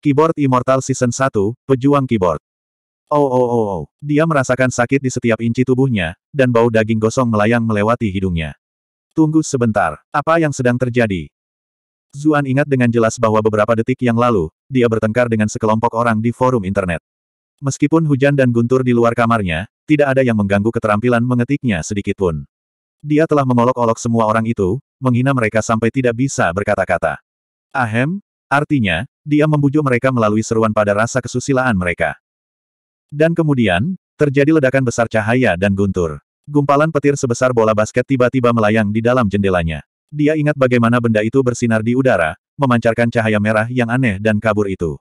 Keyboard Immortal Season 1, Pejuang Keyboard. Oh oh oh oh, dia merasakan sakit di setiap inci tubuhnya, dan bau daging gosong melayang melewati hidungnya. Tunggu sebentar, apa yang sedang terjadi? Zuan ingat dengan jelas bahwa beberapa detik yang lalu, dia bertengkar dengan sekelompok orang di forum internet. Meskipun hujan dan guntur di luar kamarnya, tidak ada yang mengganggu keterampilan mengetiknya sedikitpun. Dia telah mengolok-olok semua orang itu, menghina mereka sampai tidak bisa berkata-kata. Ahem, Artinya, dia membujuk mereka melalui seruan pada rasa kesusilaan mereka. Dan kemudian, terjadi ledakan besar cahaya dan guntur. Gumpalan petir sebesar bola basket tiba-tiba melayang di dalam jendelanya. Dia ingat bagaimana benda itu bersinar di udara, memancarkan cahaya merah yang aneh dan kabur itu.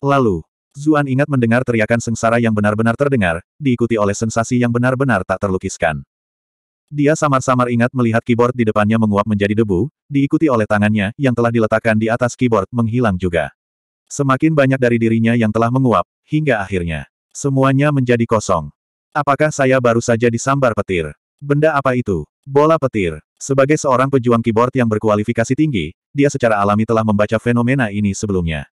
Lalu, Zuan ingat mendengar teriakan sengsara yang benar-benar terdengar, diikuti oleh sensasi yang benar-benar tak terlukiskan. Dia samar-samar ingat melihat keyboard di depannya menguap menjadi debu, diikuti oleh tangannya yang telah diletakkan di atas keyboard menghilang juga. Semakin banyak dari dirinya yang telah menguap, hingga akhirnya semuanya menjadi kosong. Apakah saya baru saja disambar petir? Benda apa itu? Bola petir. Sebagai seorang pejuang keyboard yang berkualifikasi tinggi, dia secara alami telah membaca fenomena ini sebelumnya.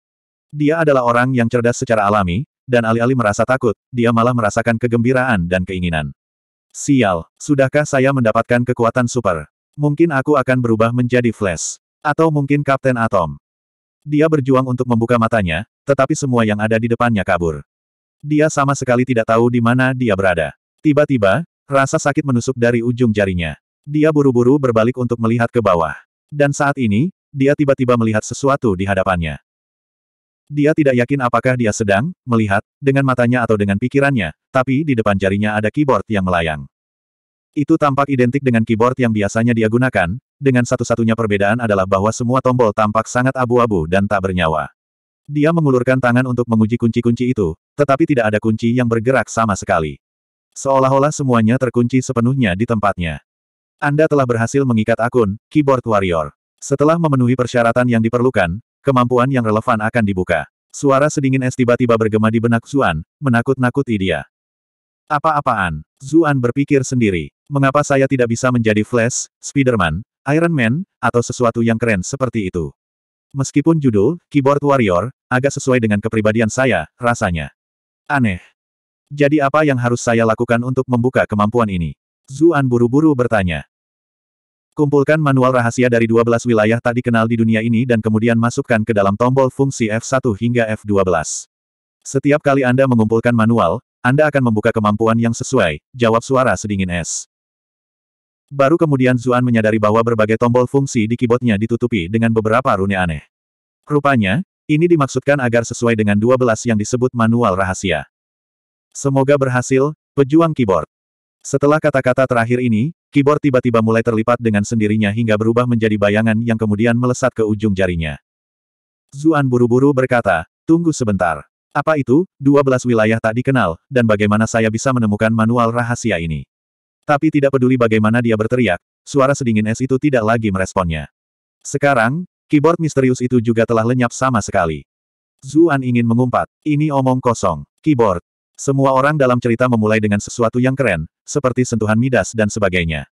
Dia adalah orang yang cerdas secara alami, dan alih-alih merasa takut, dia malah merasakan kegembiraan dan keinginan. Sial, sudahkah saya mendapatkan kekuatan super? Mungkin aku akan berubah menjadi Flash. Atau mungkin Kapten Atom. Dia berjuang untuk membuka matanya, tetapi semua yang ada di depannya kabur. Dia sama sekali tidak tahu di mana dia berada. Tiba-tiba, rasa sakit menusuk dari ujung jarinya. Dia buru-buru berbalik untuk melihat ke bawah. Dan saat ini, dia tiba-tiba melihat sesuatu di hadapannya. Dia tidak yakin apakah dia sedang melihat dengan matanya atau dengan pikirannya, tapi di depan jarinya ada keyboard yang melayang. Itu tampak identik dengan keyboard yang biasanya dia gunakan, dengan satu-satunya perbedaan adalah bahwa semua tombol tampak sangat abu-abu dan tak bernyawa. Dia mengulurkan tangan untuk menguji kunci-kunci itu, tetapi tidak ada kunci yang bergerak sama sekali. Seolah-olah semuanya terkunci sepenuhnya di tempatnya. Anda telah berhasil mengikat akun, Keyboard Warrior. Setelah memenuhi persyaratan yang diperlukan, Kemampuan yang relevan akan dibuka. Suara sedingin es tiba-tiba bergema di benak Zuan, menakut-nakuti dia. Apa-apaan? Zuan berpikir sendiri. Mengapa saya tidak bisa menjadi Flash, Spiderman, Iron Man, atau sesuatu yang keren seperti itu? Meskipun judul, Keyboard Warrior, agak sesuai dengan kepribadian saya, rasanya. Aneh. Jadi apa yang harus saya lakukan untuk membuka kemampuan ini? Zuan buru-buru bertanya. Kumpulkan manual rahasia dari 12 wilayah tak dikenal di dunia ini dan kemudian masukkan ke dalam tombol fungsi F1 hingga F12. Setiap kali Anda mengumpulkan manual, Anda akan membuka kemampuan yang sesuai, jawab suara sedingin es. Baru kemudian Zuan menyadari bahwa berbagai tombol fungsi di keyboardnya ditutupi dengan beberapa rune aneh. Rupanya, ini dimaksudkan agar sesuai dengan 12 yang disebut manual rahasia. Semoga berhasil, pejuang keyboard. Setelah kata-kata terakhir ini, Keyboard tiba-tiba mulai terlipat dengan sendirinya hingga berubah menjadi bayangan yang kemudian melesat ke ujung jarinya. Zuan buru-buru berkata, tunggu sebentar. Apa itu, 12 wilayah tak dikenal, dan bagaimana saya bisa menemukan manual rahasia ini? Tapi tidak peduli bagaimana dia berteriak, suara sedingin es itu tidak lagi meresponnya. Sekarang, keyboard misterius itu juga telah lenyap sama sekali. Zuan ingin mengumpat, ini omong kosong. Keyboard, semua orang dalam cerita memulai dengan sesuatu yang keren, seperti sentuhan Midas dan sebagainya.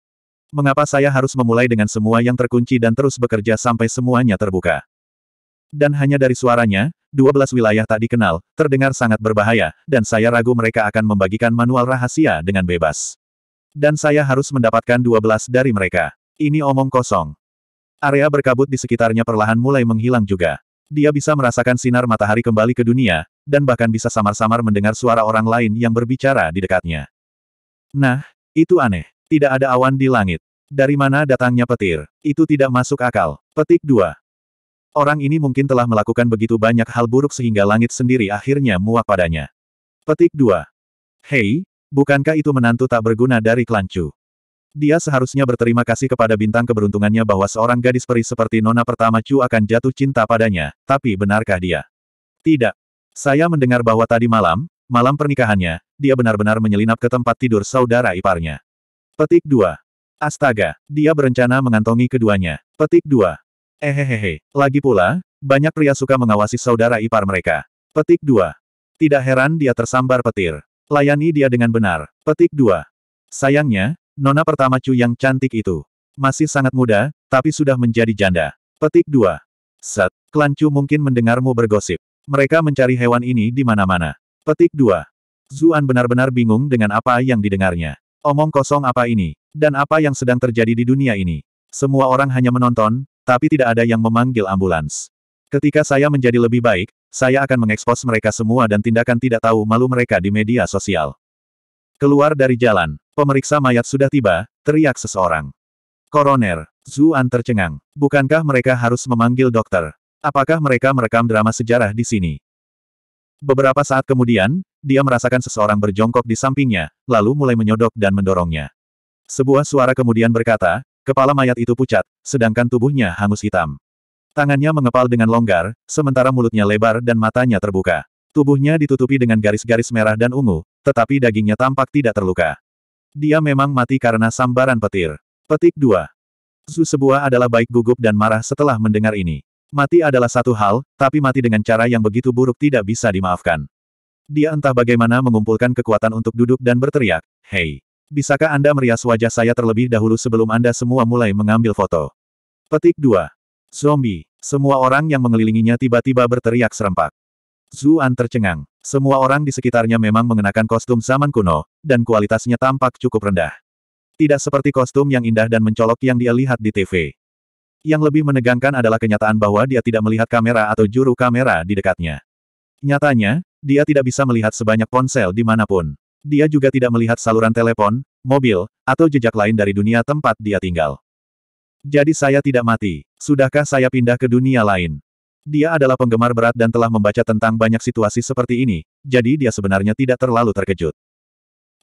Mengapa saya harus memulai dengan semua yang terkunci dan terus bekerja sampai semuanya terbuka? Dan hanya dari suaranya, 12 wilayah tak dikenal, terdengar sangat berbahaya, dan saya ragu mereka akan membagikan manual rahasia dengan bebas. Dan saya harus mendapatkan 12 dari mereka. Ini omong kosong. Area berkabut di sekitarnya perlahan mulai menghilang juga. Dia bisa merasakan sinar matahari kembali ke dunia, dan bahkan bisa samar-samar mendengar suara orang lain yang berbicara di dekatnya. Nah, itu aneh. Tidak ada awan di langit. Dari mana datangnya petir? Itu tidak masuk akal. Petik 2. Orang ini mungkin telah melakukan begitu banyak hal buruk sehingga langit sendiri akhirnya muak padanya. Petik 2. Hei, bukankah itu menantu tak berguna dari Klancu? Dia seharusnya berterima kasih kepada bintang keberuntungannya bahwa seorang gadis peri seperti Nona pertama Chu akan jatuh cinta padanya, tapi benarkah dia? Tidak. Saya mendengar bahwa tadi malam, malam pernikahannya, dia benar-benar menyelinap ke tempat tidur saudara iparnya. Petik 2. Astaga, dia berencana mengantongi keduanya. Petik 2. Ehehehe. Lagi pula, banyak pria suka mengawasi saudara ipar mereka. Petik 2. Tidak heran dia tersambar petir. Layani dia dengan benar. Petik 2. Sayangnya, nona pertama cu yang cantik itu. Masih sangat muda, tapi sudah menjadi janda. Petik 2. Set, Klan cu mungkin mendengarmu bergosip. Mereka mencari hewan ini di mana-mana. Petik 2. Zuan benar-benar bingung dengan apa yang didengarnya. Omong kosong apa ini, dan apa yang sedang terjadi di dunia ini. Semua orang hanya menonton, tapi tidak ada yang memanggil ambulans. Ketika saya menjadi lebih baik, saya akan mengekspos mereka semua dan tindakan tidak tahu malu mereka di media sosial. Keluar dari jalan, pemeriksa mayat sudah tiba, teriak seseorang. Koroner, Zuan tercengang. Bukankah mereka harus memanggil dokter? Apakah mereka merekam drama sejarah di sini? Beberapa saat kemudian, dia merasakan seseorang berjongkok di sampingnya, lalu mulai menyodok dan mendorongnya. Sebuah suara kemudian berkata, kepala mayat itu pucat, sedangkan tubuhnya hangus hitam. Tangannya mengepal dengan longgar, sementara mulutnya lebar dan matanya terbuka. Tubuhnya ditutupi dengan garis-garis merah dan ungu, tetapi dagingnya tampak tidak terluka. Dia memang mati karena sambaran petir. Petik 2. Zu sebuah adalah baik gugup dan marah setelah mendengar ini. Mati adalah satu hal, tapi mati dengan cara yang begitu buruk tidak bisa dimaafkan. Dia entah bagaimana mengumpulkan kekuatan untuk duduk dan berteriak, Hei! Bisakah Anda merias wajah saya terlebih dahulu sebelum Anda semua mulai mengambil foto? Petik 2. Zombie. Semua orang yang mengelilinginya tiba-tiba berteriak serempak. Zuan tercengang. Semua orang di sekitarnya memang mengenakan kostum zaman kuno, dan kualitasnya tampak cukup rendah. Tidak seperti kostum yang indah dan mencolok yang dia lihat di TV. Yang lebih menegangkan adalah kenyataan bahwa dia tidak melihat kamera atau juru kamera di dekatnya. Nyatanya, dia tidak bisa melihat sebanyak ponsel di dimanapun. Dia juga tidak melihat saluran telepon, mobil, atau jejak lain dari dunia tempat dia tinggal. Jadi saya tidak mati. Sudahkah saya pindah ke dunia lain? Dia adalah penggemar berat dan telah membaca tentang banyak situasi seperti ini, jadi dia sebenarnya tidak terlalu terkejut.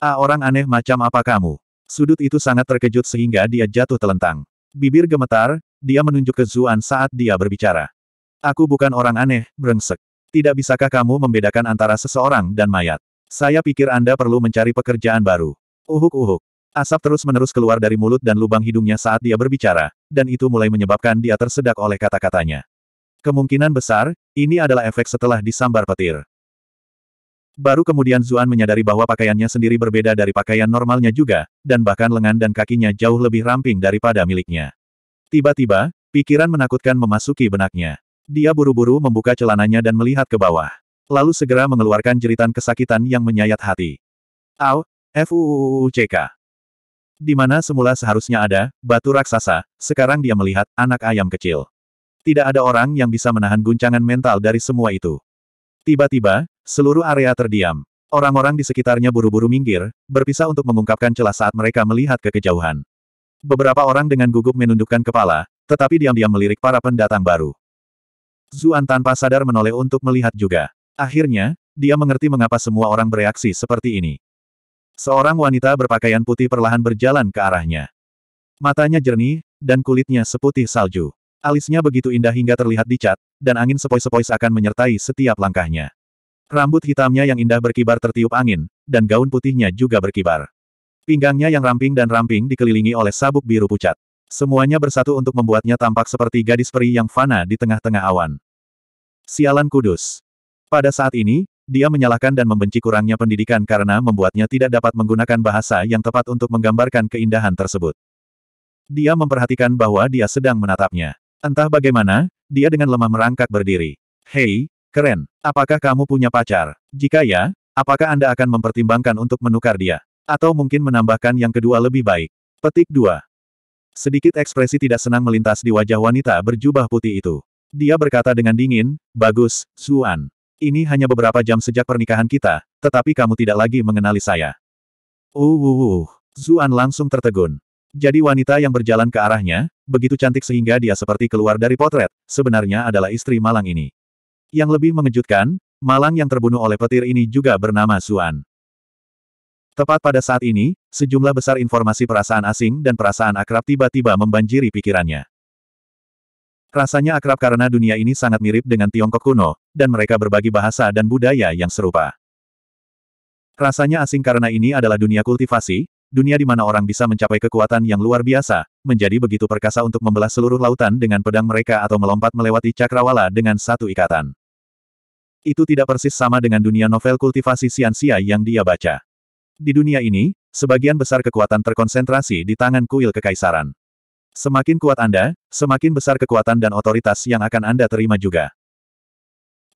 Ah orang aneh macam apa kamu? Sudut itu sangat terkejut sehingga dia jatuh telentang. Bibir gemetar, dia menunjuk ke Zuan saat dia berbicara. Aku bukan orang aneh, brengsek. Tidak bisakah kamu membedakan antara seseorang dan mayat? Saya pikir Anda perlu mencari pekerjaan baru. Uhuk-uhuk. Asap terus-menerus keluar dari mulut dan lubang hidungnya saat dia berbicara, dan itu mulai menyebabkan dia tersedak oleh kata-katanya. Kemungkinan besar, ini adalah efek setelah disambar petir. Baru kemudian Zuan menyadari bahwa pakaiannya sendiri berbeda dari pakaian normalnya juga, dan bahkan lengan dan kakinya jauh lebih ramping daripada miliknya. Tiba-tiba, pikiran menakutkan memasuki benaknya. Dia buru-buru membuka celananya dan melihat ke bawah. Lalu segera mengeluarkan jeritan kesakitan yang menyayat hati. Au, F-U-U-U-C-K. Di mana semula seharusnya ada, batu raksasa, sekarang dia melihat, anak ayam kecil. Tidak ada orang yang bisa menahan guncangan mental dari semua itu. Tiba-tiba, seluruh area terdiam. Orang-orang di sekitarnya buru-buru minggir, berpisah untuk mengungkapkan celah saat mereka melihat ke kejauhan. Beberapa orang dengan gugup menundukkan kepala, tetapi diam-diam melirik para pendatang baru. Zuan tanpa sadar menoleh untuk melihat juga. Akhirnya, dia mengerti mengapa semua orang bereaksi seperti ini. Seorang wanita berpakaian putih perlahan berjalan ke arahnya. Matanya jernih, dan kulitnya seputih salju. Alisnya begitu indah hingga terlihat dicat, dan angin sepoi-sepoi akan menyertai setiap langkahnya. Rambut hitamnya yang indah berkibar tertiup angin, dan gaun putihnya juga berkibar. Pinggangnya yang ramping dan ramping dikelilingi oleh sabuk biru pucat. Semuanya bersatu untuk membuatnya tampak seperti gadis peri yang fana di tengah-tengah awan. Sialan kudus. Pada saat ini, dia menyalahkan dan membenci kurangnya pendidikan karena membuatnya tidak dapat menggunakan bahasa yang tepat untuk menggambarkan keindahan tersebut. Dia memperhatikan bahwa dia sedang menatapnya. Entah bagaimana, dia dengan lemah merangkak berdiri. Hei, keren, apakah kamu punya pacar? Jika ya, apakah Anda akan mempertimbangkan untuk menukar dia? Atau mungkin menambahkan yang kedua lebih baik. Petik 2. Sedikit ekspresi tidak senang melintas di wajah wanita berjubah putih itu. Dia berkata dengan dingin, Bagus, Zuan. Ini hanya beberapa jam sejak pernikahan kita, tetapi kamu tidak lagi mengenali saya. Uh, uh, uh. Zuan uh. langsung tertegun. Jadi wanita yang berjalan ke arahnya, begitu cantik sehingga dia seperti keluar dari potret, sebenarnya adalah istri Malang ini. Yang lebih mengejutkan, Malang yang terbunuh oleh petir ini juga bernama Zuan. Tepat pada saat ini, sejumlah besar informasi perasaan asing dan perasaan akrab tiba-tiba membanjiri pikirannya. Rasanya akrab karena dunia ini sangat mirip dengan Tiongkok kuno, dan mereka berbagi bahasa dan budaya yang serupa. Rasanya asing karena ini adalah dunia kultivasi, dunia di mana orang bisa mencapai kekuatan yang luar biasa, menjadi begitu perkasa untuk membelah seluruh lautan dengan pedang mereka atau melompat melewati cakrawala dengan satu ikatan. Itu tidak persis sama dengan dunia novel kultivasi Siansia yang dia baca. Di dunia ini, sebagian besar kekuatan terkonsentrasi di tangan kuil kekaisaran. Semakin kuat Anda, semakin besar kekuatan dan otoritas yang akan Anda terima juga.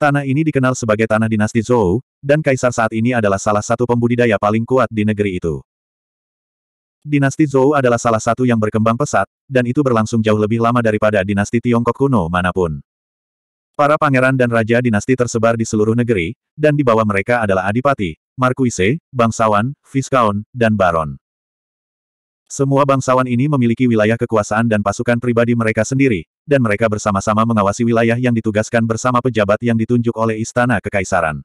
Tanah ini dikenal sebagai tanah dinasti Zhou, dan kaisar saat ini adalah salah satu pembudidaya paling kuat di negeri itu. Dinasti Zhou adalah salah satu yang berkembang pesat, dan itu berlangsung jauh lebih lama daripada dinasti Tiongkok kuno manapun. Para pangeran dan raja dinasti tersebar di seluruh negeri, dan di bawah mereka adalah adipati, Markuise, bangsawan, Viscount, dan Baron. Semua bangsawan ini memiliki wilayah kekuasaan dan pasukan pribadi mereka sendiri, dan mereka bersama-sama mengawasi wilayah yang ditugaskan bersama pejabat yang ditunjuk oleh Istana Kekaisaran.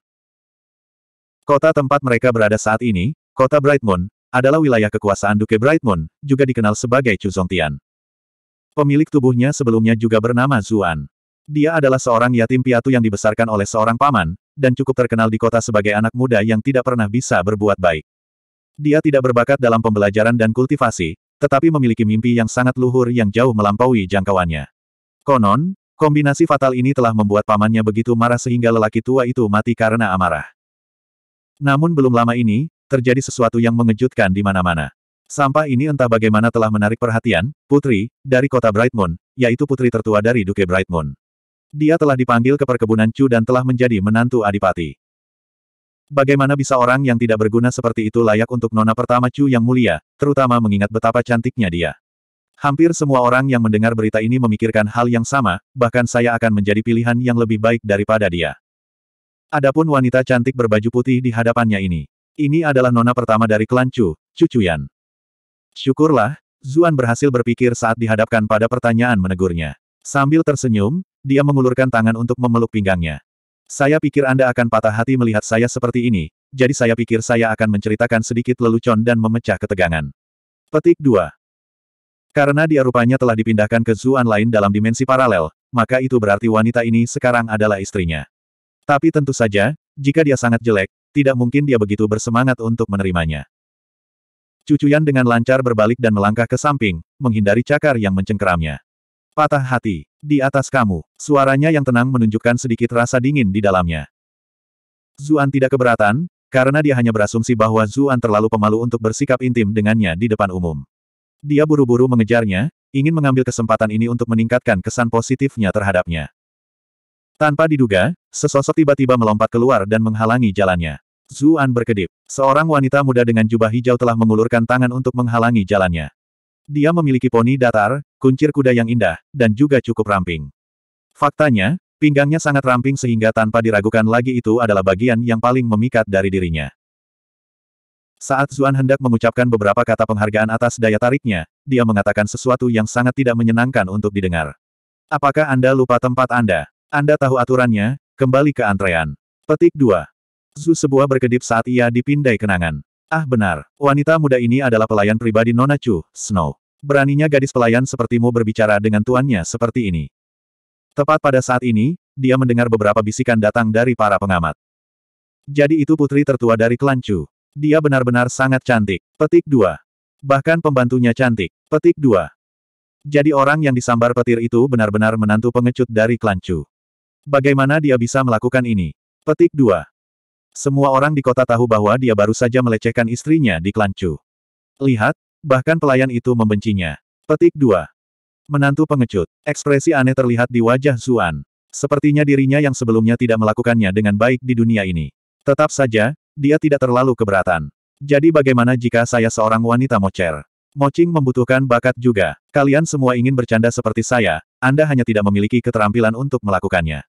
Kota tempat mereka berada saat ini, Kota Brightmoon, adalah wilayah kekuasaan Duke Brightmoon, juga dikenal sebagai Chuzongtian. Pemilik tubuhnya sebelumnya juga bernama Zuan. Dia adalah seorang yatim piatu yang dibesarkan oleh seorang paman, dan cukup terkenal di kota sebagai anak muda yang tidak pernah bisa berbuat baik. Dia tidak berbakat dalam pembelajaran dan kultivasi, tetapi memiliki mimpi yang sangat luhur yang jauh melampaui jangkauannya. Konon, kombinasi fatal ini telah membuat pamannya begitu marah sehingga lelaki tua itu mati karena amarah. Namun belum lama ini, terjadi sesuatu yang mengejutkan di mana-mana. Sampah ini entah bagaimana telah menarik perhatian, putri, dari kota Brightmoon, yaitu putri tertua dari Duke Brightmoon. Dia telah dipanggil ke perkebunan Chu dan telah menjadi menantu adipati. Bagaimana bisa orang yang tidak berguna seperti itu layak untuk nona pertama Chu yang mulia, terutama mengingat betapa cantiknya dia. Hampir semua orang yang mendengar berita ini memikirkan hal yang sama, bahkan saya akan menjadi pilihan yang lebih baik daripada dia. Adapun wanita cantik berbaju putih di hadapannya ini. Ini adalah nona pertama dari klan Chu, Chu Chuyan. Syukurlah, Zuan berhasil berpikir saat dihadapkan pada pertanyaan menegurnya. Sambil tersenyum, dia mengulurkan tangan untuk memeluk pinggangnya. Saya pikir Anda akan patah hati melihat saya seperti ini, jadi saya pikir saya akan menceritakan sedikit lelucon dan memecah ketegangan. Petik 2. Karena dia rupanya telah dipindahkan ke Zuan lain dalam dimensi paralel, maka itu berarti wanita ini sekarang adalah istrinya. Tapi tentu saja, jika dia sangat jelek, tidak mungkin dia begitu bersemangat untuk menerimanya. Cucuyan dengan lancar berbalik dan melangkah ke samping, menghindari cakar yang mencengkeramnya. Patah hati. Di atas kamu. Suaranya yang tenang menunjukkan sedikit rasa dingin di dalamnya. Zuan tidak keberatan, karena dia hanya berasumsi bahwa Zuan terlalu pemalu untuk bersikap intim dengannya di depan umum. Dia buru-buru mengejarnya, ingin mengambil kesempatan ini untuk meningkatkan kesan positifnya terhadapnya. Tanpa diduga, sesosok tiba-tiba melompat keluar dan menghalangi jalannya. Zuan berkedip. Seorang wanita muda dengan jubah hijau telah mengulurkan tangan untuk menghalangi jalannya. Dia memiliki poni datar, kuncir kuda yang indah, dan juga cukup ramping. Faktanya, pinggangnya sangat ramping sehingga tanpa diragukan lagi itu adalah bagian yang paling memikat dari dirinya. Saat Zuan hendak mengucapkan beberapa kata penghargaan atas daya tariknya, dia mengatakan sesuatu yang sangat tidak menyenangkan untuk didengar. Apakah Anda lupa tempat Anda? Anda tahu aturannya, kembali ke antrean. Petik 2. Zu sebuah berkedip saat ia dipindai kenangan. Ah benar, wanita muda ini adalah pelayan pribadi Nona Chu, Snow. Beraninya gadis pelayan sepertimu berbicara dengan tuannya seperti ini. Tepat pada saat ini, dia mendengar beberapa bisikan datang dari para pengamat. Jadi itu putri tertua dari Kelancu. Dia benar-benar sangat cantik. Petik 2. Bahkan pembantunya cantik. Petik 2. Jadi orang yang disambar petir itu benar-benar menantu pengecut dari Kelancu. Bagaimana dia bisa melakukan ini? Petik 2. Semua orang di kota tahu bahwa dia baru saja melecehkan istrinya di Kelancu. Lihat, Bahkan pelayan itu membencinya. Petik 2. Menantu pengecut. Ekspresi aneh terlihat di wajah Zuan. Sepertinya dirinya yang sebelumnya tidak melakukannya dengan baik di dunia ini. Tetap saja, dia tidak terlalu keberatan. Jadi bagaimana jika saya seorang wanita mocer? Mocing membutuhkan bakat juga. Kalian semua ingin bercanda seperti saya, Anda hanya tidak memiliki keterampilan untuk melakukannya.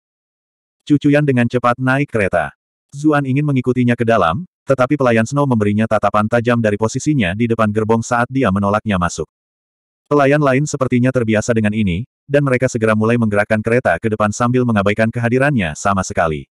Cucuyan dengan cepat naik kereta. Zuan ingin mengikutinya ke dalam, tetapi pelayan Snow memberinya tatapan tajam dari posisinya di depan gerbong saat dia menolaknya masuk. Pelayan lain sepertinya terbiasa dengan ini, dan mereka segera mulai menggerakkan kereta ke depan sambil mengabaikan kehadirannya sama sekali.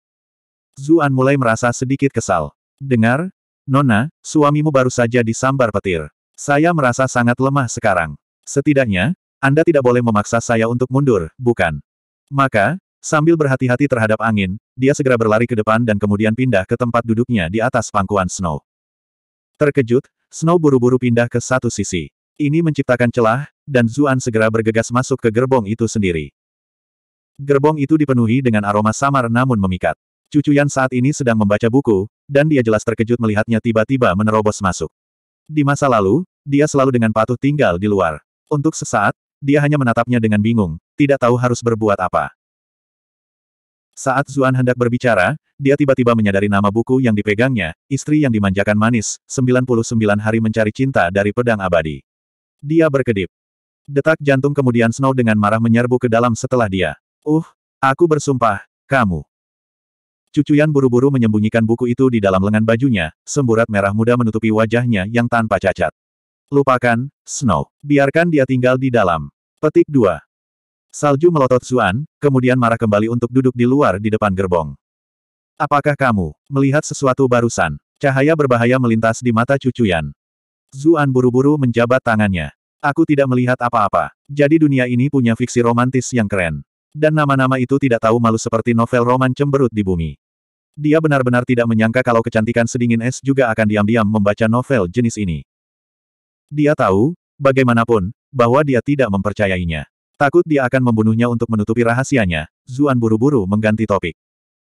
Zuan mulai merasa sedikit kesal. Dengar, Nona, suamimu baru saja disambar petir. Saya merasa sangat lemah sekarang. Setidaknya, Anda tidak boleh memaksa saya untuk mundur, bukan? Maka, Sambil berhati-hati terhadap angin, dia segera berlari ke depan dan kemudian pindah ke tempat duduknya di atas pangkuan Snow. Terkejut, Snow buru-buru pindah ke satu sisi. Ini menciptakan celah, dan Zuan segera bergegas masuk ke gerbong itu sendiri. Gerbong itu dipenuhi dengan aroma samar namun memikat. Cucu saat ini sedang membaca buku, dan dia jelas terkejut melihatnya tiba-tiba menerobos masuk. Di masa lalu, dia selalu dengan patuh tinggal di luar. Untuk sesaat, dia hanya menatapnya dengan bingung, tidak tahu harus berbuat apa. Saat Zuan hendak berbicara, dia tiba-tiba menyadari nama buku yang dipegangnya, istri yang dimanjakan manis, 99 hari mencari cinta dari pedang abadi. Dia berkedip. Detak jantung kemudian Snow dengan marah menyerbu ke dalam setelah dia. Uh, aku bersumpah, kamu. Cucuyan buru-buru menyembunyikan buku itu di dalam lengan bajunya, semburat merah muda menutupi wajahnya yang tanpa cacat. Lupakan, Snow. Biarkan dia tinggal di dalam. Petik 2. Salju melotot Zuan, kemudian marah kembali untuk duduk di luar di depan gerbong. Apakah kamu melihat sesuatu barusan? Cahaya berbahaya melintas di mata cucuyan. Zuan buru-buru menjabat tangannya. Aku tidak melihat apa-apa. Jadi dunia ini punya fiksi romantis yang keren. Dan nama-nama itu tidak tahu malu seperti novel roman cemberut di bumi. Dia benar-benar tidak menyangka kalau kecantikan sedingin es juga akan diam-diam membaca novel jenis ini. Dia tahu, bagaimanapun, bahwa dia tidak mempercayainya. Takut dia akan membunuhnya untuk menutupi rahasianya, Zuan buru-buru mengganti topik.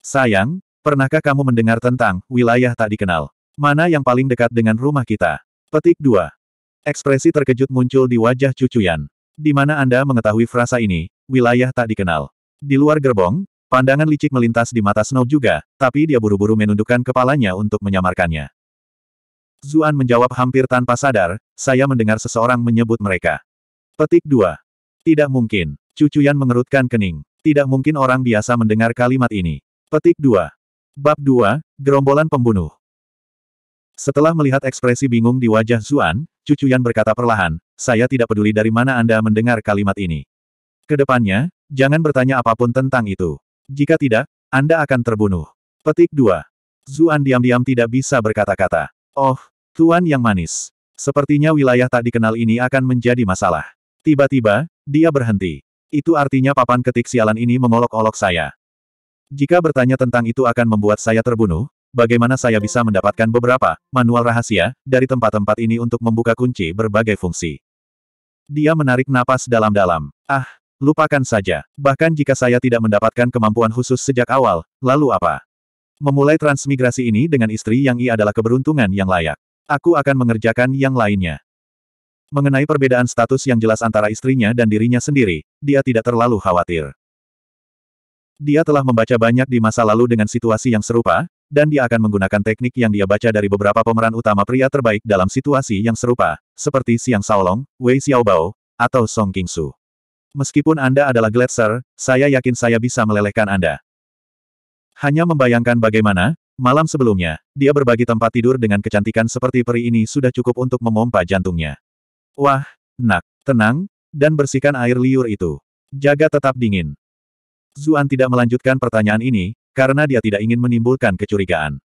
Sayang, pernahkah kamu mendengar tentang wilayah tak dikenal? Mana yang paling dekat dengan rumah kita? Petik 2. Ekspresi terkejut muncul di wajah cucuyan. Di mana Anda mengetahui frasa ini, wilayah tak dikenal. Di luar gerbong, pandangan licik melintas di mata Snow juga, tapi dia buru-buru menundukkan kepalanya untuk menyamarkannya. Zuan menjawab hampir tanpa sadar, saya mendengar seseorang menyebut mereka. Petik 2. Tidak mungkin. cucu Yan mengerutkan kening. Tidak mungkin orang biasa mendengar kalimat ini. Petik 2. Bab 2, Gerombolan Pembunuh. Setelah melihat ekspresi bingung di wajah Zuan, cucu Yan berkata perlahan, saya tidak peduli dari mana Anda mendengar kalimat ini. Kedepannya, jangan bertanya apapun tentang itu. Jika tidak, Anda akan terbunuh. Petik 2. Zuan diam-diam tidak bisa berkata-kata. Oh, Tuan yang manis. Sepertinya wilayah tak dikenal ini akan menjadi masalah. Tiba-tiba, dia berhenti. Itu artinya papan ketik sialan ini mengolok-olok saya. Jika bertanya tentang itu akan membuat saya terbunuh, bagaimana saya bisa mendapatkan beberapa manual rahasia dari tempat-tempat ini untuk membuka kunci berbagai fungsi. Dia menarik napas dalam-dalam. Ah, lupakan saja. Bahkan jika saya tidak mendapatkan kemampuan khusus sejak awal, lalu apa? Memulai transmigrasi ini dengan istri yang I adalah keberuntungan yang layak. Aku akan mengerjakan yang lainnya. Mengenai perbedaan status yang jelas antara istrinya dan dirinya sendiri, dia tidak terlalu khawatir. Dia telah membaca banyak di masa lalu dengan situasi yang serupa, dan dia akan menggunakan teknik yang dia baca dari beberapa pemeran utama pria terbaik dalam situasi yang serupa, seperti Siang Saolong, Wei Xiaobao, atau Song Kingsu. Meskipun Anda adalah Gletser, saya yakin saya bisa melelehkan Anda. Hanya membayangkan bagaimana, Malam sebelumnya, dia berbagi tempat tidur dengan kecantikan seperti peri ini sudah cukup untuk memompa jantungnya. Wah, nak, tenang, dan bersihkan air liur itu. Jaga tetap dingin. Zuan tidak melanjutkan pertanyaan ini, karena dia tidak ingin menimbulkan kecurigaan.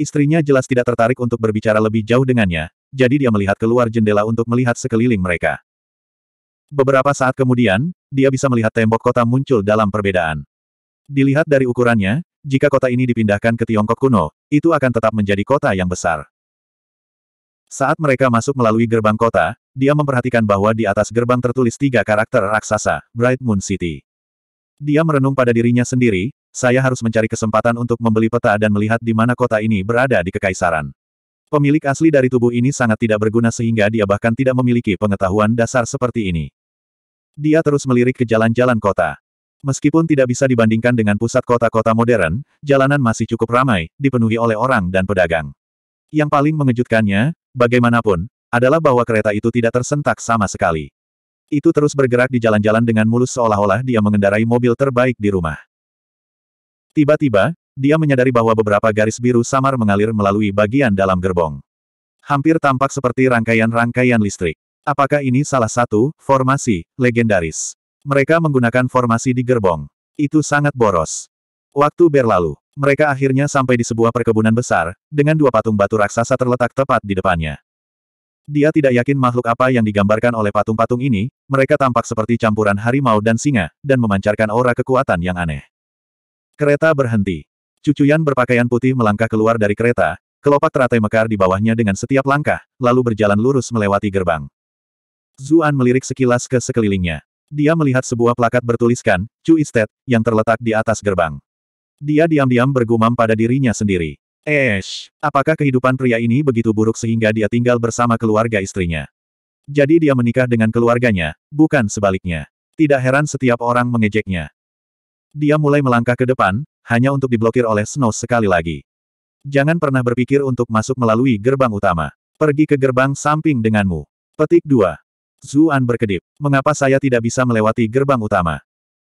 Istrinya jelas tidak tertarik untuk berbicara lebih jauh dengannya, jadi dia melihat keluar jendela untuk melihat sekeliling mereka. Beberapa saat kemudian, dia bisa melihat tembok kota muncul dalam perbedaan. Dilihat dari ukurannya, jika kota ini dipindahkan ke Tiongkok kuno, itu akan tetap menjadi kota yang besar. Saat mereka masuk melalui gerbang kota, dia memperhatikan bahwa di atas gerbang tertulis tiga karakter raksasa, Bright Moon City. Dia merenung pada dirinya sendiri, saya harus mencari kesempatan untuk membeli peta dan melihat di mana kota ini berada di kekaisaran. Pemilik asli dari tubuh ini sangat tidak berguna sehingga dia bahkan tidak memiliki pengetahuan dasar seperti ini. Dia terus melirik ke jalan-jalan kota. Meskipun tidak bisa dibandingkan dengan pusat kota-kota modern, jalanan masih cukup ramai, dipenuhi oleh orang dan pedagang. Yang paling mengejutkannya, bagaimanapun, adalah bahwa kereta itu tidak tersentak sama sekali. Itu terus bergerak di jalan-jalan dengan mulus seolah-olah dia mengendarai mobil terbaik di rumah. Tiba-tiba, dia menyadari bahwa beberapa garis biru samar mengalir melalui bagian dalam gerbong. Hampir tampak seperti rangkaian-rangkaian listrik. Apakah ini salah satu formasi legendaris? Mereka menggunakan formasi di gerbong. Itu sangat boros. Waktu berlalu, mereka akhirnya sampai di sebuah perkebunan besar, dengan dua patung batu raksasa terletak tepat di depannya. Dia tidak yakin makhluk apa yang digambarkan oleh patung-patung ini, mereka tampak seperti campuran harimau dan singa, dan memancarkan aura kekuatan yang aneh. Kereta berhenti. Cucuyan berpakaian putih melangkah keluar dari kereta, kelopak teratai mekar di bawahnya dengan setiap langkah, lalu berjalan lurus melewati gerbang. Zuan melirik sekilas ke sekelilingnya. Dia melihat sebuah plakat bertuliskan, Chu Istet, yang terletak di atas gerbang. Dia diam-diam bergumam pada dirinya sendiri. Eh, apakah kehidupan pria ini begitu buruk sehingga dia tinggal bersama keluarga istrinya? Jadi dia menikah dengan keluarganya, bukan sebaliknya. Tidak heran setiap orang mengejeknya. Dia mulai melangkah ke depan, hanya untuk diblokir oleh Snow sekali lagi. Jangan pernah berpikir untuk masuk melalui gerbang utama. Pergi ke gerbang samping denganmu. Petik 2. Zuan berkedip. Mengapa saya tidak bisa melewati gerbang utama?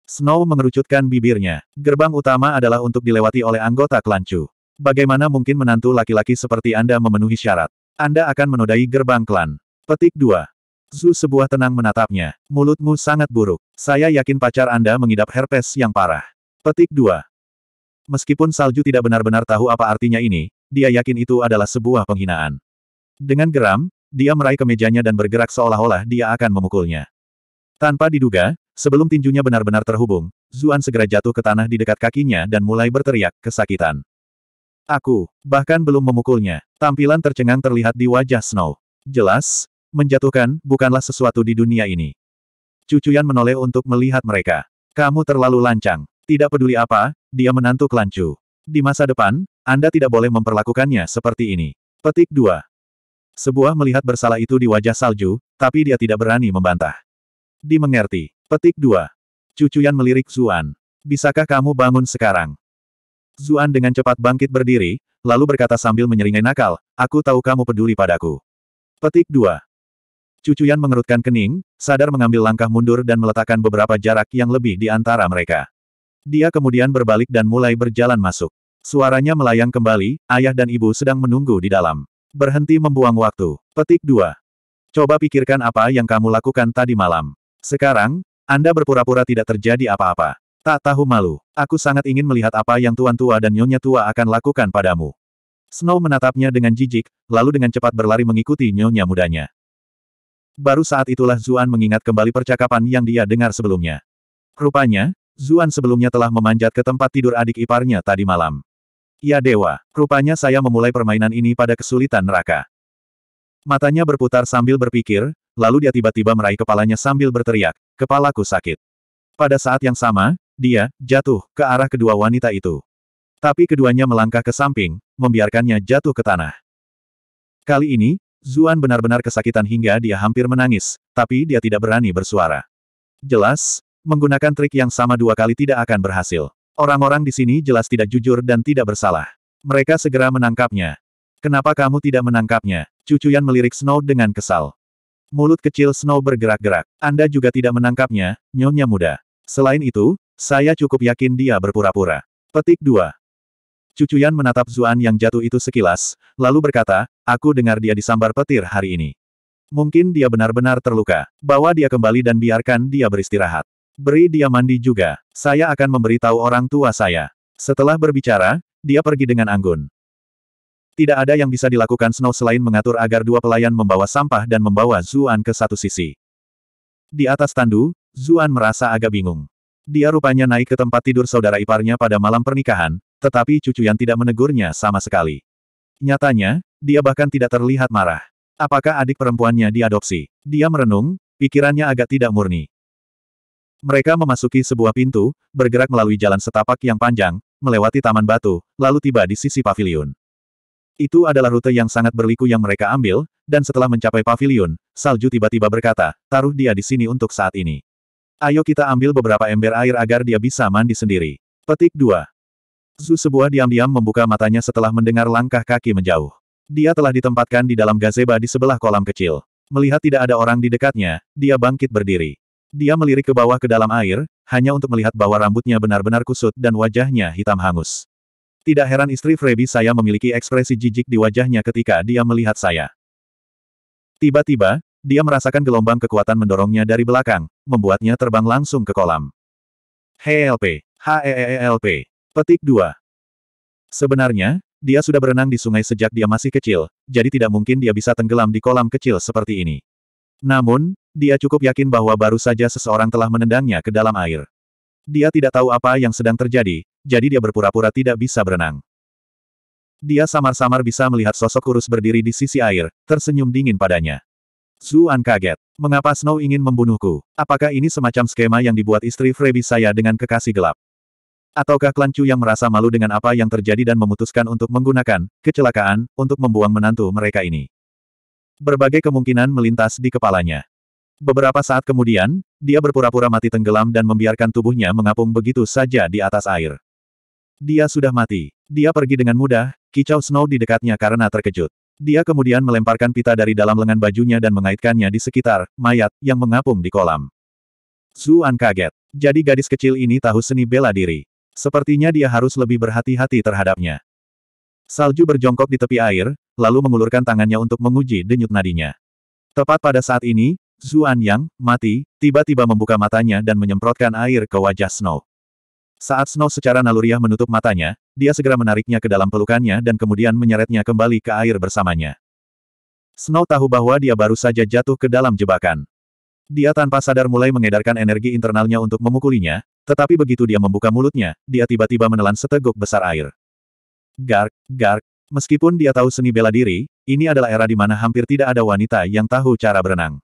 Snow mengerucutkan bibirnya. Gerbang utama adalah untuk dilewati oleh anggota kelancu. Bagaimana mungkin menantu laki-laki seperti Anda memenuhi syarat? Anda akan menodai gerbang klan. Petik 2. Zu sebuah tenang menatapnya. Mulutmu sangat buruk. Saya yakin pacar Anda mengidap herpes yang parah. Petik 2. Meskipun Salju tidak benar-benar tahu apa artinya ini, dia yakin itu adalah sebuah penghinaan. Dengan geram, dia meraih kemejanya dan bergerak seolah-olah dia akan memukulnya. Tanpa diduga, sebelum tinjunya benar-benar terhubung, Zuan segera jatuh ke tanah di dekat kakinya dan mulai berteriak kesakitan. Aku, bahkan belum memukulnya. Tampilan tercengang terlihat di wajah Snow. Jelas, menjatuhkan, bukanlah sesuatu di dunia ini. Cucuyan menoleh untuk melihat mereka. Kamu terlalu lancang. Tidak peduli apa, dia menantu kelancu. Di masa depan, Anda tidak boleh memperlakukannya seperti ini. Petik 2. Sebuah melihat bersalah itu di wajah salju, tapi dia tidak berani membantah. Dimengerti. Petik 2. Cucuyan melirik Zuan. Bisakah kamu bangun sekarang? Zuan dengan cepat bangkit berdiri, lalu berkata sambil menyeringai nakal, aku tahu kamu peduli padaku. Petik 2. Cucuyan mengerutkan kening, sadar mengambil langkah mundur dan meletakkan beberapa jarak yang lebih di antara mereka. Dia kemudian berbalik dan mulai berjalan masuk. Suaranya melayang kembali, ayah dan ibu sedang menunggu di dalam. Berhenti membuang waktu. Petik 2. Coba pikirkan apa yang kamu lakukan tadi malam. Sekarang, Anda berpura-pura tidak terjadi apa-apa. Tak tahu malu. Aku sangat ingin melihat apa yang tuan tua dan nyonya tua akan lakukan padamu. Snow menatapnya dengan jijik, lalu dengan cepat berlari mengikuti nyonya mudanya. Baru saat itulah Zuan mengingat kembali percakapan yang dia dengar sebelumnya. Rupanya, Zuan sebelumnya telah memanjat ke tempat tidur adik iparnya tadi malam. Ya dewa, rupanya saya memulai permainan ini pada kesulitan neraka. Matanya berputar sambil berpikir, lalu dia tiba-tiba meraih kepalanya sambil berteriak, kepalaku sakit. Pada saat yang sama, dia, jatuh, ke arah kedua wanita itu. Tapi keduanya melangkah ke samping, membiarkannya jatuh ke tanah. Kali ini, Zuan benar-benar kesakitan hingga dia hampir menangis, tapi dia tidak berani bersuara. Jelas, menggunakan trik yang sama dua kali tidak akan berhasil. Orang-orang di sini jelas tidak jujur dan tidak bersalah. Mereka segera menangkapnya. Kenapa kamu tidak menangkapnya? Cucu Cucuyan melirik Snow dengan kesal. Mulut kecil Snow bergerak-gerak. Anda juga tidak menangkapnya, nyonya muda. Selain itu, saya cukup yakin dia berpura-pura. Petik 2. Cucuyan menatap Zuan yang jatuh itu sekilas, lalu berkata, aku dengar dia disambar petir hari ini. Mungkin dia benar-benar terluka. Bawa dia kembali dan biarkan dia beristirahat. Beri dia mandi juga. Saya akan memberitahu orang tua saya. Setelah berbicara, dia pergi dengan anggun. Tidak ada yang bisa dilakukan Snow selain mengatur agar dua pelayan membawa sampah dan membawa Zuan ke satu sisi. Di atas tandu, Zuan merasa agak bingung. Dia rupanya naik ke tempat tidur saudara iparnya pada malam pernikahan, tetapi cucu yang tidak menegurnya sama sekali. Nyatanya, dia bahkan tidak terlihat marah. Apakah adik perempuannya diadopsi? Dia merenung, pikirannya agak tidak murni. Mereka memasuki sebuah pintu, bergerak melalui jalan setapak yang panjang, melewati taman batu, lalu tiba di sisi pavilion. Itu adalah rute yang sangat berliku yang mereka ambil, dan setelah mencapai pavilion, Salju tiba-tiba berkata, taruh dia di sini untuk saat ini. Ayo kita ambil beberapa ember air agar dia bisa mandi sendiri. Petik 2. Zu sebuah diam-diam membuka matanya setelah mendengar langkah kaki menjauh. Dia telah ditempatkan di dalam gazeba di sebelah kolam kecil. Melihat tidak ada orang di dekatnya, dia bangkit berdiri. Dia melirik ke bawah ke dalam air, hanya untuk melihat bahwa rambutnya benar-benar kusut dan wajahnya hitam hangus. Tidak heran istri Freby saya memiliki ekspresi jijik di wajahnya ketika dia melihat saya. Tiba-tiba, dia merasakan gelombang kekuatan mendorongnya dari belakang, membuatnya terbang langsung ke kolam. HELP. HEELP. Petik 2. Sebenarnya, dia sudah berenang di sungai sejak dia masih kecil, jadi tidak mungkin dia bisa tenggelam di kolam kecil seperti ini. Namun, dia cukup yakin bahwa baru saja seseorang telah menendangnya ke dalam air. Dia tidak tahu apa yang sedang terjadi, jadi dia berpura-pura tidak bisa berenang. Dia samar-samar bisa melihat sosok kurus berdiri di sisi air, tersenyum dingin padanya. Zuan kaget. Mengapa Snow ingin membunuhku? Apakah ini semacam skema yang dibuat istri Freddy saya dengan kekasih gelap? Ataukah klan Chu yang merasa malu dengan apa yang terjadi dan memutuskan untuk menggunakan kecelakaan untuk membuang menantu mereka ini? Berbagai kemungkinan melintas di kepalanya. Beberapa saat kemudian, dia berpura-pura mati tenggelam dan membiarkan tubuhnya mengapung begitu saja di atas air. Dia sudah mati. Dia pergi dengan mudah, kicau Snow di dekatnya karena terkejut. Dia kemudian melemparkan pita dari dalam lengan bajunya dan mengaitkannya di sekitar mayat yang mengapung di kolam. Zuan kaget. Jadi gadis kecil ini tahu seni bela diri. Sepertinya dia harus lebih berhati-hati terhadapnya. Salju berjongkok di tepi air, lalu mengulurkan tangannya untuk menguji denyut nadinya. Tepat pada saat ini, Zuan Yang, mati, tiba-tiba membuka matanya dan menyemprotkan air ke wajah Snow. Saat Snow secara naluriah menutup matanya, dia segera menariknya ke dalam pelukannya dan kemudian menyeretnya kembali ke air bersamanya. Snow tahu bahwa dia baru saja jatuh ke dalam jebakan. Dia tanpa sadar mulai mengedarkan energi internalnya untuk memukulinya, tetapi begitu dia membuka mulutnya, dia tiba-tiba menelan seteguk besar air. Gark, gark, meskipun dia tahu seni bela diri, ini adalah era di mana hampir tidak ada wanita yang tahu cara berenang.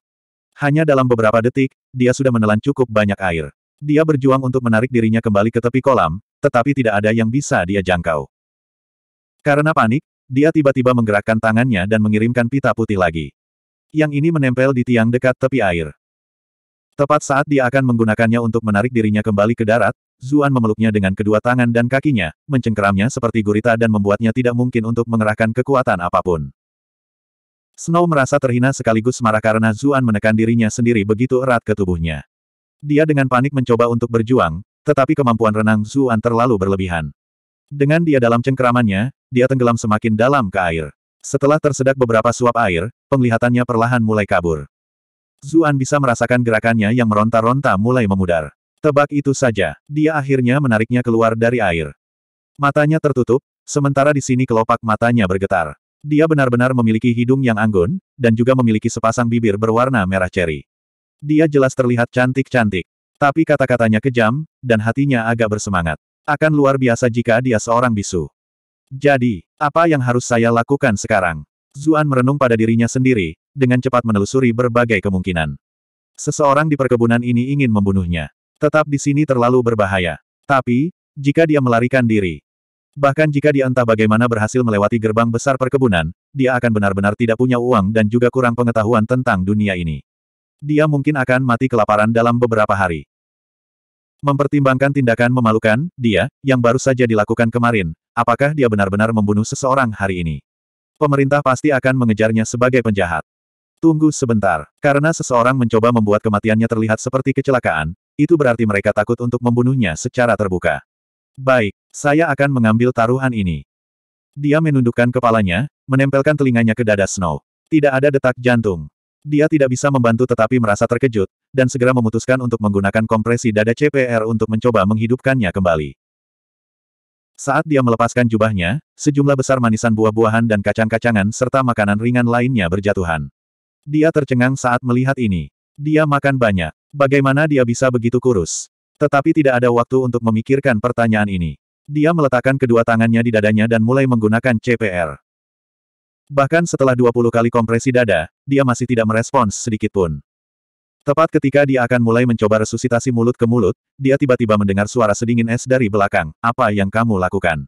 Hanya dalam beberapa detik, dia sudah menelan cukup banyak air. Dia berjuang untuk menarik dirinya kembali ke tepi kolam, tetapi tidak ada yang bisa dia jangkau. Karena panik, dia tiba-tiba menggerakkan tangannya dan mengirimkan pita putih lagi. Yang ini menempel di tiang dekat tepi air. Tepat saat dia akan menggunakannya untuk menarik dirinya kembali ke darat, Zuan memeluknya dengan kedua tangan dan kakinya, mencengkeramnya seperti gurita dan membuatnya tidak mungkin untuk mengerahkan kekuatan apapun. Snow merasa terhina sekaligus marah karena Zuan menekan dirinya sendiri begitu erat ke tubuhnya. Dia dengan panik mencoba untuk berjuang, tetapi kemampuan renang Zuan terlalu berlebihan. Dengan dia dalam cengkeramannya, dia tenggelam semakin dalam ke air. Setelah tersedak beberapa suap air, penglihatannya perlahan mulai kabur. Zuan bisa merasakan gerakannya yang meronta-ronta mulai memudar. Tebak itu saja, dia akhirnya menariknya keluar dari air. Matanya tertutup, sementara di sini kelopak matanya bergetar. Dia benar-benar memiliki hidung yang anggun, dan juga memiliki sepasang bibir berwarna merah ceri. Dia jelas terlihat cantik-cantik. Tapi kata-katanya kejam, dan hatinya agak bersemangat. Akan luar biasa jika dia seorang bisu. Jadi, apa yang harus saya lakukan sekarang? Zuan merenung pada dirinya sendiri, dengan cepat menelusuri berbagai kemungkinan. Seseorang di perkebunan ini ingin membunuhnya. Tetap di sini terlalu berbahaya. Tapi, jika dia melarikan diri, bahkan jika dia entah bagaimana berhasil melewati gerbang besar perkebunan, dia akan benar-benar tidak punya uang dan juga kurang pengetahuan tentang dunia ini. Dia mungkin akan mati kelaparan dalam beberapa hari. Mempertimbangkan tindakan memalukan, dia, yang baru saja dilakukan kemarin, apakah dia benar-benar membunuh seseorang hari ini? Pemerintah pasti akan mengejarnya sebagai penjahat. Tunggu sebentar, karena seseorang mencoba membuat kematiannya terlihat seperti kecelakaan, itu berarti mereka takut untuk membunuhnya secara terbuka. Baik, saya akan mengambil taruhan ini. Dia menundukkan kepalanya, menempelkan telinganya ke dada Snow. Tidak ada detak jantung. Dia tidak bisa membantu tetapi merasa terkejut, dan segera memutuskan untuk menggunakan kompresi dada CPR untuk mencoba menghidupkannya kembali. Saat dia melepaskan jubahnya, sejumlah besar manisan buah-buahan dan kacang-kacangan serta makanan ringan lainnya berjatuhan. Dia tercengang saat melihat ini. Dia makan banyak. Bagaimana dia bisa begitu kurus? Tetapi tidak ada waktu untuk memikirkan pertanyaan ini. Dia meletakkan kedua tangannya di dadanya dan mulai menggunakan CPR. Bahkan setelah 20 kali kompresi dada, dia masih tidak merespons sedikitpun. Tepat ketika dia akan mulai mencoba resusitasi mulut ke mulut, dia tiba-tiba mendengar suara sedingin es dari belakang, apa yang kamu lakukan?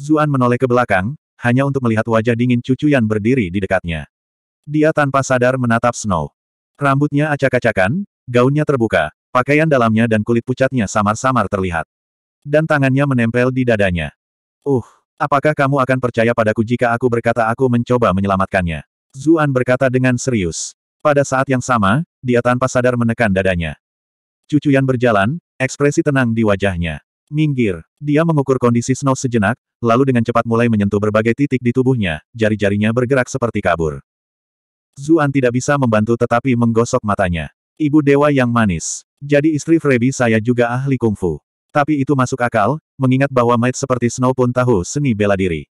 Zuan menoleh ke belakang, hanya untuk melihat wajah dingin cucu yang berdiri di dekatnya. Dia tanpa sadar menatap Snow. Rambutnya acak-acakan, gaunnya terbuka, pakaian dalamnya dan kulit pucatnya samar-samar terlihat. Dan tangannya menempel di dadanya. Uh, Apakah kamu akan percaya padaku jika aku berkata aku mencoba menyelamatkannya? Zuan berkata dengan serius. Pada saat yang sama, dia tanpa sadar menekan dadanya. Cucu Yan berjalan, ekspresi tenang di wajahnya. Minggir. Dia mengukur kondisi Snow sejenak, lalu dengan cepat mulai menyentuh berbagai titik di tubuhnya, jari-jarinya bergerak seperti kabur. Zuan tidak bisa membantu tetapi menggosok matanya. Ibu dewa yang manis. Jadi istri Freddy saya juga ahli kungfu. Tapi itu masuk akal, mengingat bahwa maid seperti Snow pun tahu seni bela diri.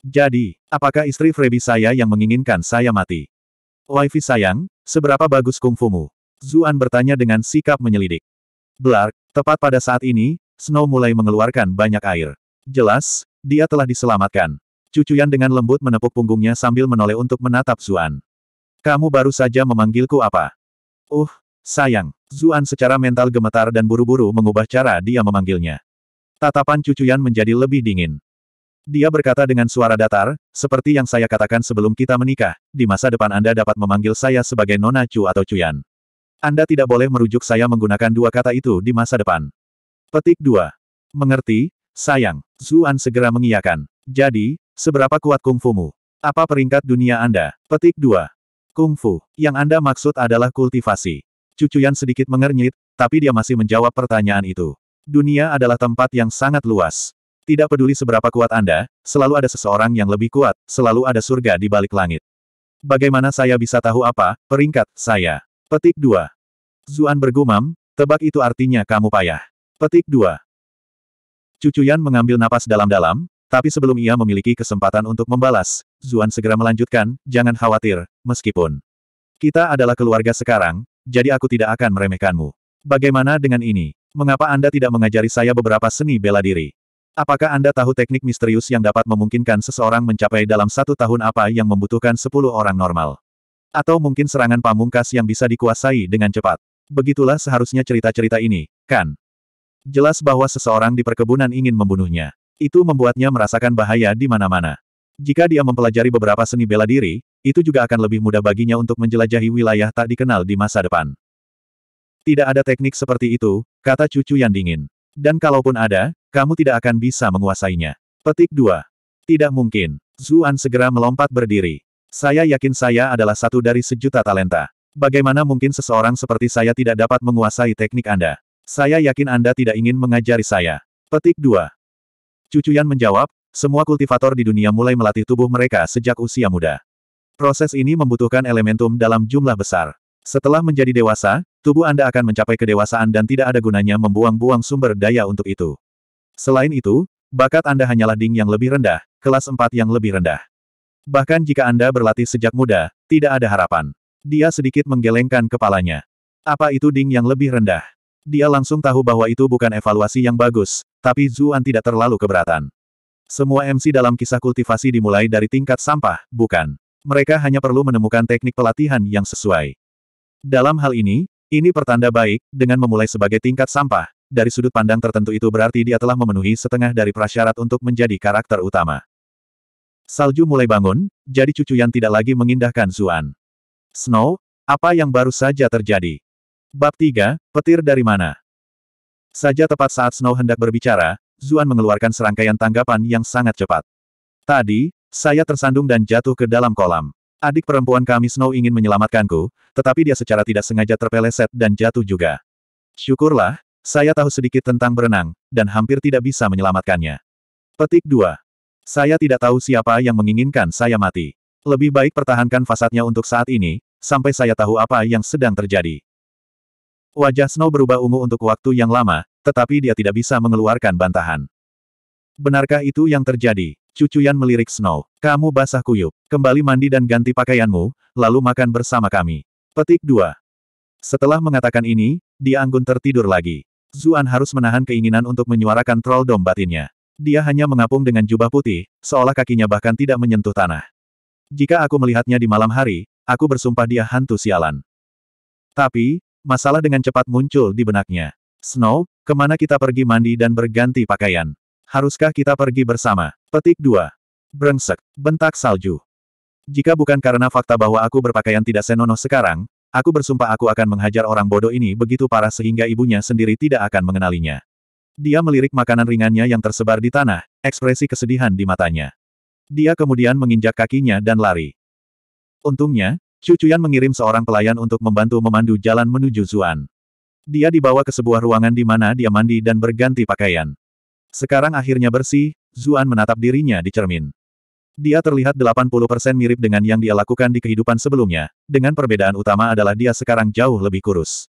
Jadi, apakah istri Freddy saya yang menginginkan saya mati? Wifi sayang, seberapa bagus kungfumu? Zuan bertanya dengan sikap menyelidik. Blark, tepat pada saat ini, Snow mulai mengeluarkan banyak air. Jelas, dia telah diselamatkan. Cucuyan dengan lembut menepuk punggungnya sambil menoleh untuk menatap Zuan. Kamu baru saja memanggilku apa? Uh, Sayang, Zuan secara mental gemetar dan buru-buru mengubah cara dia memanggilnya. Tatapan cucuyan menjadi lebih dingin. Dia berkata dengan suara datar, seperti yang saya katakan sebelum kita menikah, di masa depan Anda dapat memanggil saya sebagai Nona Chu atau Cuyan. Anda tidak boleh merujuk saya menggunakan dua kata itu di masa depan. Petik 2. Mengerti, sayang. Zuan segera mengiyakan. Jadi, seberapa kuat kungfumu? Apa peringkat dunia Anda? Petik 2. Kungfu. Yang Anda maksud adalah kultivasi. Cucuyan sedikit mengernyit, tapi dia masih menjawab pertanyaan itu. Dunia adalah tempat yang sangat luas. Tidak peduli seberapa kuat Anda, selalu ada seseorang yang lebih kuat, selalu ada surga di balik langit. Bagaimana saya bisa tahu apa, peringkat, saya? Petik 2. Zuan bergumam, tebak itu artinya kamu payah. Petik 2. Cucuyan mengambil napas dalam-dalam, tapi sebelum ia memiliki kesempatan untuk membalas, Zuan segera melanjutkan, jangan khawatir, meskipun kita adalah keluarga sekarang, jadi aku tidak akan meremehkanmu. Bagaimana dengan ini? Mengapa Anda tidak mengajari saya beberapa seni bela diri? Apakah Anda tahu teknik misterius yang dapat memungkinkan seseorang mencapai dalam satu tahun apa yang membutuhkan sepuluh orang normal? Atau mungkin serangan pamungkas yang bisa dikuasai dengan cepat? Begitulah seharusnya cerita-cerita ini, kan? Jelas bahwa seseorang di perkebunan ingin membunuhnya. Itu membuatnya merasakan bahaya di mana-mana. Jika dia mempelajari beberapa seni bela diri, itu juga akan lebih mudah baginya untuk menjelajahi wilayah tak dikenal di masa depan. Tidak ada teknik seperti itu, kata cucu yang dingin. Dan kalaupun ada, kamu tidak akan bisa menguasainya. Petik 2. Tidak mungkin. Zuan segera melompat berdiri. Saya yakin saya adalah satu dari sejuta talenta. Bagaimana mungkin seseorang seperti saya tidak dapat menguasai teknik Anda? Saya yakin Anda tidak ingin mengajari saya. Petik 2. Cucuyan menjawab, semua kultivator di dunia mulai melatih tubuh mereka sejak usia muda. Proses ini membutuhkan elementum dalam jumlah besar. Setelah menjadi dewasa, tubuh Anda akan mencapai kedewasaan dan tidak ada gunanya membuang-buang sumber daya untuk itu. Selain itu, bakat Anda hanyalah ding yang lebih rendah, kelas 4 yang lebih rendah. Bahkan jika Anda berlatih sejak muda, tidak ada harapan. Dia sedikit menggelengkan kepalanya. Apa itu ding yang lebih rendah? Dia langsung tahu bahwa itu bukan evaluasi yang bagus, tapi Zuan tidak terlalu keberatan. Semua MC dalam kisah kultivasi dimulai dari tingkat sampah, bukan. Mereka hanya perlu menemukan teknik pelatihan yang sesuai. Dalam hal ini, ini pertanda baik, dengan memulai sebagai tingkat sampah, dari sudut pandang tertentu itu berarti dia telah memenuhi setengah dari prasyarat untuk menjadi karakter utama. Salju mulai bangun, jadi cucu yang tidak lagi mengindahkan Zuan. Snow, apa yang baru saja terjadi? Bab 3, Petir dari mana? Saja tepat saat Snow hendak berbicara, Zuan mengeluarkan serangkaian tanggapan yang sangat cepat. Tadi, saya tersandung dan jatuh ke dalam kolam. Adik perempuan kami Snow ingin menyelamatkanku, tetapi dia secara tidak sengaja terpeleset dan jatuh juga. Syukurlah, saya tahu sedikit tentang berenang, dan hampir tidak bisa menyelamatkannya. Petik 2. Saya tidak tahu siapa yang menginginkan saya mati. Lebih baik pertahankan fasadnya untuk saat ini, sampai saya tahu apa yang sedang terjadi. Wajah Snow berubah ungu untuk waktu yang lama, tetapi dia tidak bisa mengeluarkan bantahan. Benarkah itu yang terjadi? Cucuyan melirik Snow. Kamu basah kuyup. Kembali mandi dan ganti pakaianmu, lalu makan bersama kami. Petik 2. Setelah mengatakan ini, dia anggun tertidur lagi. Zuan harus menahan keinginan untuk menyuarakan troll dom batinnya. Dia hanya mengapung dengan jubah putih, seolah kakinya bahkan tidak menyentuh tanah. Jika aku melihatnya di malam hari, aku bersumpah dia hantu sialan. Tapi, masalah dengan cepat muncul di benaknya. Snow, kemana kita pergi mandi dan berganti pakaian? Haruskah kita pergi bersama? Petik 2. Brengsek. Bentak salju. Jika bukan karena fakta bahwa aku berpakaian tidak senonoh sekarang, aku bersumpah aku akan menghajar orang bodoh ini begitu parah sehingga ibunya sendiri tidak akan mengenalinya. Dia melirik makanan ringannya yang tersebar di tanah, ekspresi kesedihan di matanya. Dia kemudian menginjak kakinya dan lari. Untungnya, Cucuyan mengirim seorang pelayan untuk membantu memandu jalan menuju Zuan. Dia dibawa ke sebuah ruangan di mana dia mandi dan berganti pakaian. Sekarang akhirnya bersih, Zuan menatap dirinya di cermin. Dia terlihat 80% mirip dengan yang dia lakukan di kehidupan sebelumnya, dengan perbedaan utama adalah dia sekarang jauh lebih kurus.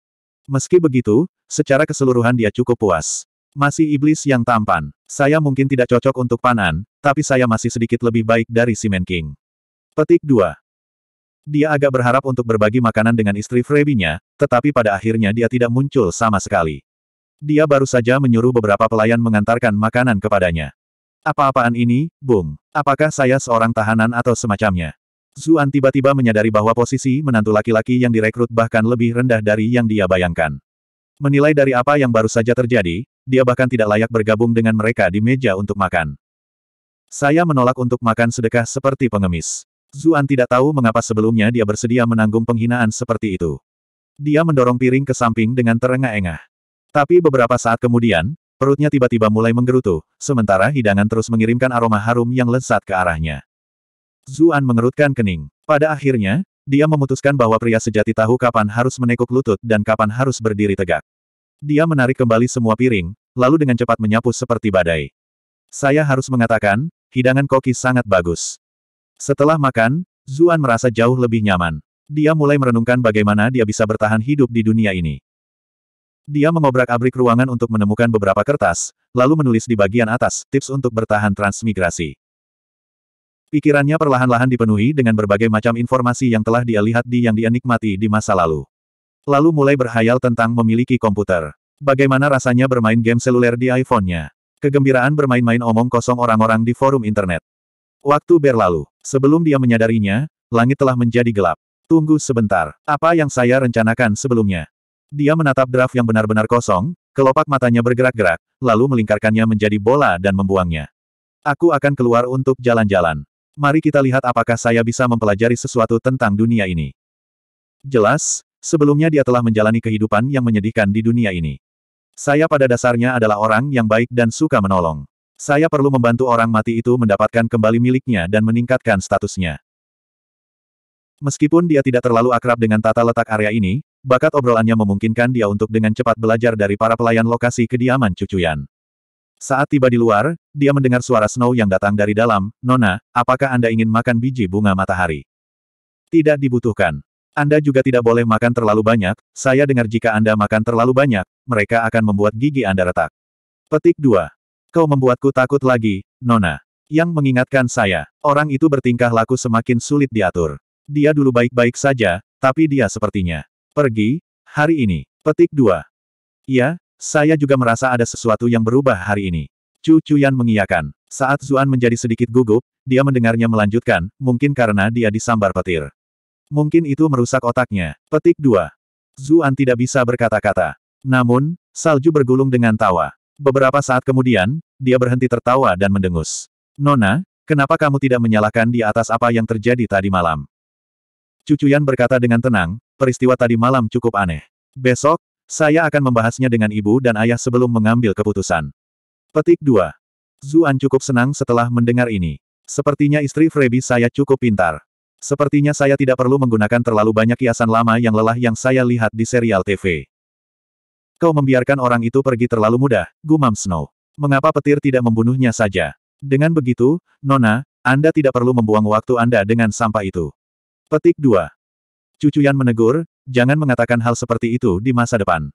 Meski begitu, secara keseluruhan dia cukup puas. Masih iblis yang tampan. Saya mungkin tidak cocok untuk Panan, tapi saya masih sedikit lebih baik dari Simen King. Petik 2. Dia agak berharap untuk berbagi makanan dengan istri Frebinya, tetapi pada akhirnya dia tidak muncul sama sekali. Dia baru saja menyuruh beberapa pelayan mengantarkan makanan kepadanya. Apa-apaan ini, Bung? Apakah saya seorang tahanan atau semacamnya? Zuan tiba-tiba menyadari bahwa posisi menantu laki-laki yang direkrut bahkan lebih rendah dari yang dia bayangkan. Menilai dari apa yang baru saja terjadi, dia bahkan tidak layak bergabung dengan mereka di meja untuk makan. Saya menolak untuk makan sedekah seperti pengemis. Zuan tidak tahu mengapa sebelumnya dia bersedia menanggung penghinaan seperti itu. Dia mendorong piring ke samping dengan terengah-engah. Tapi beberapa saat kemudian, perutnya tiba-tiba mulai menggerutu, sementara hidangan terus mengirimkan aroma harum yang lezat ke arahnya. Zuan mengerutkan kening. Pada akhirnya, dia memutuskan bahwa pria sejati tahu kapan harus menekuk lutut dan kapan harus berdiri tegak. Dia menarik kembali semua piring, lalu dengan cepat menyapu seperti badai. Saya harus mengatakan, hidangan koki sangat bagus. Setelah makan, Zuan merasa jauh lebih nyaman. Dia mulai merenungkan bagaimana dia bisa bertahan hidup di dunia ini. Dia mengobrak-abrik ruangan untuk menemukan beberapa kertas, lalu menulis di bagian atas tips untuk bertahan transmigrasi. Pikirannya perlahan-lahan dipenuhi dengan berbagai macam informasi yang telah dia lihat di yang dia nikmati di masa lalu. Lalu mulai berhayal tentang memiliki komputer. Bagaimana rasanya bermain game seluler di iPhone-nya? Kegembiraan bermain-main omong kosong orang-orang di forum internet. Waktu berlalu. Sebelum dia menyadarinya, langit telah menjadi gelap. Tunggu sebentar. Apa yang saya rencanakan sebelumnya? Dia menatap draft yang benar-benar kosong, kelopak matanya bergerak-gerak, lalu melingkarkannya menjadi bola dan membuangnya. Aku akan keluar untuk jalan-jalan. Mari kita lihat apakah saya bisa mempelajari sesuatu tentang dunia ini. Jelas, sebelumnya dia telah menjalani kehidupan yang menyedihkan di dunia ini. Saya pada dasarnya adalah orang yang baik dan suka menolong. Saya perlu membantu orang mati itu mendapatkan kembali miliknya dan meningkatkan statusnya. Meskipun dia tidak terlalu akrab dengan tata letak area ini, bakat obrolannya memungkinkan dia untuk dengan cepat belajar dari para pelayan lokasi kediaman Cucuyan. Saat tiba di luar, dia mendengar suara Snow yang datang dari dalam, Nona, apakah Anda ingin makan biji bunga matahari? Tidak dibutuhkan. Anda juga tidak boleh makan terlalu banyak, saya dengar jika Anda makan terlalu banyak, mereka akan membuat gigi Anda retak. Petik 2. Kau membuatku takut lagi, Nona. Yang mengingatkan saya, orang itu bertingkah laku semakin sulit diatur. Dia dulu baik-baik saja, tapi dia sepertinya pergi hari ini. Petik 2. Ya, saya juga merasa ada sesuatu yang berubah hari ini. Cu Cuyan mengiyakan. Saat Zuan menjadi sedikit gugup, dia mendengarnya melanjutkan, mungkin karena dia disambar petir. Mungkin itu merusak otaknya. Petik 2. Zuan tidak bisa berkata-kata. Namun, salju bergulung dengan tawa. Beberapa saat kemudian, dia berhenti tertawa dan mendengus. Nona, kenapa kamu tidak menyalahkan di atas apa yang terjadi tadi malam? Cucuyan berkata dengan tenang, peristiwa tadi malam cukup aneh. Besok, saya akan membahasnya dengan ibu dan ayah sebelum mengambil keputusan. Petik 2. Zuan cukup senang setelah mendengar ini. Sepertinya istri Freby saya cukup pintar. Sepertinya saya tidak perlu menggunakan terlalu banyak kiasan lama yang lelah yang saya lihat di serial TV. Kau membiarkan orang itu pergi terlalu mudah, gumam Snow. Mengapa petir tidak membunuhnya saja? Dengan begitu, Nona, Anda tidak perlu membuang waktu Anda dengan sampah itu. Petik 2. Cucuyan menegur, jangan mengatakan hal seperti itu di masa depan.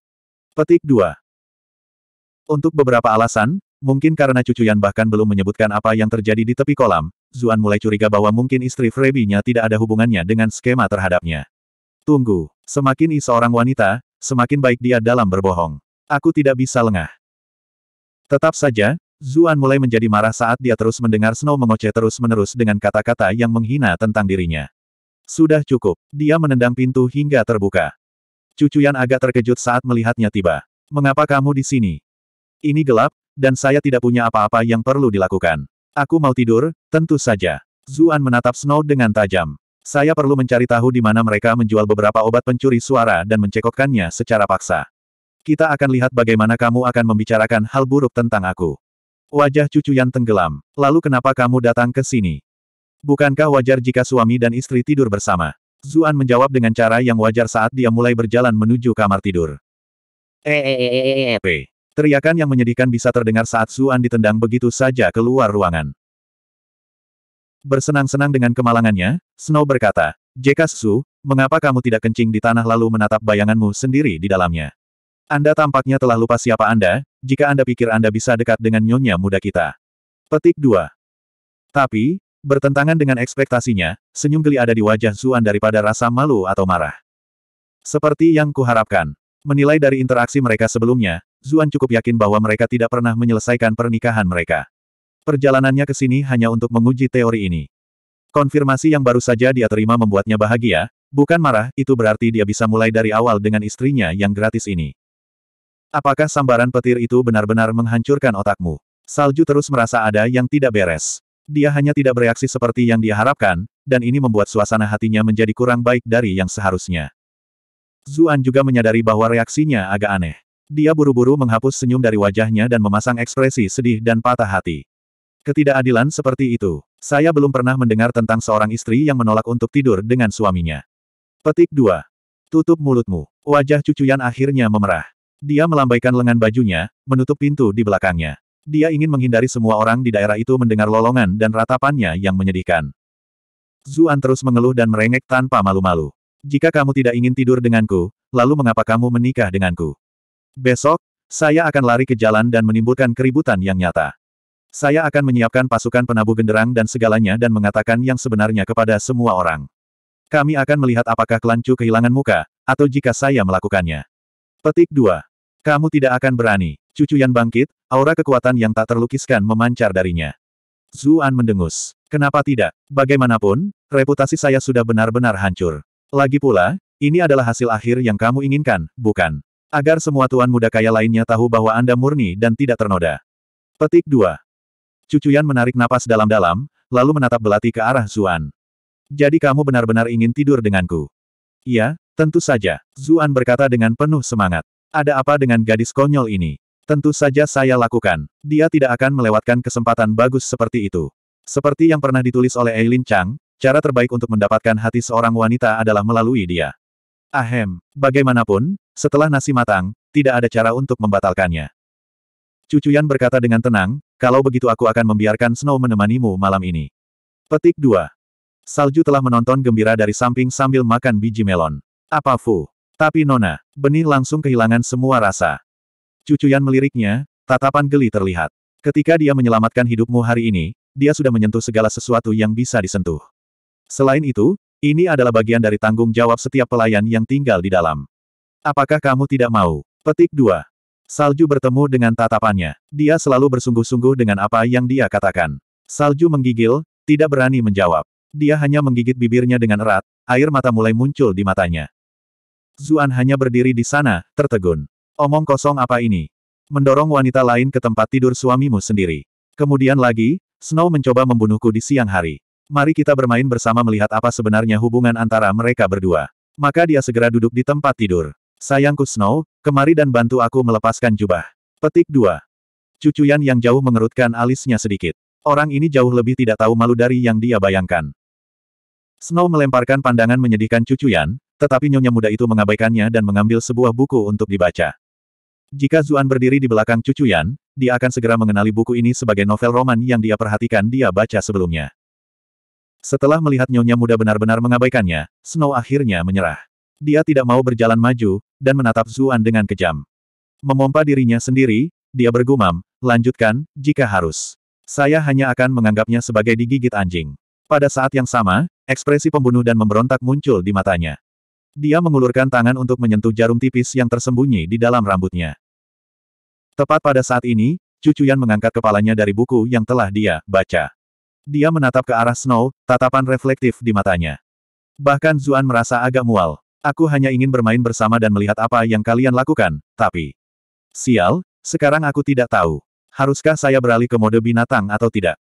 Petik 2. Untuk beberapa alasan, mungkin karena Cucuyan bahkan belum menyebutkan apa yang terjadi di tepi kolam, Zuan mulai curiga bahwa mungkin istri Frebinya tidak ada hubungannya dengan skema terhadapnya. Tunggu, semakin I seorang wanita, semakin baik dia dalam berbohong. Aku tidak bisa lengah. Tetap saja, Zuan mulai menjadi marah saat dia terus mendengar Snow mengoceh terus-menerus dengan kata-kata yang menghina tentang dirinya. Sudah cukup, dia menendang pintu hingga terbuka. Cucuyan agak terkejut saat melihatnya tiba. Mengapa kamu di sini? Ini gelap, dan saya tidak punya apa-apa yang perlu dilakukan. Aku mau tidur, tentu saja. Zuan menatap Snow dengan tajam. Saya perlu mencari tahu di mana mereka menjual beberapa obat pencuri suara dan mencekokkannya secara paksa. Kita akan lihat bagaimana kamu akan membicarakan hal buruk tentang aku. Wajah cucu Yan tenggelam. Lalu kenapa kamu datang ke sini? Bukankah wajar jika suami dan istri tidur bersama? Zuan menjawab dengan cara yang wajar saat dia mulai berjalan menuju kamar tidur. P. Eh, eh, eh, Teriakan yang menyedihkan bisa terdengar saat Zuan ditendang begitu saja keluar ruangan. Bersenang-senang dengan kemalangannya, Snow berkata, Jeka Su, mengapa kamu tidak kencing di tanah lalu menatap bayanganmu sendiri di dalamnya? Anda tampaknya telah lupa siapa Anda, jika Anda pikir Anda bisa dekat dengan nyonya muda kita. Petik 2. Tapi, bertentangan dengan ekspektasinya, senyum geli ada di wajah Zuan daripada rasa malu atau marah. Seperti yang kuharapkan. Menilai dari interaksi mereka sebelumnya, Zuan cukup yakin bahwa mereka tidak pernah menyelesaikan pernikahan mereka. Perjalanannya ke sini hanya untuk menguji teori ini. Konfirmasi yang baru saja dia terima membuatnya bahagia, bukan marah, itu berarti dia bisa mulai dari awal dengan istrinya yang gratis ini. Apakah sambaran petir itu benar-benar menghancurkan otakmu? Salju terus merasa ada yang tidak beres. Dia hanya tidak bereaksi seperti yang dia harapkan, dan ini membuat suasana hatinya menjadi kurang baik dari yang seharusnya. Zuan juga menyadari bahwa reaksinya agak aneh. Dia buru-buru menghapus senyum dari wajahnya dan memasang ekspresi sedih dan patah hati. Ketidakadilan seperti itu. Saya belum pernah mendengar tentang seorang istri yang menolak untuk tidur dengan suaminya. Petik 2. Tutup mulutmu. Wajah cucuyan akhirnya memerah. Dia melambaikan lengan bajunya, menutup pintu di belakangnya. Dia ingin menghindari semua orang di daerah itu mendengar lolongan dan ratapannya yang menyedihkan. Zuan terus mengeluh dan merengek tanpa malu-malu. Jika kamu tidak ingin tidur denganku, lalu mengapa kamu menikah denganku? Besok, saya akan lari ke jalan dan menimbulkan keributan yang nyata. Saya akan menyiapkan pasukan penabuh genderang dan segalanya dan mengatakan yang sebenarnya kepada semua orang. Kami akan melihat apakah Kelancu kehilangan muka, atau jika saya melakukannya. Petik 2. Kamu tidak akan berani. cucu yang bangkit, aura kekuatan yang tak terlukiskan memancar darinya. Zuan mendengus. Kenapa tidak? Bagaimanapun, reputasi saya sudah benar-benar hancur. Lagi pula, ini adalah hasil akhir yang kamu inginkan, bukan? Agar semua tuan muda kaya lainnya tahu bahwa Anda murni dan tidak ternoda. Petik 2. Cucuyan menarik napas dalam-dalam, lalu menatap belati ke arah Zuan. Jadi kamu benar-benar ingin tidur denganku? Iya, tentu saja. Zuan berkata dengan penuh semangat. Ada apa dengan gadis konyol ini? Tentu saja saya lakukan. Dia tidak akan melewatkan kesempatan bagus seperti itu. Seperti yang pernah ditulis oleh Eileen Chang, cara terbaik untuk mendapatkan hati seorang wanita adalah melalui dia. Ahem, bagaimanapun, setelah nasi matang, tidak ada cara untuk membatalkannya. Cucuyan berkata dengan tenang, kalau begitu aku akan membiarkan Snow menemanimu malam ini. Petik 2. Salju telah menonton gembira dari samping sambil makan biji melon. Apa Fu? Tapi Nona, benih langsung kehilangan semua rasa. Cucuyan meliriknya, tatapan geli terlihat. Ketika dia menyelamatkan hidupmu hari ini, dia sudah menyentuh segala sesuatu yang bisa disentuh. Selain itu, ini adalah bagian dari tanggung jawab setiap pelayan yang tinggal di dalam. Apakah kamu tidak mau? Petik 2. Salju bertemu dengan tatapannya. Dia selalu bersungguh-sungguh dengan apa yang dia katakan. Salju menggigil, tidak berani menjawab. Dia hanya menggigit bibirnya dengan erat, air mata mulai muncul di matanya. Zuan hanya berdiri di sana, tertegun. Omong kosong apa ini? Mendorong wanita lain ke tempat tidur suamimu sendiri. Kemudian lagi, Snow mencoba membunuhku di siang hari. Mari kita bermain bersama melihat apa sebenarnya hubungan antara mereka berdua. Maka dia segera duduk di tempat tidur. Sayangku Snow, kemari dan bantu aku melepaskan jubah. Petik 2. Cucuyan yang jauh mengerutkan alisnya sedikit. Orang ini jauh lebih tidak tahu malu dari yang dia bayangkan. Snow melemparkan pandangan menyedihkan Cucuyan, tetapi nyonya muda itu mengabaikannya dan mengambil sebuah buku untuk dibaca. Jika Zuan berdiri di belakang Cucuyan, dia akan segera mengenali buku ini sebagai novel roman yang dia perhatikan dia baca sebelumnya. Setelah melihat nyonya muda benar-benar mengabaikannya, Snow akhirnya menyerah. Dia tidak mau berjalan maju, dan menatap Zuan dengan kejam. Memompa dirinya sendiri, dia bergumam, lanjutkan, jika harus. Saya hanya akan menganggapnya sebagai digigit anjing. Pada saat yang sama, ekspresi pembunuh dan memberontak muncul di matanya. Dia mengulurkan tangan untuk menyentuh jarum tipis yang tersembunyi di dalam rambutnya. Tepat pada saat ini, Cucuyan mengangkat kepalanya dari buku yang telah dia baca. Dia menatap ke arah Snow, tatapan reflektif di matanya. Bahkan Zuan merasa agak mual. Aku hanya ingin bermain bersama dan melihat apa yang kalian lakukan, tapi... Sial, sekarang aku tidak tahu. Haruskah saya beralih ke mode binatang atau tidak?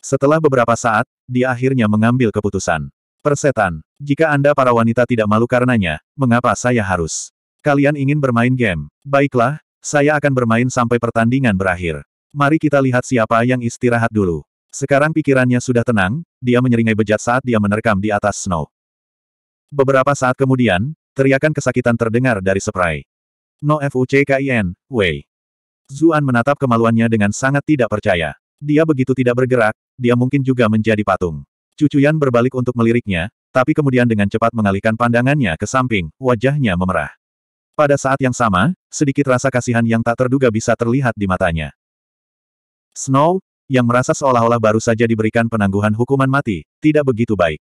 Setelah beberapa saat, dia akhirnya mengambil keputusan. Persetan, jika Anda para wanita tidak malu karenanya, mengapa saya harus? Kalian ingin bermain game? Baiklah, saya akan bermain sampai pertandingan berakhir. Mari kita lihat siapa yang istirahat dulu. Sekarang pikirannya sudah tenang, dia menyeringai bejat saat dia menerkam di atas snow. Beberapa saat kemudian, teriakan kesakitan terdengar dari Seprai. No FUCKIN, Wei. Zuan menatap kemaluannya dengan sangat tidak percaya. Dia begitu tidak bergerak, dia mungkin juga menjadi patung. Cucuyan berbalik untuk meliriknya, tapi kemudian dengan cepat mengalihkan pandangannya ke samping, wajahnya memerah. Pada saat yang sama, sedikit rasa kasihan yang tak terduga bisa terlihat di matanya. Snow, yang merasa seolah-olah baru saja diberikan penangguhan hukuman mati, tidak begitu baik.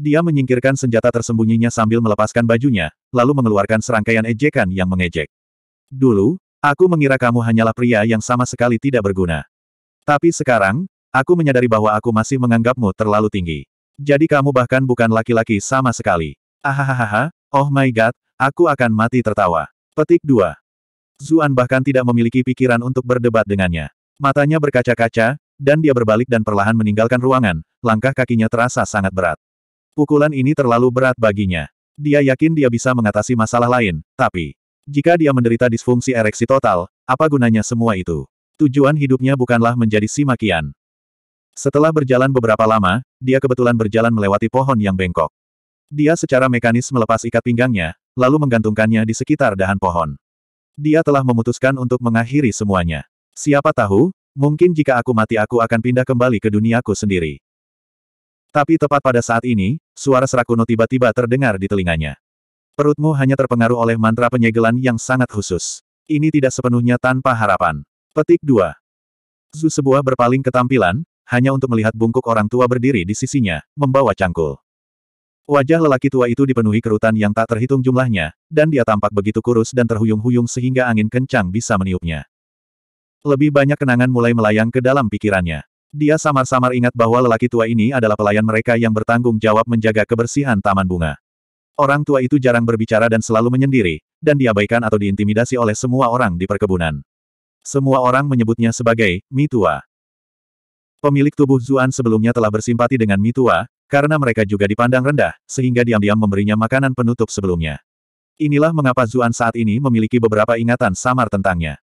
Dia menyingkirkan senjata tersembunyinya sambil melepaskan bajunya, lalu mengeluarkan serangkaian ejekan yang mengejek. Dulu, aku mengira kamu hanyalah pria yang sama sekali tidak berguna. Tapi sekarang, aku menyadari bahwa aku masih menganggapmu terlalu tinggi. Jadi kamu bahkan bukan laki-laki sama sekali. Ahahaha, oh my god, aku akan mati tertawa. Petik 2. Zuan bahkan tidak memiliki pikiran untuk berdebat dengannya. Matanya berkaca-kaca, dan dia berbalik dan perlahan meninggalkan ruangan, langkah kakinya terasa sangat berat. Pukulan ini terlalu berat baginya. Dia yakin dia bisa mengatasi masalah lain, tapi jika dia menderita disfungsi ereksi total, apa gunanya semua itu? Tujuan hidupnya bukanlah menjadi simakian. Setelah berjalan beberapa lama, dia kebetulan berjalan melewati pohon yang bengkok. Dia secara mekanis melepas ikat pinggangnya, lalu menggantungkannya di sekitar dahan pohon. Dia telah memutuskan untuk mengakhiri semuanya. Siapa tahu, mungkin jika aku mati aku akan pindah kembali ke duniaku sendiri. Tapi tepat pada saat ini, suara Serakuno tiba-tiba terdengar di telinganya. Perutmu hanya terpengaruh oleh mantra penyegelan yang sangat khusus. Ini tidak sepenuhnya tanpa harapan. Petik 2. Zu sebuah berpaling ke tampilan, hanya untuk melihat bungkuk orang tua berdiri di sisinya, membawa cangkul. Wajah lelaki tua itu dipenuhi kerutan yang tak terhitung jumlahnya, dan dia tampak begitu kurus dan terhuyung-huyung sehingga angin kencang bisa meniupnya. Lebih banyak kenangan mulai melayang ke dalam pikirannya. Dia samar-samar ingat bahwa lelaki tua ini adalah pelayan mereka yang bertanggung jawab menjaga kebersihan taman bunga. Orang tua itu jarang berbicara dan selalu menyendiri, dan diabaikan atau diintimidasi oleh semua orang di perkebunan. Semua orang menyebutnya sebagai Mitua. Pemilik tubuh Zuan sebelumnya telah bersimpati dengan Mitua karena mereka juga dipandang rendah, sehingga diam-diam memberinya makanan penutup sebelumnya. Inilah mengapa Zuan saat ini memiliki beberapa ingatan samar tentangnya.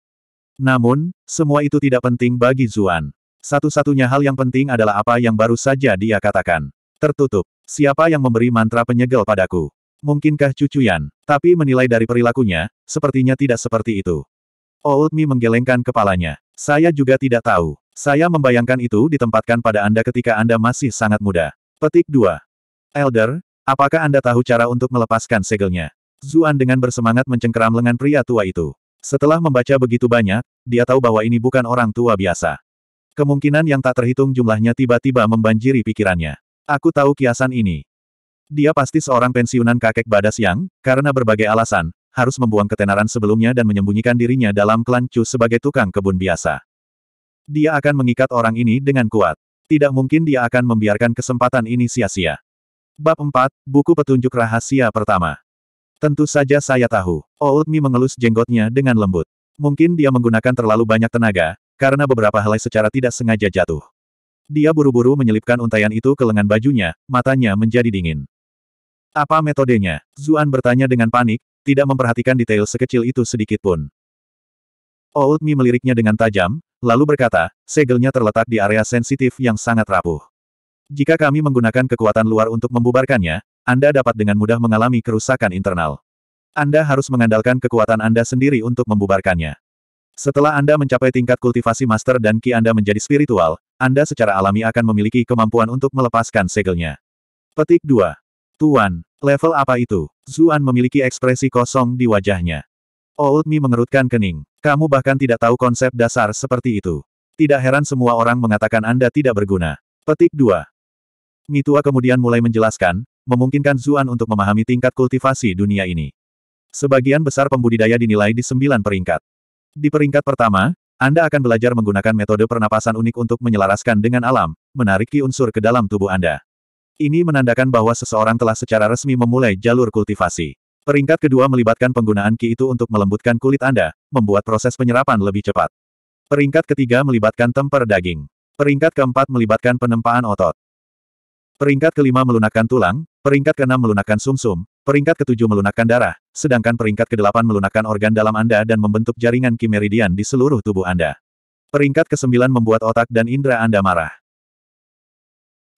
Namun, semua itu tidak penting bagi Zuan. Satu-satunya hal yang penting adalah apa yang baru saja dia katakan. Tertutup. Siapa yang memberi mantra penyegel padaku? Mungkinkah cucuyan? Tapi menilai dari perilakunya, sepertinya tidak seperti itu. Old oh, Mi menggelengkan kepalanya. Saya juga tidak tahu. Saya membayangkan itu ditempatkan pada Anda ketika Anda masih sangat muda. Petik 2. Elder, apakah Anda tahu cara untuk melepaskan segelnya? Zuan dengan bersemangat mencengkeram lengan pria tua itu. Setelah membaca begitu banyak, dia tahu bahwa ini bukan orang tua biasa. Kemungkinan yang tak terhitung jumlahnya tiba-tiba membanjiri pikirannya. Aku tahu kiasan ini. Dia pasti seorang pensiunan kakek badas yang, karena berbagai alasan, harus membuang ketenaran sebelumnya dan menyembunyikan dirinya dalam klan Chu sebagai tukang kebun biasa. Dia akan mengikat orang ini dengan kuat. Tidak mungkin dia akan membiarkan kesempatan ini sia-sia. Bab 4, Buku Petunjuk Rahasia Pertama Tentu saja saya tahu. Old Mi mengelus jenggotnya dengan lembut. Mungkin dia menggunakan terlalu banyak tenaga, karena beberapa helai secara tidak sengaja jatuh. Dia buru-buru menyelipkan untayan itu ke lengan bajunya, matanya menjadi dingin. Apa metodenya? Zuan bertanya dengan panik, tidak memperhatikan detail sekecil itu sedikit pun. Old Mi meliriknya dengan tajam, lalu berkata, segelnya terletak di area sensitif yang sangat rapuh. Jika kami menggunakan kekuatan luar untuk membubarkannya, Anda dapat dengan mudah mengalami kerusakan internal. Anda harus mengandalkan kekuatan Anda sendiri untuk membubarkannya. Setelah Anda mencapai tingkat kultivasi master dan ki Anda menjadi spiritual, Anda secara alami akan memiliki kemampuan untuk melepaskan segelnya. Petik 2. Tuan, level apa itu? Zuan memiliki ekspresi kosong di wajahnya. Old Mi mengerutkan kening. Kamu bahkan tidak tahu konsep dasar seperti itu. Tidak heran semua orang mengatakan Anda tidak berguna. Petik 2. Tua kemudian mulai menjelaskan, memungkinkan Zuan untuk memahami tingkat kultivasi dunia ini. Sebagian besar pembudidaya dinilai di sembilan peringkat. Di peringkat pertama, Anda akan belajar menggunakan metode pernapasan unik untuk menyelaraskan dengan alam, menarik ki unsur ke dalam tubuh Anda. Ini menandakan bahwa seseorang telah secara resmi memulai jalur kultivasi. Peringkat kedua melibatkan penggunaan ki itu untuk melembutkan kulit Anda, membuat proses penyerapan lebih cepat. Peringkat ketiga melibatkan temper daging. Peringkat keempat melibatkan penempaan otot. Peringkat kelima melunakkan tulang, peringkat keenam melunakkan sumsum, peringkat ketujuh melunakkan darah, sedangkan peringkat kedelapan melunakkan organ dalam Anda dan membentuk jaringan kimeridian di seluruh tubuh Anda. Peringkat kesembilan membuat otak dan indera Anda marah.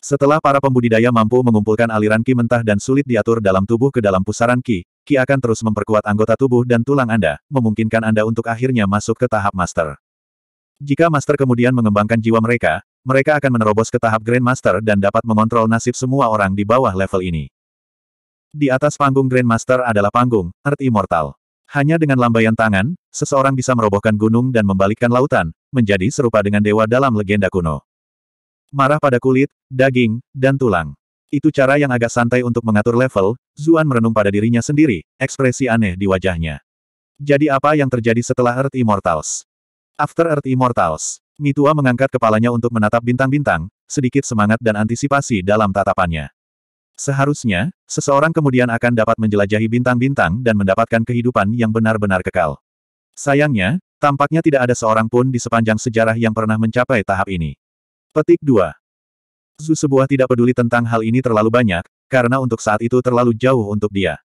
Setelah para pembudidaya mampu mengumpulkan aliran ki mentah dan sulit diatur dalam tubuh ke dalam pusaran ki, ki akan terus memperkuat anggota tubuh dan tulang Anda, memungkinkan Anda untuk akhirnya masuk ke tahap master. Jika master kemudian mengembangkan jiwa mereka, mereka akan menerobos ke tahap Grandmaster dan dapat mengontrol nasib semua orang di bawah level ini. Di atas panggung Grandmaster adalah panggung, Earth Immortal. Hanya dengan lambaian tangan, seseorang bisa merobohkan gunung dan membalikkan lautan, menjadi serupa dengan dewa dalam legenda kuno. Marah pada kulit, daging, dan tulang. Itu cara yang agak santai untuk mengatur level, Zuan merenung pada dirinya sendiri, ekspresi aneh di wajahnya. Jadi apa yang terjadi setelah Earth Immortals? After Earth Immortals. Mitua mengangkat kepalanya untuk menatap bintang-bintang, sedikit semangat dan antisipasi dalam tatapannya. Seharusnya, seseorang kemudian akan dapat menjelajahi bintang-bintang dan mendapatkan kehidupan yang benar-benar kekal. Sayangnya, tampaknya tidak ada seorang pun di sepanjang sejarah yang pernah mencapai tahap ini. Petik 2. Zu sebuah tidak peduli tentang hal ini terlalu banyak, karena untuk saat itu terlalu jauh untuk dia.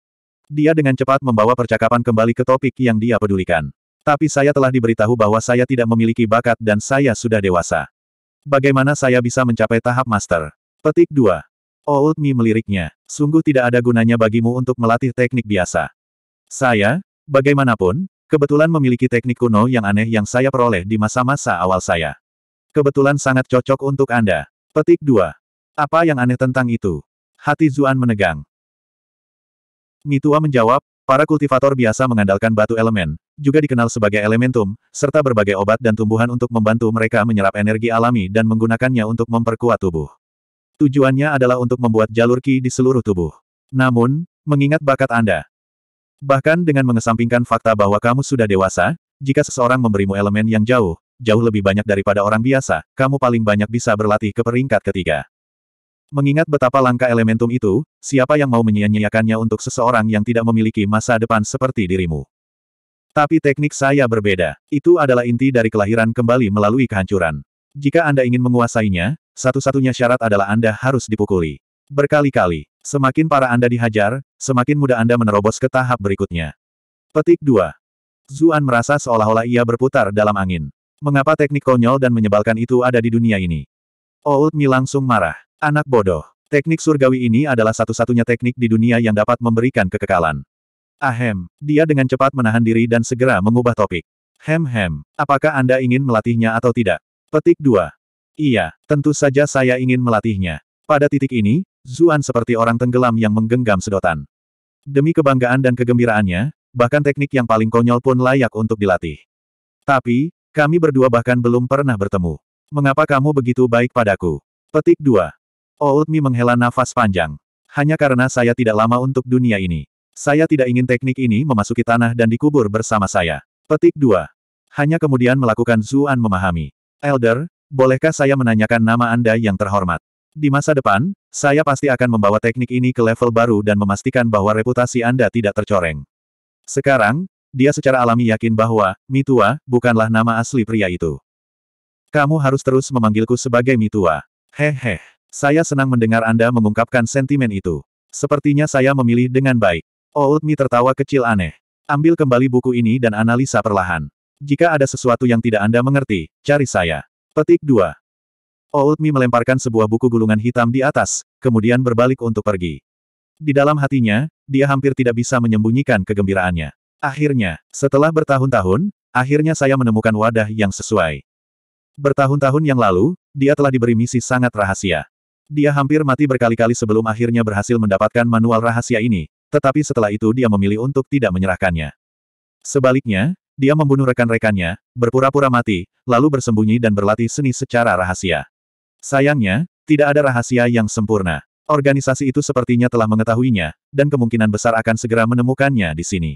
Dia dengan cepat membawa percakapan kembali ke topik yang dia pedulikan. Tapi saya telah diberitahu bahwa saya tidak memiliki bakat dan saya sudah dewasa. Bagaimana saya bisa mencapai tahap master? Petik 2. Old Mi meliriknya. Sungguh tidak ada gunanya bagimu untuk melatih teknik biasa. Saya, bagaimanapun, kebetulan memiliki teknik kuno yang aneh yang saya peroleh di masa-masa awal saya. Kebetulan sangat cocok untuk Anda. Petik 2. Apa yang aneh tentang itu? Hati Zuan menegang. Mitua menjawab, para kultivator biasa mengandalkan batu elemen, juga dikenal sebagai elementum, serta berbagai obat dan tumbuhan untuk membantu mereka menyerap energi alami dan menggunakannya untuk memperkuat tubuh. Tujuannya adalah untuk membuat jalur ki di seluruh tubuh. Namun, mengingat bakat Anda, bahkan dengan mengesampingkan fakta bahwa kamu sudah dewasa, jika seseorang memberimu elemen yang jauh, jauh lebih banyak daripada orang biasa, kamu paling banyak bisa berlatih ke peringkat ketiga. Mengingat betapa langka elementum itu, siapa yang mau menyia-nyiakannya untuk seseorang yang tidak memiliki masa depan seperti dirimu? Tapi teknik saya berbeda. Itu adalah inti dari kelahiran kembali melalui kehancuran. Jika Anda ingin menguasainya, satu-satunya syarat adalah Anda harus dipukuli. Berkali-kali, semakin para Anda dihajar, semakin mudah Anda menerobos ke tahap berikutnya. Petik 2. Zuan merasa seolah-olah ia berputar dalam angin. Mengapa teknik konyol dan menyebalkan itu ada di dunia ini? Old Mi langsung marah. Anak bodoh. Teknik surgawi ini adalah satu-satunya teknik di dunia yang dapat memberikan kekekalan. Ahem, dia dengan cepat menahan diri dan segera mengubah topik. Hem-hem, apakah Anda ingin melatihnya atau tidak? Petik 2. Iya, tentu saja saya ingin melatihnya. Pada titik ini, Zuan seperti orang tenggelam yang menggenggam sedotan. Demi kebanggaan dan kegembiraannya, bahkan teknik yang paling konyol pun layak untuk dilatih. Tapi, kami berdua bahkan belum pernah bertemu. Mengapa kamu begitu baik padaku? Petik 2. Old Mi menghela nafas panjang. Hanya karena saya tidak lama untuk dunia ini. Saya tidak ingin teknik ini memasuki tanah dan dikubur bersama saya. Petik 2. Hanya kemudian melakukan Zuan memahami. Elder, bolehkah saya menanyakan nama Anda yang terhormat? Di masa depan, saya pasti akan membawa teknik ini ke level baru dan memastikan bahwa reputasi Anda tidak tercoreng. Sekarang, dia secara alami yakin bahwa, Mitua, bukanlah nama asli pria itu. Kamu harus terus memanggilku sebagai Mitua. Hehe, saya senang mendengar Anda mengungkapkan sentimen itu. Sepertinya saya memilih dengan baik. Old Mi tertawa kecil aneh. Ambil kembali buku ini dan analisa perlahan. Jika ada sesuatu yang tidak Anda mengerti, cari saya. Petik 2. Old Mi melemparkan sebuah buku gulungan hitam di atas, kemudian berbalik untuk pergi. Di dalam hatinya, dia hampir tidak bisa menyembunyikan kegembiraannya. Akhirnya, setelah bertahun-tahun, akhirnya saya menemukan wadah yang sesuai. Bertahun-tahun yang lalu, dia telah diberi misi sangat rahasia. Dia hampir mati berkali-kali sebelum akhirnya berhasil mendapatkan manual rahasia ini, tetapi setelah itu dia memilih untuk tidak menyerahkannya. Sebaliknya, dia membunuh rekan-rekannya, berpura-pura mati, lalu bersembunyi dan berlatih seni secara rahasia. Sayangnya, tidak ada rahasia yang sempurna. Organisasi itu sepertinya telah mengetahuinya, dan kemungkinan besar akan segera menemukannya di sini.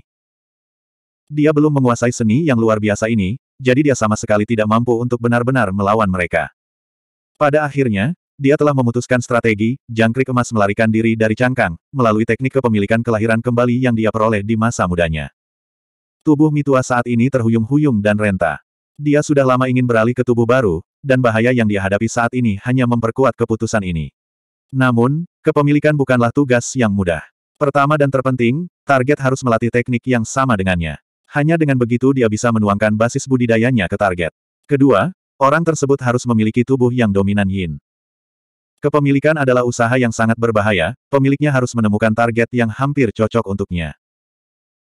Dia belum menguasai seni yang luar biasa ini, jadi dia sama sekali tidak mampu untuk benar-benar melawan mereka. Pada akhirnya, dia telah memutuskan strategi, jangkrik emas melarikan diri dari cangkang, melalui teknik kepemilikan kelahiran kembali yang dia peroleh di masa mudanya. Tubuh Mitua saat ini terhuyung-huyung dan renta. Dia sudah lama ingin beralih ke tubuh baru, dan bahaya yang dia hadapi saat ini hanya memperkuat keputusan ini. Namun, kepemilikan bukanlah tugas yang mudah. Pertama dan terpenting, target harus melatih teknik yang sama dengannya. Hanya dengan begitu dia bisa menuangkan basis budidayanya ke target. Kedua, orang tersebut harus memiliki tubuh yang dominan yin. Kepemilikan adalah usaha yang sangat berbahaya, pemiliknya harus menemukan target yang hampir cocok untuknya.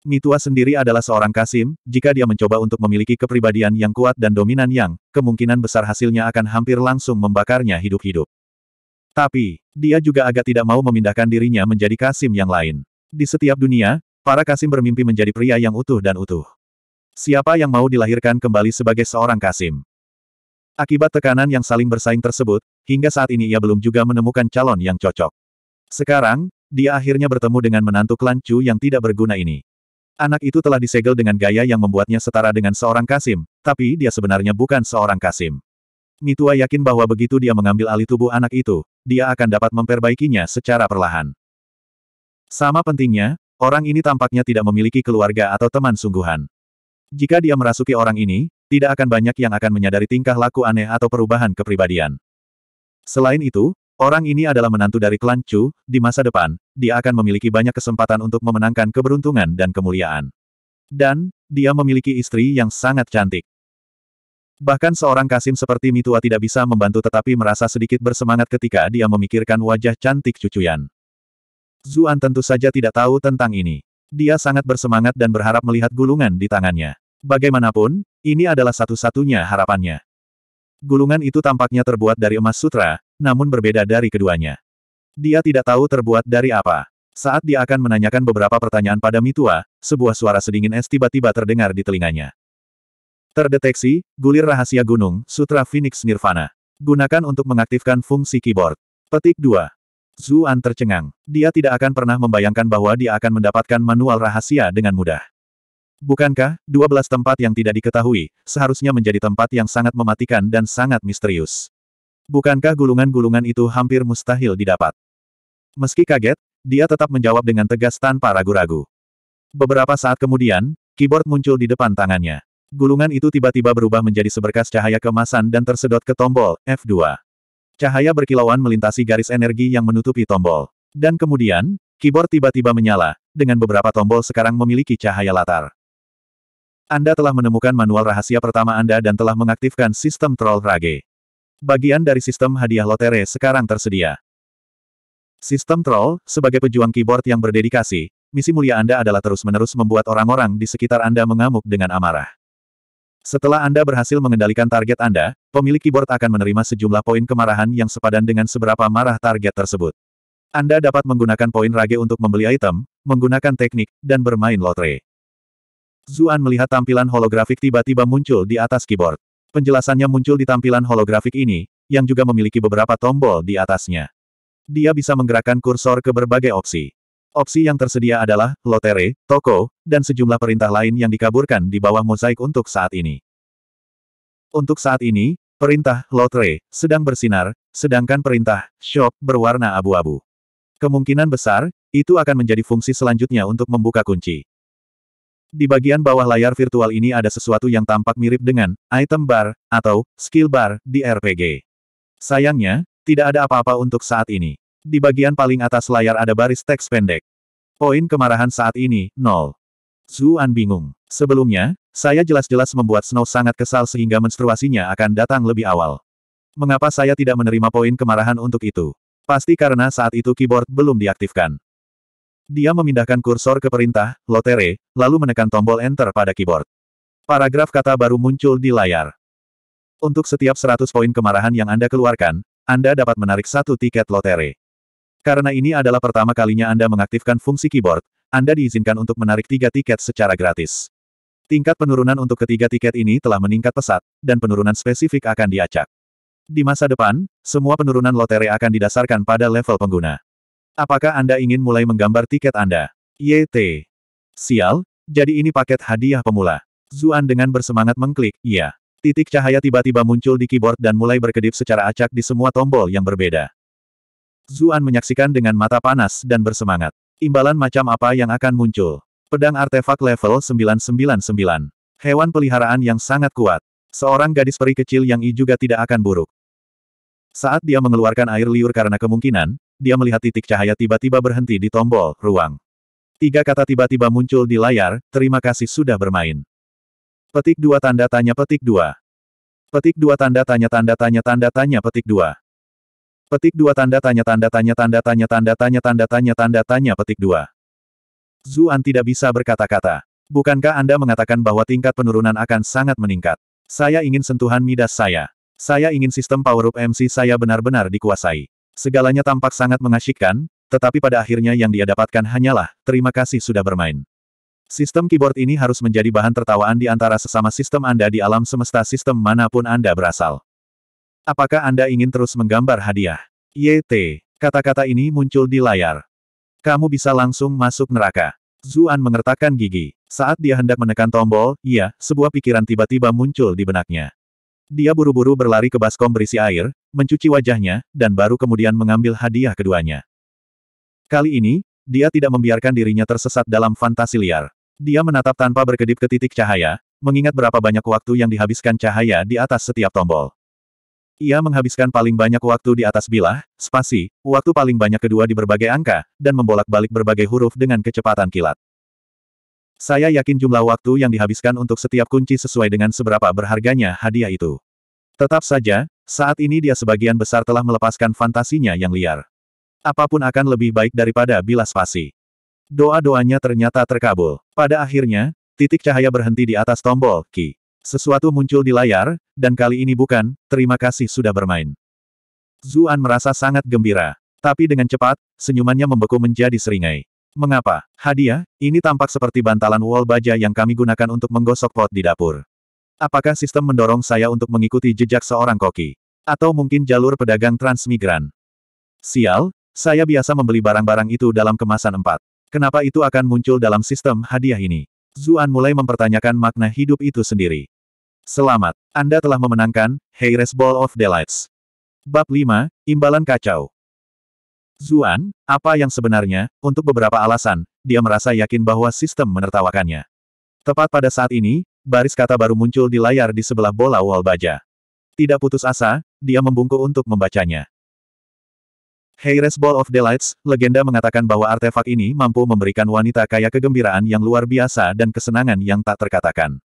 Mitua sendiri adalah seorang kasim, jika dia mencoba untuk memiliki kepribadian yang kuat dan dominan yang, kemungkinan besar hasilnya akan hampir langsung membakarnya hidup-hidup. Tapi, dia juga agak tidak mau memindahkan dirinya menjadi kasim yang lain. Di setiap dunia, para kasim bermimpi menjadi pria yang utuh dan utuh. Siapa yang mau dilahirkan kembali sebagai seorang kasim? Akibat tekanan yang saling bersaing tersebut, hingga saat ini ia belum juga menemukan calon yang cocok. Sekarang, dia akhirnya bertemu dengan menantu klan Chu yang tidak berguna ini. Anak itu telah disegel dengan gaya yang membuatnya setara dengan seorang Kasim, tapi dia sebenarnya bukan seorang Kasim. Mitua yakin bahwa begitu dia mengambil alih tubuh anak itu, dia akan dapat memperbaikinya secara perlahan. Sama pentingnya, orang ini tampaknya tidak memiliki keluarga atau teman sungguhan. Jika dia merasuki orang ini, tidak akan banyak yang akan menyadari tingkah laku aneh atau perubahan kepribadian. Selain itu, orang ini adalah menantu dari klan Chu, di masa depan, dia akan memiliki banyak kesempatan untuk memenangkan keberuntungan dan kemuliaan. Dan, dia memiliki istri yang sangat cantik. Bahkan seorang Kasim seperti Mitua tidak bisa membantu tetapi merasa sedikit bersemangat ketika dia memikirkan wajah cantik cucuyan. Zuan tentu saja tidak tahu tentang ini. Dia sangat bersemangat dan berharap melihat gulungan di tangannya. Bagaimanapun, ini adalah satu-satunya harapannya. Gulungan itu tampaknya terbuat dari emas sutra, namun berbeda dari keduanya. Dia tidak tahu terbuat dari apa. Saat dia akan menanyakan beberapa pertanyaan pada Mitua, sebuah suara sedingin es tiba-tiba terdengar di telinganya. Terdeteksi, gulir rahasia gunung, Sutra Phoenix Nirvana. Gunakan untuk mengaktifkan fungsi keyboard. Petik 2. Zuan tercengang. Dia tidak akan pernah membayangkan bahwa dia akan mendapatkan manual rahasia dengan mudah. Bukankah, dua belas tempat yang tidak diketahui, seharusnya menjadi tempat yang sangat mematikan dan sangat misterius. Bukankah gulungan-gulungan itu hampir mustahil didapat? Meski kaget, dia tetap menjawab dengan tegas tanpa ragu-ragu. Beberapa saat kemudian, keyboard muncul di depan tangannya. Gulungan itu tiba-tiba berubah menjadi seberkas cahaya kemasan dan tersedot ke tombol F2. Cahaya berkilauan melintasi garis energi yang menutupi tombol. Dan kemudian, keyboard tiba-tiba menyala, dengan beberapa tombol sekarang memiliki cahaya latar. Anda telah menemukan manual rahasia pertama Anda dan telah mengaktifkan sistem troll rage. Bagian dari sistem hadiah lotere sekarang tersedia. Sistem troll, sebagai pejuang keyboard yang berdedikasi, misi mulia Anda adalah terus-menerus membuat orang-orang di sekitar Anda mengamuk dengan amarah. Setelah Anda berhasil mengendalikan target Anda, pemilik keyboard akan menerima sejumlah poin kemarahan yang sepadan dengan seberapa marah target tersebut. Anda dapat menggunakan poin rage untuk membeli item, menggunakan teknik, dan bermain lotre. Zuan melihat tampilan holografik tiba-tiba muncul di atas keyboard. Penjelasannya muncul di tampilan holografik ini, yang juga memiliki beberapa tombol di atasnya. Dia bisa menggerakkan kursor ke berbagai opsi. Opsi yang tersedia adalah lotere, toko, dan sejumlah perintah lain yang dikaburkan di bawah mozaik untuk saat ini. Untuk saat ini, perintah lotere sedang bersinar, sedangkan perintah shop berwarna abu-abu. Kemungkinan besar, itu akan menjadi fungsi selanjutnya untuk membuka kunci. Di bagian bawah layar virtual ini ada sesuatu yang tampak mirip dengan item bar atau skill bar di RPG. Sayangnya, tidak ada apa-apa untuk saat ini. Di bagian paling atas layar ada baris teks pendek. Poin kemarahan saat ini, 0. Zuan bingung. Sebelumnya, saya jelas-jelas membuat Snow sangat kesal sehingga menstruasinya akan datang lebih awal. Mengapa saya tidak menerima poin kemarahan untuk itu? Pasti karena saat itu keyboard belum diaktifkan. Dia memindahkan kursor ke perintah, lotere, lalu menekan tombol Enter pada keyboard. Paragraf kata baru muncul di layar. Untuk setiap 100 poin kemarahan yang Anda keluarkan, Anda dapat menarik satu tiket lotere. Karena ini adalah pertama kalinya Anda mengaktifkan fungsi keyboard, Anda diizinkan untuk menarik tiga tiket secara gratis. Tingkat penurunan untuk ketiga tiket ini telah meningkat pesat, dan penurunan spesifik akan diacak. Di masa depan, semua penurunan lotere akan didasarkan pada level pengguna. Apakah Anda ingin mulai menggambar tiket Anda? YT. Sial, jadi ini paket hadiah pemula. Zuan dengan bersemangat mengklik, iya. Titik cahaya tiba-tiba muncul di keyboard dan mulai berkedip secara acak di semua tombol yang berbeda. Zuan menyaksikan dengan mata panas dan bersemangat. Imbalan macam apa yang akan muncul? Pedang artefak level 999. Hewan peliharaan yang sangat kuat. Seorang gadis peri kecil yang I juga tidak akan buruk. Saat dia mengeluarkan air liur karena kemungkinan, dia melihat titik cahaya tiba-tiba berhenti di tombol ruang. Tiga kata tiba-tiba muncul di layar, terima kasih sudah bermain. Petik dua tanda tanya petik dua. Petik dua tanda tanya tanda tanya tanda tanya petik dua. Petik dua tanda tanya tanda tanya tanda tanya tanda tanya tanda tanya tanda tanya petik dua. Zuan tidak bisa berkata-kata. Bukankah Anda mengatakan bahwa tingkat penurunan akan sangat meningkat? Saya ingin sentuhan midas saya. Saya ingin sistem power up MC saya benar-benar dikuasai. Segalanya tampak sangat mengasyikkan, tetapi pada akhirnya yang dia dapatkan hanyalah, terima kasih sudah bermain. Sistem keyboard ini harus menjadi bahan tertawaan di antara sesama sistem Anda di alam semesta sistem manapun Anda berasal. Apakah Anda ingin terus menggambar hadiah? YT. Kata-kata ini muncul di layar. Kamu bisa langsung masuk neraka. Zuan mengertakkan gigi. Saat dia hendak menekan tombol, iya, sebuah pikiran tiba-tiba muncul di benaknya. Dia buru-buru berlari ke baskom berisi air, mencuci wajahnya, dan baru kemudian mengambil hadiah keduanya. Kali ini, dia tidak membiarkan dirinya tersesat dalam fantasi liar. Dia menatap tanpa berkedip ke titik cahaya, mengingat berapa banyak waktu yang dihabiskan cahaya di atas setiap tombol. Ia menghabiskan paling banyak waktu di atas bilah, spasi, waktu paling banyak kedua di berbagai angka, dan membolak-balik berbagai huruf dengan kecepatan kilat. Saya yakin jumlah waktu yang dihabiskan untuk setiap kunci sesuai dengan seberapa berharganya hadiah itu. Tetap saja, saat ini dia sebagian besar telah melepaskan fantasinya yang liar. Apapun akan lebih baik daripada bilas pasi. Doa-doanya ternyata terkabul. Pada akhirnya, titik cahaya berhenti di atas tombol, Ki. Sesuatu muncul di layar, dan kali ini bukan, terima kasih sudah bermain. Zuan merasa sangat gembira. Tapi dengan cepat, senyumannya membeku menjadi seringai. Mengapa? Hadiah, ini tampak seperti bantalan wall baja yang kami gunakan untuk menggosok pot di dapur. Apakah sistem mendorong saya untuk mengikuti jejak seorang koki? Atau mungkin jalur pedagang transmigran? Sial, saya biasa membeli barang-barang itu dalam kemasan empat. Kenapa itu akan muncul dalam sistem hadiah ini? Zuan mulai mempertanyakan makna hidup itu sendiri. Selamat, Anda telah memenangkan Heires Ball of Delights. Bab 5, Imbalan Kacau Zuan, apa yang sebenarnya, untuk beberapa alasan, dia merasa yakin bahwa sistem menertawakannya. Tepat pada saat ini, baris kata baru muncul di layar di sebelah bola wall baja. Tidak putus asa, dia membungkuk untuk membacanya. Heires Ball of Delights, legenda mengatakan bahwa artefak ini mampu memberikan wanita kaya kegembiraan yang luar biasa dan kesenangan yang tak terkatakan.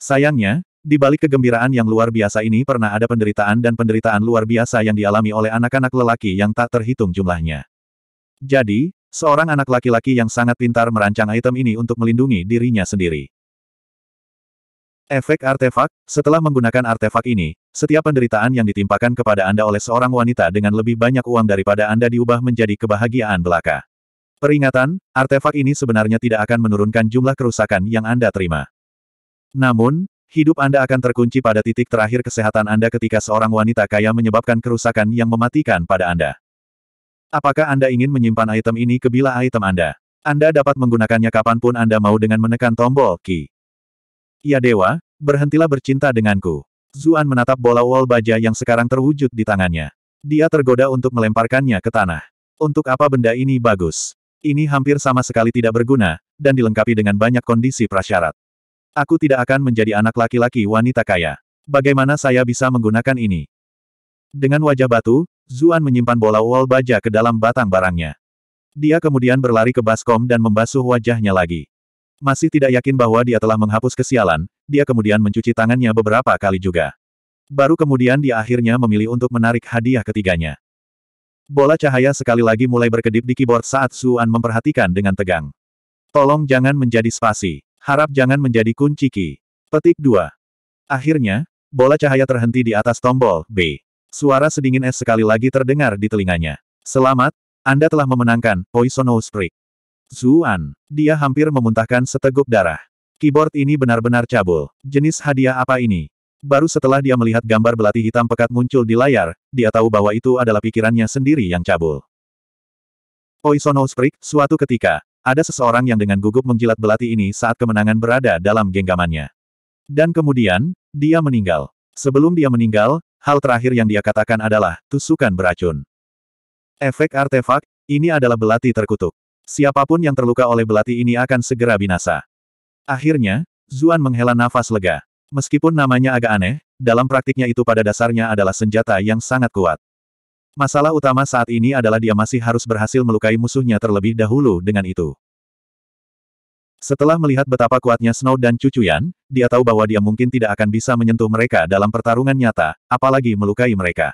Sayangnya, di balik kegembiraan yang luar biasa ini pernah ada penderitaan dan penderitaan luar biasa yang dialami oleh anak-anak lelaki yang tak terhitung jumlahnya. Jadi, seorang anak laki-laki yang sangat pintar merancang item ini untuk melindungi dirinya sendiri. Efek artefak, setelah menggunakan artefak ini, setiap penderitaan yang ditimpakan kepada Anda oleh seorang wanita dengan lebih banyak uang daripada Anda diubah menjadi kebahagiaan belaka. Peringatan, artefak ini sebenarnya tidak akan menurunkan jumlah kerusakan yang Anda terima. Namun, Hidup Anda akan terkunci pada titik terakhir kesehatan Anda ketika seorang wanita kaya menyebabkan kerusakan yang mematikan pada Anda. Apakah Anda ingin menyimpan item ini ke bila item Anda? Anda dapat menggunakannya kapanpun Anda mau dengan menekan tombol Ki. Ya Dewa, berhentilah bercinta denganku. Zuan menatap bola wall baja yang sekarang terwujud di tangannya. Dia tergoda untuk melemparkannya ke tanah. Untuk apa benda ini bagus? Ini hampir sama sekali tidak berguna, dan dilengkapi dengan banyak kondisi prasyarat. Aku tidak akan menjadi anak laki-laki wanita kaya. Bagaimana saya bisa menggunakan ini? Dengan wajah batu, Zuan menyimpan bola wall baja ke dalam batang barangnya. Dia kemudian berlari ke baskom dan membasuh wajahnya lagi. Masih tidak yakin bahwa dia telah menghapus kesialan, dia kemudian mencuci tangannya beberapa kali juga. Baru kemudian dia akhirnya memilih untuk menarik hadiah ketiganya. Bola cahaya sekali lagi mulai berkedip di keyboard saat Zuan memperhatikan dengan tegang. Tolong jangan menjadi spasi. Harap jangan menjadi kunci ki. Petik 2. Akhirnya, bola cahaya terhenti di atas tombol B. Suara sedingin es sekali lagi terdengar di telinganya. Selamat, Anda telah memenangkan Poison Osprey. Zuan, dia hampir memuntahkan seteguk darah. Keyboard ini benar-benar cabul. Jenis hadiah apa ini? Baru setelah dia melihat gambar belati hitam pekat muncul di layar, dia tahu bahwa itu adalah pikirannya sendiri yang cabul. Poison Osprey, suatu ketika, ada seseorang yang dengan gugup menjilat belati ini saat kemenangan berada dalam genggamannya. Dan kemudian, dia meninggal. Sebelum dia meninggal, hal terakhir yang dia katakan adalah, tusukan beracun. Efek artefak, ini adalah belati terkutuk. Siapapun yang terluka oleh belati ini akan segera binasa. Akhirnya, Zuan menghela nafas lega. Meskipun namanya agak aneh, dalam praktiknya itu pada dasarnya adalah senjata yang sangat kuat. Masalah utama saat ini adalah dia masih harus berhasil melukai musuhnya terlebih dahulu dengan itu. Setelah melihat betapa kuatnya Snow dan Cucu dia tahu bahwa dia mungkin tidak akan bisa menyentuh mereka dalam pertarungan nyata, apalagi melukai mereka.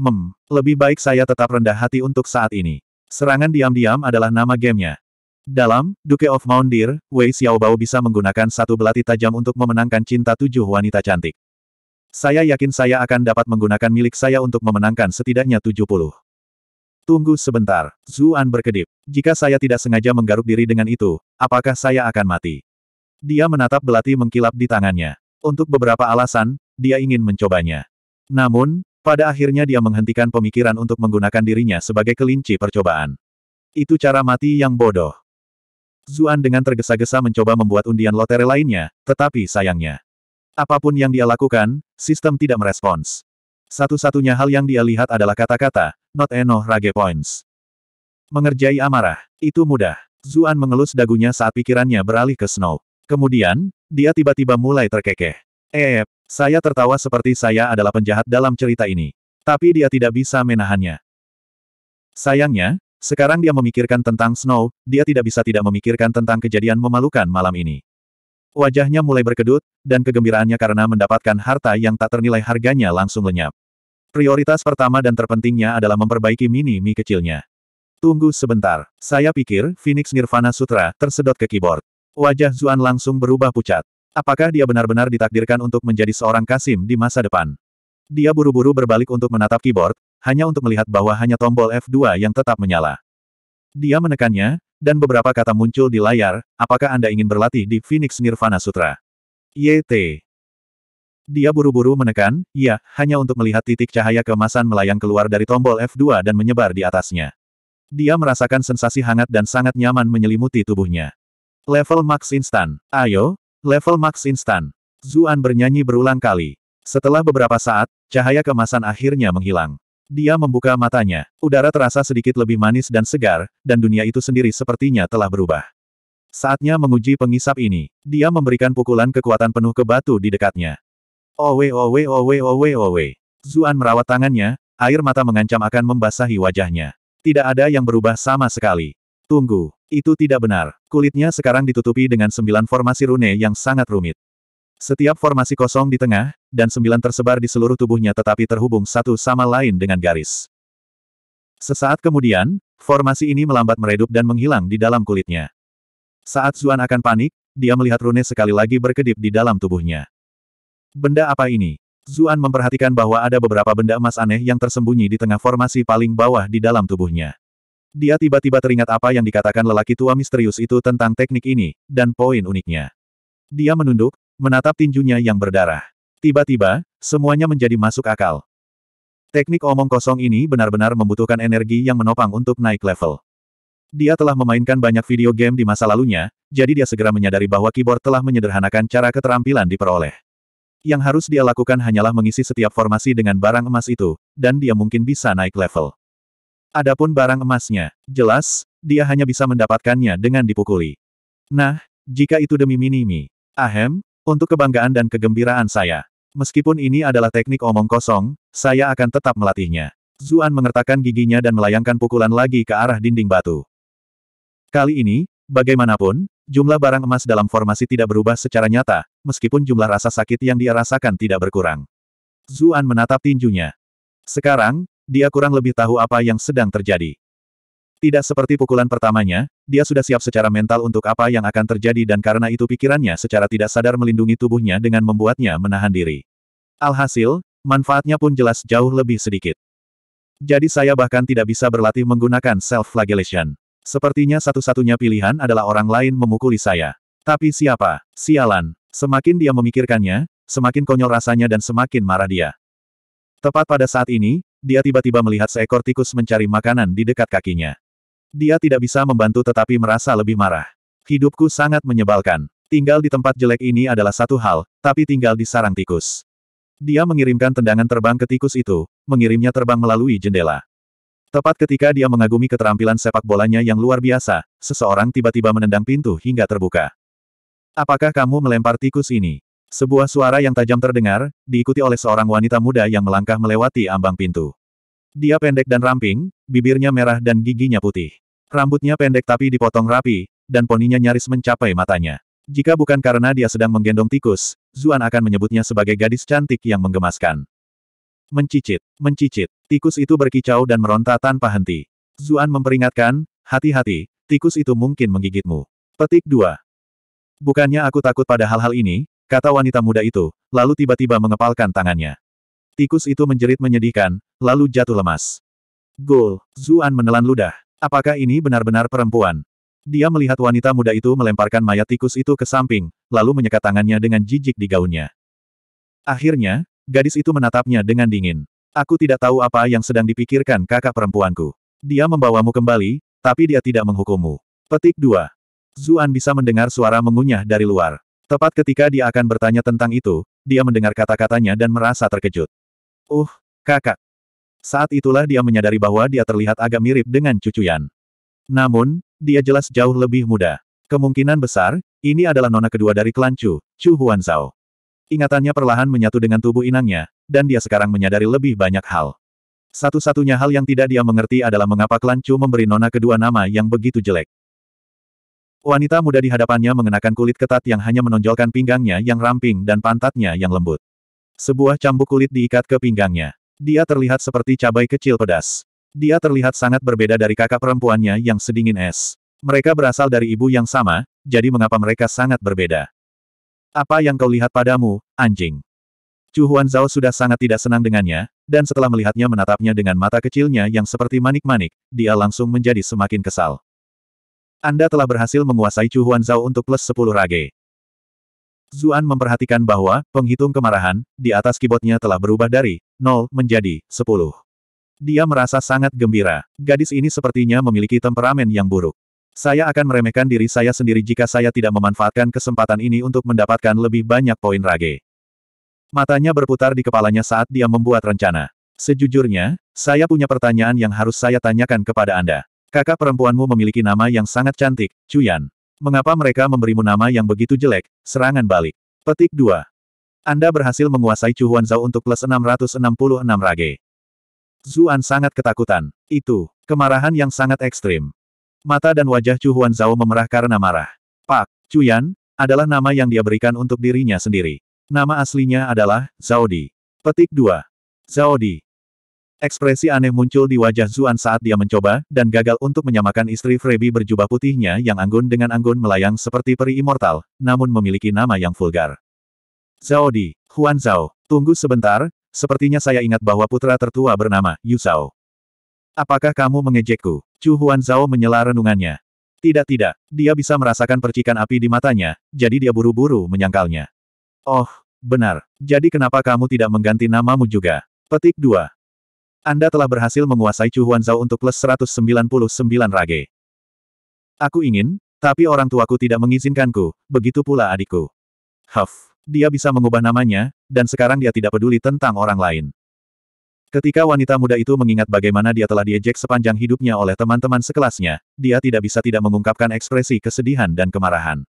Mem, lebih baik saya tetap rendah hati untuk saat ini. Serangan diam-diam adalah nama gamenya. Dalam, Duke of Mount Deer, Wei Xiaobao bisa menggunakan satu belati tajam untuk memenangkan cinta tujuh wanita cantik. Saya yakin saya akan dapat menggunakan milik saya untuk memenangkan setidaknya 70. Tunggu sebentar, Zuan berkedip. Jika saya tidak sengaja menggaruk diri dengan itu, apakah saya akan mati? Dia menatap belati mengkilap di tangannya. Untuk beberapa alasan, dia ingin mencobanya. Namun, pada akhirnya dia menghentikan pemikiran untuk menggunakan dirinya sebagai kelinci percobaan. Itu cara mati yang bodoh. Zuan dengan tergesa-gesa mencoba membuat undian lotere lainnya, tetapi sayangnya. Apapun yang dia lakukan, sistem tidak merespons. Satu-satunya hal yang dia lihat adalah kata-kata, not enough rage points. Mengerjai amarah, itu mudah. Zuan mengelus dagunya saat pikirannya beralih ke Snow. Kemudian, dia tiba-tiba mulai terkekeh. Eh, eh, eh, saya tertawa seperti saya adalah penjahat dalam cerita ini. Tapi dia tidak bisa menahannya. Sayangnya, sekarang dia memikirkan tentang Snow, dia tidak bisa tidak memikirkan tentang kejadian memalukan malam ini. Wajahnya mulai berkedut, dan kegembiraannya karena mendapatkan harta yang tak ternilai harganya langsung lenyap. Prioritas pertama dan terpentingnya adalah memperbaiki mini-mi kecilnya. Tunggu sebentar. Saya pikir, Phoenix Nirvana Sutra, tersedot ke keyboard. Wajah Zuan langsung berubah pucat. Apakah dia benar-benar ditakdirkan untuk menjadi seorang Kasim di masa depan? Dia buru-buru berbalik untuk menatap keyboard, hanya untuk melihat bahwa hanya tombol F2 yang tetap menyala. Dia menekannya, dan beberapa kata muncul di layar, apakah Anda ingin berlatih di Phoenix Nirvana Sutra? YT. Dia buru-buru menekan, ya, hanya untuk melihat titik cahaya kemasan melayang keluar dari tombol F2 dan menyebar di atasnya. Dia merasakan sensasi hangat dan sangat nyaman menyelimuti tubuhnya. Level Max Instan. Ayo, level Max Instan. Zuan bernyanyi berulang kali. Setelah beberapa saat, cahaya kemasan akhirnya menghilang. Dia membuka matanya, udara terasa sedikit lebih manis dan segar, dan dunia itu sendiri sepertinya telah berubah. Saatnya menguji pengisap ini, dia memberikan pukulan kekuatan penuh ke batu di dekatnya. Owe owe owe owe owe. Zuan merawat tangannya, air mata mengancam akan membasahi wajahnya. Tidak ada yang berubah sama sekali. Tunggu, itu tidak benar. Kulitnya sekarang ditutupi dengan sembilan formasi rune yang sangat rumit. Setiap formasi kosong di tengah, dan sembilan tersebar di seluruh tubuhnya tetapi terhubung satu sama lain dengan garis. Sesaat kemudian, formasi ini melambat meredup dan menghilang di dalam kulitnya. Saat Zuan akan panik, dia melihat rune sekali lagi berkedip di dalam tubuhnya. Benda apa ini? Zuan memperhatikan bahwa ada beberapa benda emas aneh yang tersembunyi di tengah formasi paling bawah di dalam tubuhnya. Dia tiba-tiba teringat apa yang dikatakan lelaki tua misterius itu tentang teknik ini, dan poin uniknya. Dia menunduk, menatap tinjunya yang berdarah. Tiba-tiba, semuanya menjadi masuk akal. Teknik omong kosong ini benar-benar membutuhkan energi yang menopang untuk naik level. Dia telah memainkan banyak video game di masa lalunya, jadi dia segera menyadari bahwa keyboard telah menyederhanakan cara keterampilan diperoleh. Yang harus dia lakukan hanyalah mengisi setiap formasi dengan barang emas itu, dan dia mungkin bisa naik level. Adapun barang emasnya, jelas, dia hanya bisa mendapatkannya dengan dipukuli. Nah, jika itu demi Minimi, ahem, untuk kebanggaan dan kegembiraan saya. Meskipun ini adalah teknik omong kosong, saya akan tetap melatihnya. Zuan mengertakkan giginya dan melayangkan pukulan lagi ke arah dinding batu. Kali ini, bagaimanapun, jumlah barang emas dalam formasi tidak berubah secara nyata, meskipun jumlah rasa sakit yang dia rasakan tidak berkurang. Zuan menatap tinjunya. Sekarang, dia kurang lebih tahu apa yang sedang terjadi. Tidak seperti pukulan pertamanya, dia sudah siap secara mental untuk apa yang akan terjadi dan karena itu pikirannya secara tidak sadar melindungi tubuhnya dengan membuatnya menahan diri. Alhasil, manfaatnya pun jelas jauh lebih sedikit. Jadi saya bahkan tidak bisa berlatih menggunakan self-flagellation. Sepertinya satu-satunya pilihan adalah orang lain memukuli saya. Tapi siapa? Sialan. Semakin dia memikirkannya, semakin konyol rasanya dan semakin marah dia. Tepat pada saat ini, dia tiba-tiba melihat seekor tikus mencari makanan di dekat kakinya. Dia tidak bisa membantu tetapi merasa lebih marah. Hidupku sangat menyebalkan. Tinggal di tempat jelek ini adalah satu hal, tapi tinggal di sarang tikus. Dia mengirimkan tendangan terbang ke tikus itu, mengirimnya terbang melalui jendela. Tepat ketika dia mengagumi keterampilan sepak bolanya yang luar biasa, seseorang tiba-tiba menendang pintu hingga terbuka. Apakah kamu melempar tikus ini? Sebuah suara yang tajam terdengar, diikuti oleh seorang wanita muda yang melangkah melewati ambang pintu. Dia pendek dan ramping, bibirnya merah dan giginya putih. Rambutnya pendek tapi dipotong rapi, dan poninya nyaris mencapai matanya. Jika bukan karena dia sedang menggendong tikus, Zuan akan menyebutnya sebagai gadis cantik yang menggemaskan. Mencicit, mencicit, tikus itu berkicau dan meronta tanpa henti. Zuan memperingatkan, hati-hati, tikus itu mungkin menggigitmu. Petik 2. Bukannya aku takut pada hal-hal ini, kata wanita muda itu, lalu tiba-tiba mengepalkan tangannya. Tikus itu menjerit menyedihkan, lalu jatuh lemas. Gol! Zuan menelan ludah. Apakah ini benar-benar perempuan? Dia melihat wanita muda itu melemparkan mayat tikus itu ke samping, lalu menyekat tangannya dengan jijik di gaunnya. Akhirnya, gadis itu menatapnya dengan dingin. Aku tidak tahu apa yang sedang dipikirkan kakak perempuanku. Dia membawamu kembali, tapi dia tidak menghukummu. Petik 2. Zuan bisa mendengar suara mengunyah dari luar. Tepat ketika dia akan bertanya tentang itu, dia mendengar kata-katanya dan merasa terkejut. Uh, kakak. Saat itulah dia menyadari bahwa dia terlihat agak mirip dengan cucu Yan. Namun, dia jelas jauh lebih muda. Kemungkinan besar, ini adalah nona kedua dari klan Chu, Chu Zhao. Ingatannya perlahan menyatu dengan tubuh inangnya, dan dia sekarang menyadari lebih banyak hal. Satu-satunya hal yang tidak dia mengerti adalah mengapa klan Chu memberi nona kedua nama yang begitu jelek. Wanita muda di hadapannya mengenakan kulit ketat yang hanya menonjolkan pinggangnya yang ramping dan pantatnya yang lembut. Sebuah cambuk kulit diikat ke pinggangnya. Dia terlihat seperti cabai kecil pedas. Dia terlihat sangat berbeda dari kakak perempuannya yang sedingin es. Mereka berasal dari ibu yang sama, jadi mengapa mereka sangat berbeda? Apa yang kau lihat padamu, anjing? Chu Huanzao sudah sangat tidak senang dengannya, dan setelah melihatnya menatapnya dengan mata kecilnya yang seperti manik-manik, dia langsung menjadi semakin kesal. Anda telah berhasil menguasai Chu Huanzao untuk plus 10 rage. Zuan memperhatikan bahwa penghitung kemarahan di atas keyboardnya telah berubah dari 0 menjadi 10. Dia merasa sangat gembira. Gadis ini sepertinya memiliki temperamen yang buruk. Saya akan meremehkan diri saya sendiri jika saya tidak memanfaatkan kesempatan ini untuk mendapatkan lebih banyak poin rage. Matanya berputar di kepalanya saat dia membuat rencana. Sejujurnya, saya punya pertanyaan yang harus saya tanyakan kepada Anda. Kakak perempuanmu memiliki nama yang sangat cantik, Cuyan. Mengapa mereka memberimu nama yang begitu jelek? Serangan balik. Petik 2. Anda berhasil menguasai Chu Zhao untuk plus 666 rage. Zuan sangat ketakutan. Itu, kemarahan yang sangat ekstrim. Mata dan wajah Chu Zhao memerah karena marah. Pak, Cuyan, adalah nama yang dia berikan untuk dirinya sendiri. Nama aslinya adalah, Zhao Di. Petik 2. Di. Ekspresi aneh muncul di wajah Zuan saat dia mencoba, dan gagal untuk menyamakan istri Freby berjubah putihnya yang anggun dengan anggun melayang seperti peri immortal, namun memiliki nama yang vulgar. Zhao Di, Huan Zhao, tunggu sebentar, sepertinya saya ingat bahwa putra tertua bernama, Yu Zhao. Apakah kamu mengejekku? Chu Huan Zhao menyela renungannya. Tidak-tidak, dia bisa merasakan percikan api di matanya, jadi dia buru-buru menyangkalnya. Oh, benar. Jadi kenapa kamu tidak mengganti namamu juga? Petik 2. Anda telah berhasil menguasai Chu Zhao untuk plus 199 rage. Aku ingin, tapi orang tuaku tidak mengizinkanku, begitu pula adikku. Huff, dia bisa mengubah namanya, dan sekarang dia tidak peduli tentang orang lain. Ketika wanita muda itu mengingat bagaimana dia telah diejek sepanjang hidupnya oleh teman-teman sekelasnya, dia tidak bisa tidak mengungkapkan ekspresi kesedihan dan kemarahan.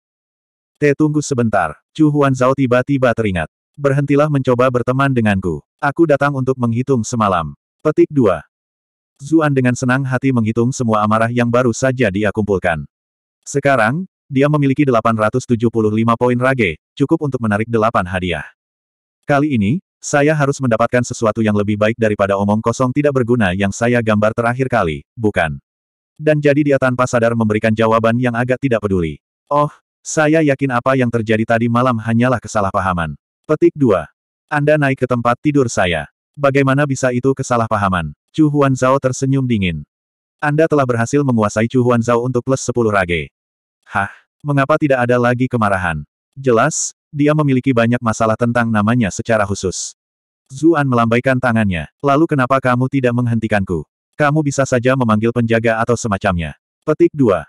Te tunggu sebentar, Chu Zhao tiba-tiba teringat. Berhentilah mencoba berteman denganku. Aku datang untuk menghitung semalam. Petik 2. Zuan dengan senang hati menghitung semua amarah yang baru saja dia kumpulkan. Sekarang, dia memiliki 875 poin rage, cukup untuk menarik 8 hadiah. Kali ini, saya harus mendapatkan sesuatu yang lebih baik daripada omong kosong tidak berguna yang saya gambar terakhir kali, bukan? Dan jadi dia tanpa sadar memberikan jawaban yang agak tidak peduli. Oh, saya yakin apa yang terjadi tadi malam hanyalah kesalahpahaman. Petik 2. Anda naik ke tempat tidur saya. Bagaimana bisa itu kesalahpahaman? Chu Huan Zhao tersenyum dingin. Anda telah berhasil menguasai Chu Huan Zhao untuk plus 10 rage. Hah? Mengapa tidak ada lagi kemarahan? Jelas, dia memiliki banyak masalah tentang namanya secara khusus. Zuan melambaikan tangannya. Lalu kenapa kamu tidak menghentikanku? Kamu bisa saja memanggil penjaga atau semacamnya. Petik 2.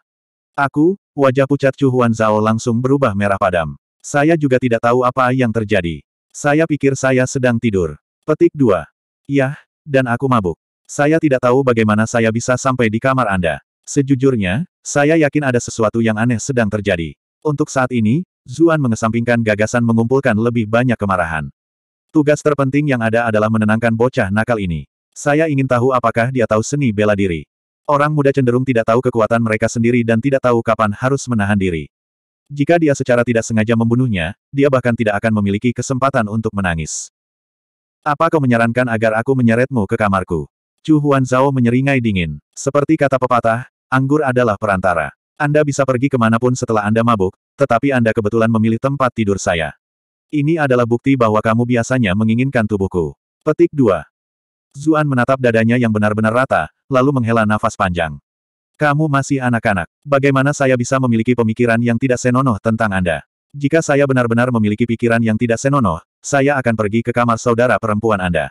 Aku, wajah pucat Chu Huan Zhao langsung berubah merah padam. Saya juga tidak tahu apa yang terjadi. Saya pikir saya sedang tidur. Petik 2. Yah, dan aku mabuk. Saya tidak tahu bagaimana saya bisa sampai di kamar Anda. Sejujurnya, saya yakin ada sesuatu yang aneh sedang terjadi. Untuk saat ini, Zuan mengesampingkan gagasan mengumpulkan lebih banyak kemarahan. Tugas terpenting yang ada adalah menenangkan bocah nakal ini. Saya ingin tahu apakah dia tahu seni bela diri. Orang muda cenderung tidak tahu kekuatan mereka sendiri dan tidak tahu kapan harus menahan diri. Jika dia secara tidak sengaja membunuhnya, dia bahkan tidak akan memiliki kesempatan untuk menangis. Apa kau menyarankan agar aku menyeretmu ke kamarku? Chu Huan Zhao menyeringai dingin. Seperti kata pepatah, anggur adalah perantara. Anda bisa pergi kemanapun setelah Anda mabuk, tetapi Anda kebetulan memilih tempat tidur saya. Ini adalah bukti bahwa kamu biasanya menginginkan tubuhku. Petik 2. Zuan menatap dadanya yang benar-benar rata, lalu menghela nafas panjang. Kamu masih anak-anak. Bagaimana saya bisa memiliki pemikiran yang tidak senonoh tentang Anda? Jika saya benar-benar memiliki pikiran yang tidak senonoh, saya akan pergi ke kamar saudara perempuan Anda.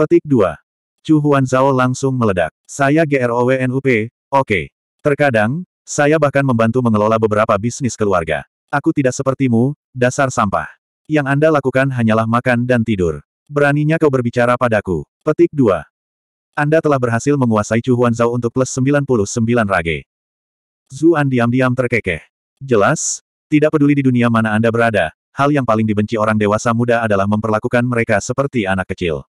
Petik 2. Chu Huan Zhao langsung meledak. Saya GROWNUP, oke. Okay. Terkadang, saya bahkan membantu mengelola beberapa bisnis keluarga. Aku tidak sepertimu, dasar sampah. Yang Anda lakukan hanyalah makan dan tidur. Beraninya kau berbicara padaku. Petik 2. Anda telah berhasil menguasai Chu Huan Zhao untuk plus 99 rage. Zuan diam-diam terkekeh. Jelas, tidak peduli di dunia mana Anda berada, hal yang paling dibenci orang dewasa muda adalah memperlakukan mereka seperti anak kecil.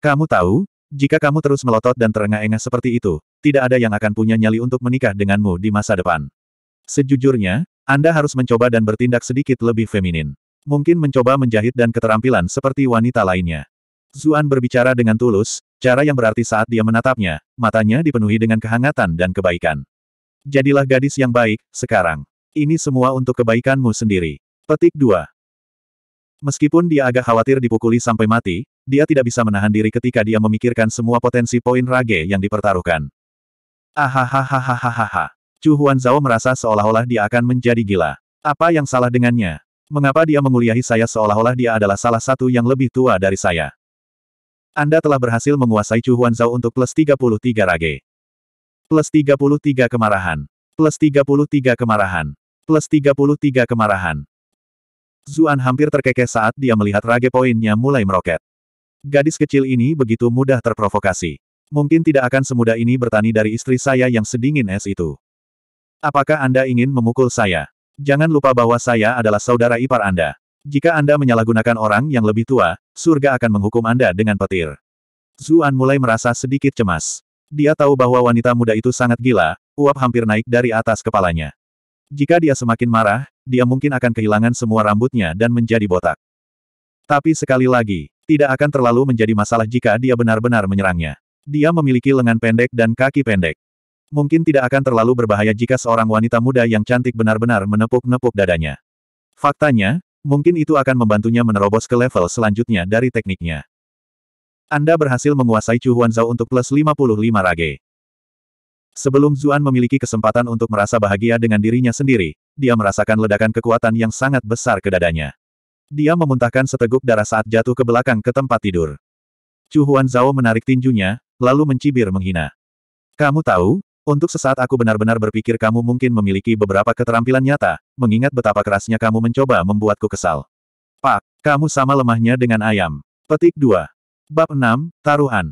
Kamu tahu, jika kamu terus melotot dan terengah-engah seperti itu, tidak ada yang akan punya nyali untuk menikah denganmu di masa depan. Sejujurnya, Anda harus mencoba dan bertindak sedikit lebih feminin. Mungkin mencoba menjahit dan keterampilan seperti wanita lainnya. Zuan berbicara dengan tulus, cara yang berarti saat dia menatapnya, matanya dipenuhi dengan kehangatan dan kebaikan. Jadilah gadis yang baik, sekarang. Ini semua untuk kebaikanmu sendiri. Petik 2. Meskipun dia agak khawatir dipukuli sampai mati, dia tidak bisa menahan diri ketika dia memikirkan semua potensi poin rage yang dipertaruhkan. Ahahahahahaha. Chu Zhao merasa seolah-olah dia akan menjadi gila. Apa yang salah dengannya? Mengapa dia menguliahi saya seolah-olah dia adalah salah satu yang lebih tua dari saya? Anda telah berhasil menguasai Chu Zhao untuk plus 33 rage. Plus 33 kemarahan. Plus 33 kemarahan. Plus 33 kemarahan. Zuan hampir terkekeh saat dia melihat rage poinnya mulai meroket. Gadis kecil ini begitu mudah terprovokasi. Mungkin tidak akan semudah ini bertani dari istri saya yang sedingin es itu. Apakah Anda ingin memukul saya? Jangan lupa bahwa saya adalah saudara ipar Anda. Jika Anda menyalahgunakan orang yang lebih tua, surga akan menghukum Anda dengan petir. Zuan mulai merasa sedikit cemas. Dia tahu bahwa wanita muda itu sangat gila, uap hampir naik dari atas kepalanya. Jika dia semakin marah, dia mungkin akan kehilangan semua rambutnya dan menjadi botak. Tapi sekali lagi, tidak akan terlalu menjadi masalah jika dia benar-benar menyerangnya. Dia memiliki lengan pendek dan kaki pendek. Mungkin tidak akan terlalu berbahaya jika seorang wanita muda yang cantik benar-benar menepuk-nepuk dadanya. Faktanya, mungkin itu akan membantunya menerobos ke level selanjutnya dari tekniknya. Anda berhasil menguasai Chu Huanzhao untuk plus 55 rage. Sebelum Zuan memiliki kesempatan untuk merasa bahagia dengan dirinya sendiri, dia merasakan ledakan kekuatan yang sangat besar ke dadanya. Dia memuntahkan seteguk darah saat jatuh ke belakang ke tempat tidur. Chu Huan Zhao menarik tinjunya, lalu mencibir menghina. Kamu tahu, untuk sesaat aku benar-benar berpikir kamu mungkin memiliki beberapa keterampilan nyata, mengingat betapa kerasnya kamu mencoba membuatku kesal. Pak, kamu sama lemahnya dengan ayam. Petik 2. Bab 6, Taruhan.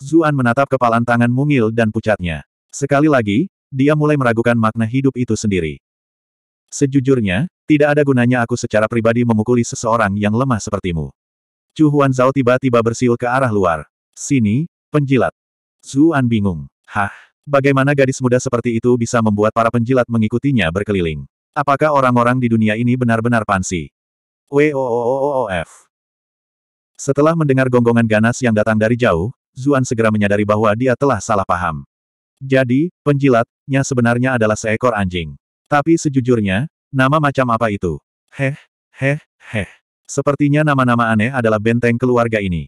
Zuan menatap kepalan tangan mungil dan pucatnya. Sekali lagi, dia mulai meragukan makna hidup itu sendiri. Sejujurnya, tidak ada gunanya aku secara pribadi memukuli seseorang yang lemah sepertimu. Chu Huan Zhao tiba-tiba bersiul ke arah luar. Sini, penjilat. Zuan bingung. Hah, bagaimana gadis muda seperti itu bisa membuat para penjilat mengikutinya berkeliling? Apakah orang-orang di dunia ini benar-benar pansi? WOOOOF. Setelah mendengar gonggongan ganas yang datang dari jauh, Zuan segera menyadari bahwa dia telah salah paham. Jadi, penjilatnya sebenarnya adalah seekor anjing. Tapi sejujurnya, nama macam apa itu? Heh, heh, heh. Sepertinya nama-nama aneh adalah benteng keluarga ini.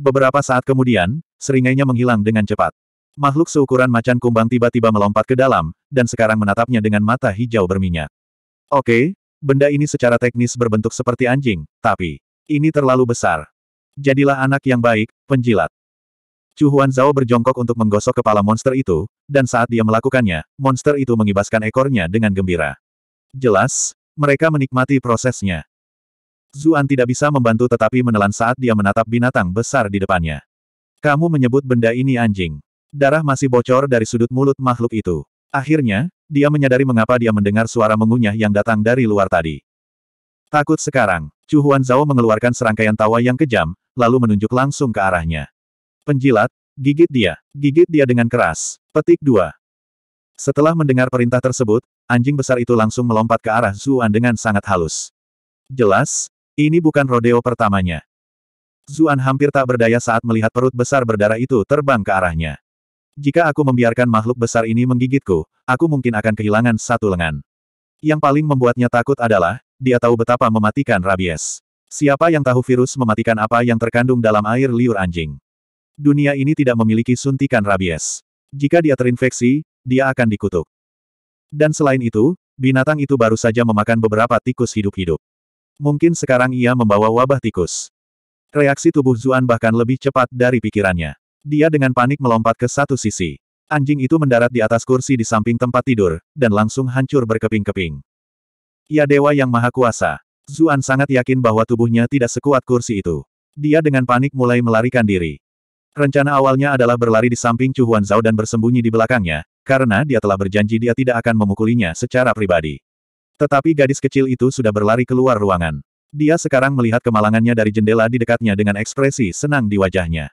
Beberapa saat kemudian, seringainya menghilang dengan cepat. Makhluk seukuran macan kumbang tiba-tiba melompat ke dalam, dan sekarang menatapnya dengan mata hijau berminyak. Oke, benda ini secara teknis berbentuk seperti anjing, tapi ini terlalu besar. Jadilah anak yang baik, penjilat. Chu Huan Zhao berjongkok untuk menggosok kepala monster itu, dan saat dia melakukannya, monster itu mengibaskan ekornya dengan gembira. Jelas, mereka menikmati prosesnya. Zuan tidak bisa membantu tetapi menelan saat dia menatap binatang besar di depannya. Kamu menyebut benda ini anjing. Darah masih bocor dari sudut mulut makhluk itu. Akhirnya, dia menyadari mengapa dia mendengar suara mengunyah yang datang dari luar tadi. Takut sekarang, Chu Huan Zhao mengeluarkan serangkaian tawa yang kejam, lalu menunjuk langsung ke arahnya. Penjilat, gigit dia, gigit dia dengan keras. Petik 2. Setelah mendengar perintah tersebut, anjing besar itu langsung melompat ke arah Zuan dengan sangat halus. Jelas, ini bukan rodeo pertamanya. Zuan hampir tak berdaya saat melihat perut besar berdarah itu terbang ke arahnya. Jika aku membiarkan makhluk besar ini menggigitku, aku mungkin akan kehilangan satu lengan. Yang paling membuatnya takut adalah, dia tahu betapa mematikan rabies. Siapa yang tahu virus mematikan apa yang terkandung dalam air liur anjing? Dunia ini tidak memiliki suntikan rabies. Jika dia terinfeksi, dia akan dikutuk. Dan selain itu, binatang itu baru saja memakan beberapa tikus hidup-hidup. Mungkin sekarang ia membawa wabah tikus. Reaksi tubuh Zuan bahkan lebih cepat dari pikirannya. Dia dengan panik melompat ke satu sisi. Anjing itu mendarat di atas kursi di samping tempat tidur, dan langsung hancur berkeping-keping. Ya Dewa Yang Maha Kuasa. Zuan sangat yakin bahwa tubuhnya tidak sekuat kursi itu. Dia dengan panik mulai melarikan diri. Rencana awalnya adalah berlari di samping Chu Zhao dan bersembunyi di belakangnya, karena dia telah berjanji dia tidak akan memukulinya secara pribadi. Tetapi gadis kecil itu sudah berlari keluar ruangan. Dia sekarang melihat kemalangannya dari jendela di dekatnya dengan ekspresi senang di wajahnya.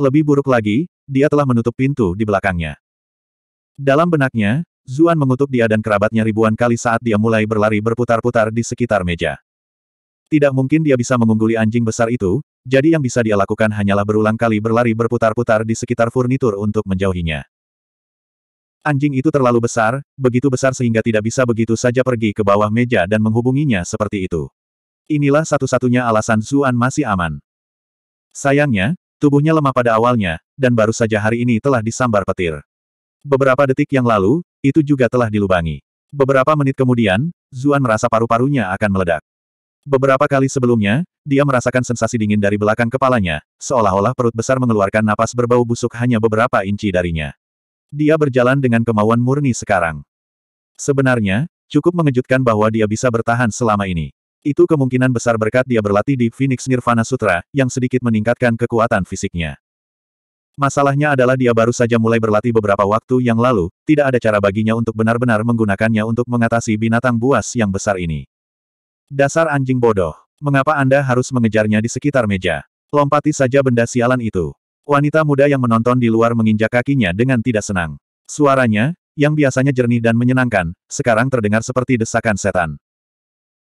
Lebih buruk lagi, dia telah menutup pintu di belakangnya. Dalam benaknya, Zuan mengutuk dia dan kerabatnya ribuan kali saat dia mulai berlari berputar-putar di sekitar meja. Tidak mungkin dia bisa mengungguli anjing besar itu, jadi yang bisa dia lakukan hanyalah berulang kali berlari berputar-putar di sekitar furnitur untuk menjauhinya. Anjing itu terlalu besar, begitu besar sehingga tidak bisa begitu saja pergi ke bawah meja dan menghubunginya seperti itu. Inilah satu-satunya alasan Zuan masih aman. Sayangnya, tubuhnya lemah pada awalnya, dan baru saja hari ini telah disambar petir. Beberapa detik yang lalu, itu juga telah dilubangi. Beberapa menit kemudian, Zuan merasa paru-parunya akan meledak. Beberapa kali sebelumnya, dia merasakan sensasi dingin dari belakang kepalanya, seolah-olah perut besar mengeluarkan napas berbau busuk hanya beberapa inci darinya. Dia berjalan dengan kemauan murni sekarang. Sebenarnya, cukup mengejutkan bahwa dia bisa bertahan selama ini. Itu kemungkinan besar berkat dia berlatih di Phoenix Nirvana Sutra, yang sedikit meningkatkan kekuatan fisiknya. Masalahnya adalah dia baru saja mulai berlatih beberapa waktu yang lalu, tidak ada cara baginya untuk benar-benar menggunakannya untuk mengatasi binatang buas yang besar ini. Dasar anjing bodoh. Mengapa Anda harus mengejarnya di sekitar meja? Lompati saja benda sialan itu. Wanita muda yang menonton di luar menginjak kakinya dengan tidak senang. Suaranya, yang biasanya jernih dan menyenangkan, sekarang terdengar seperti desakan setan.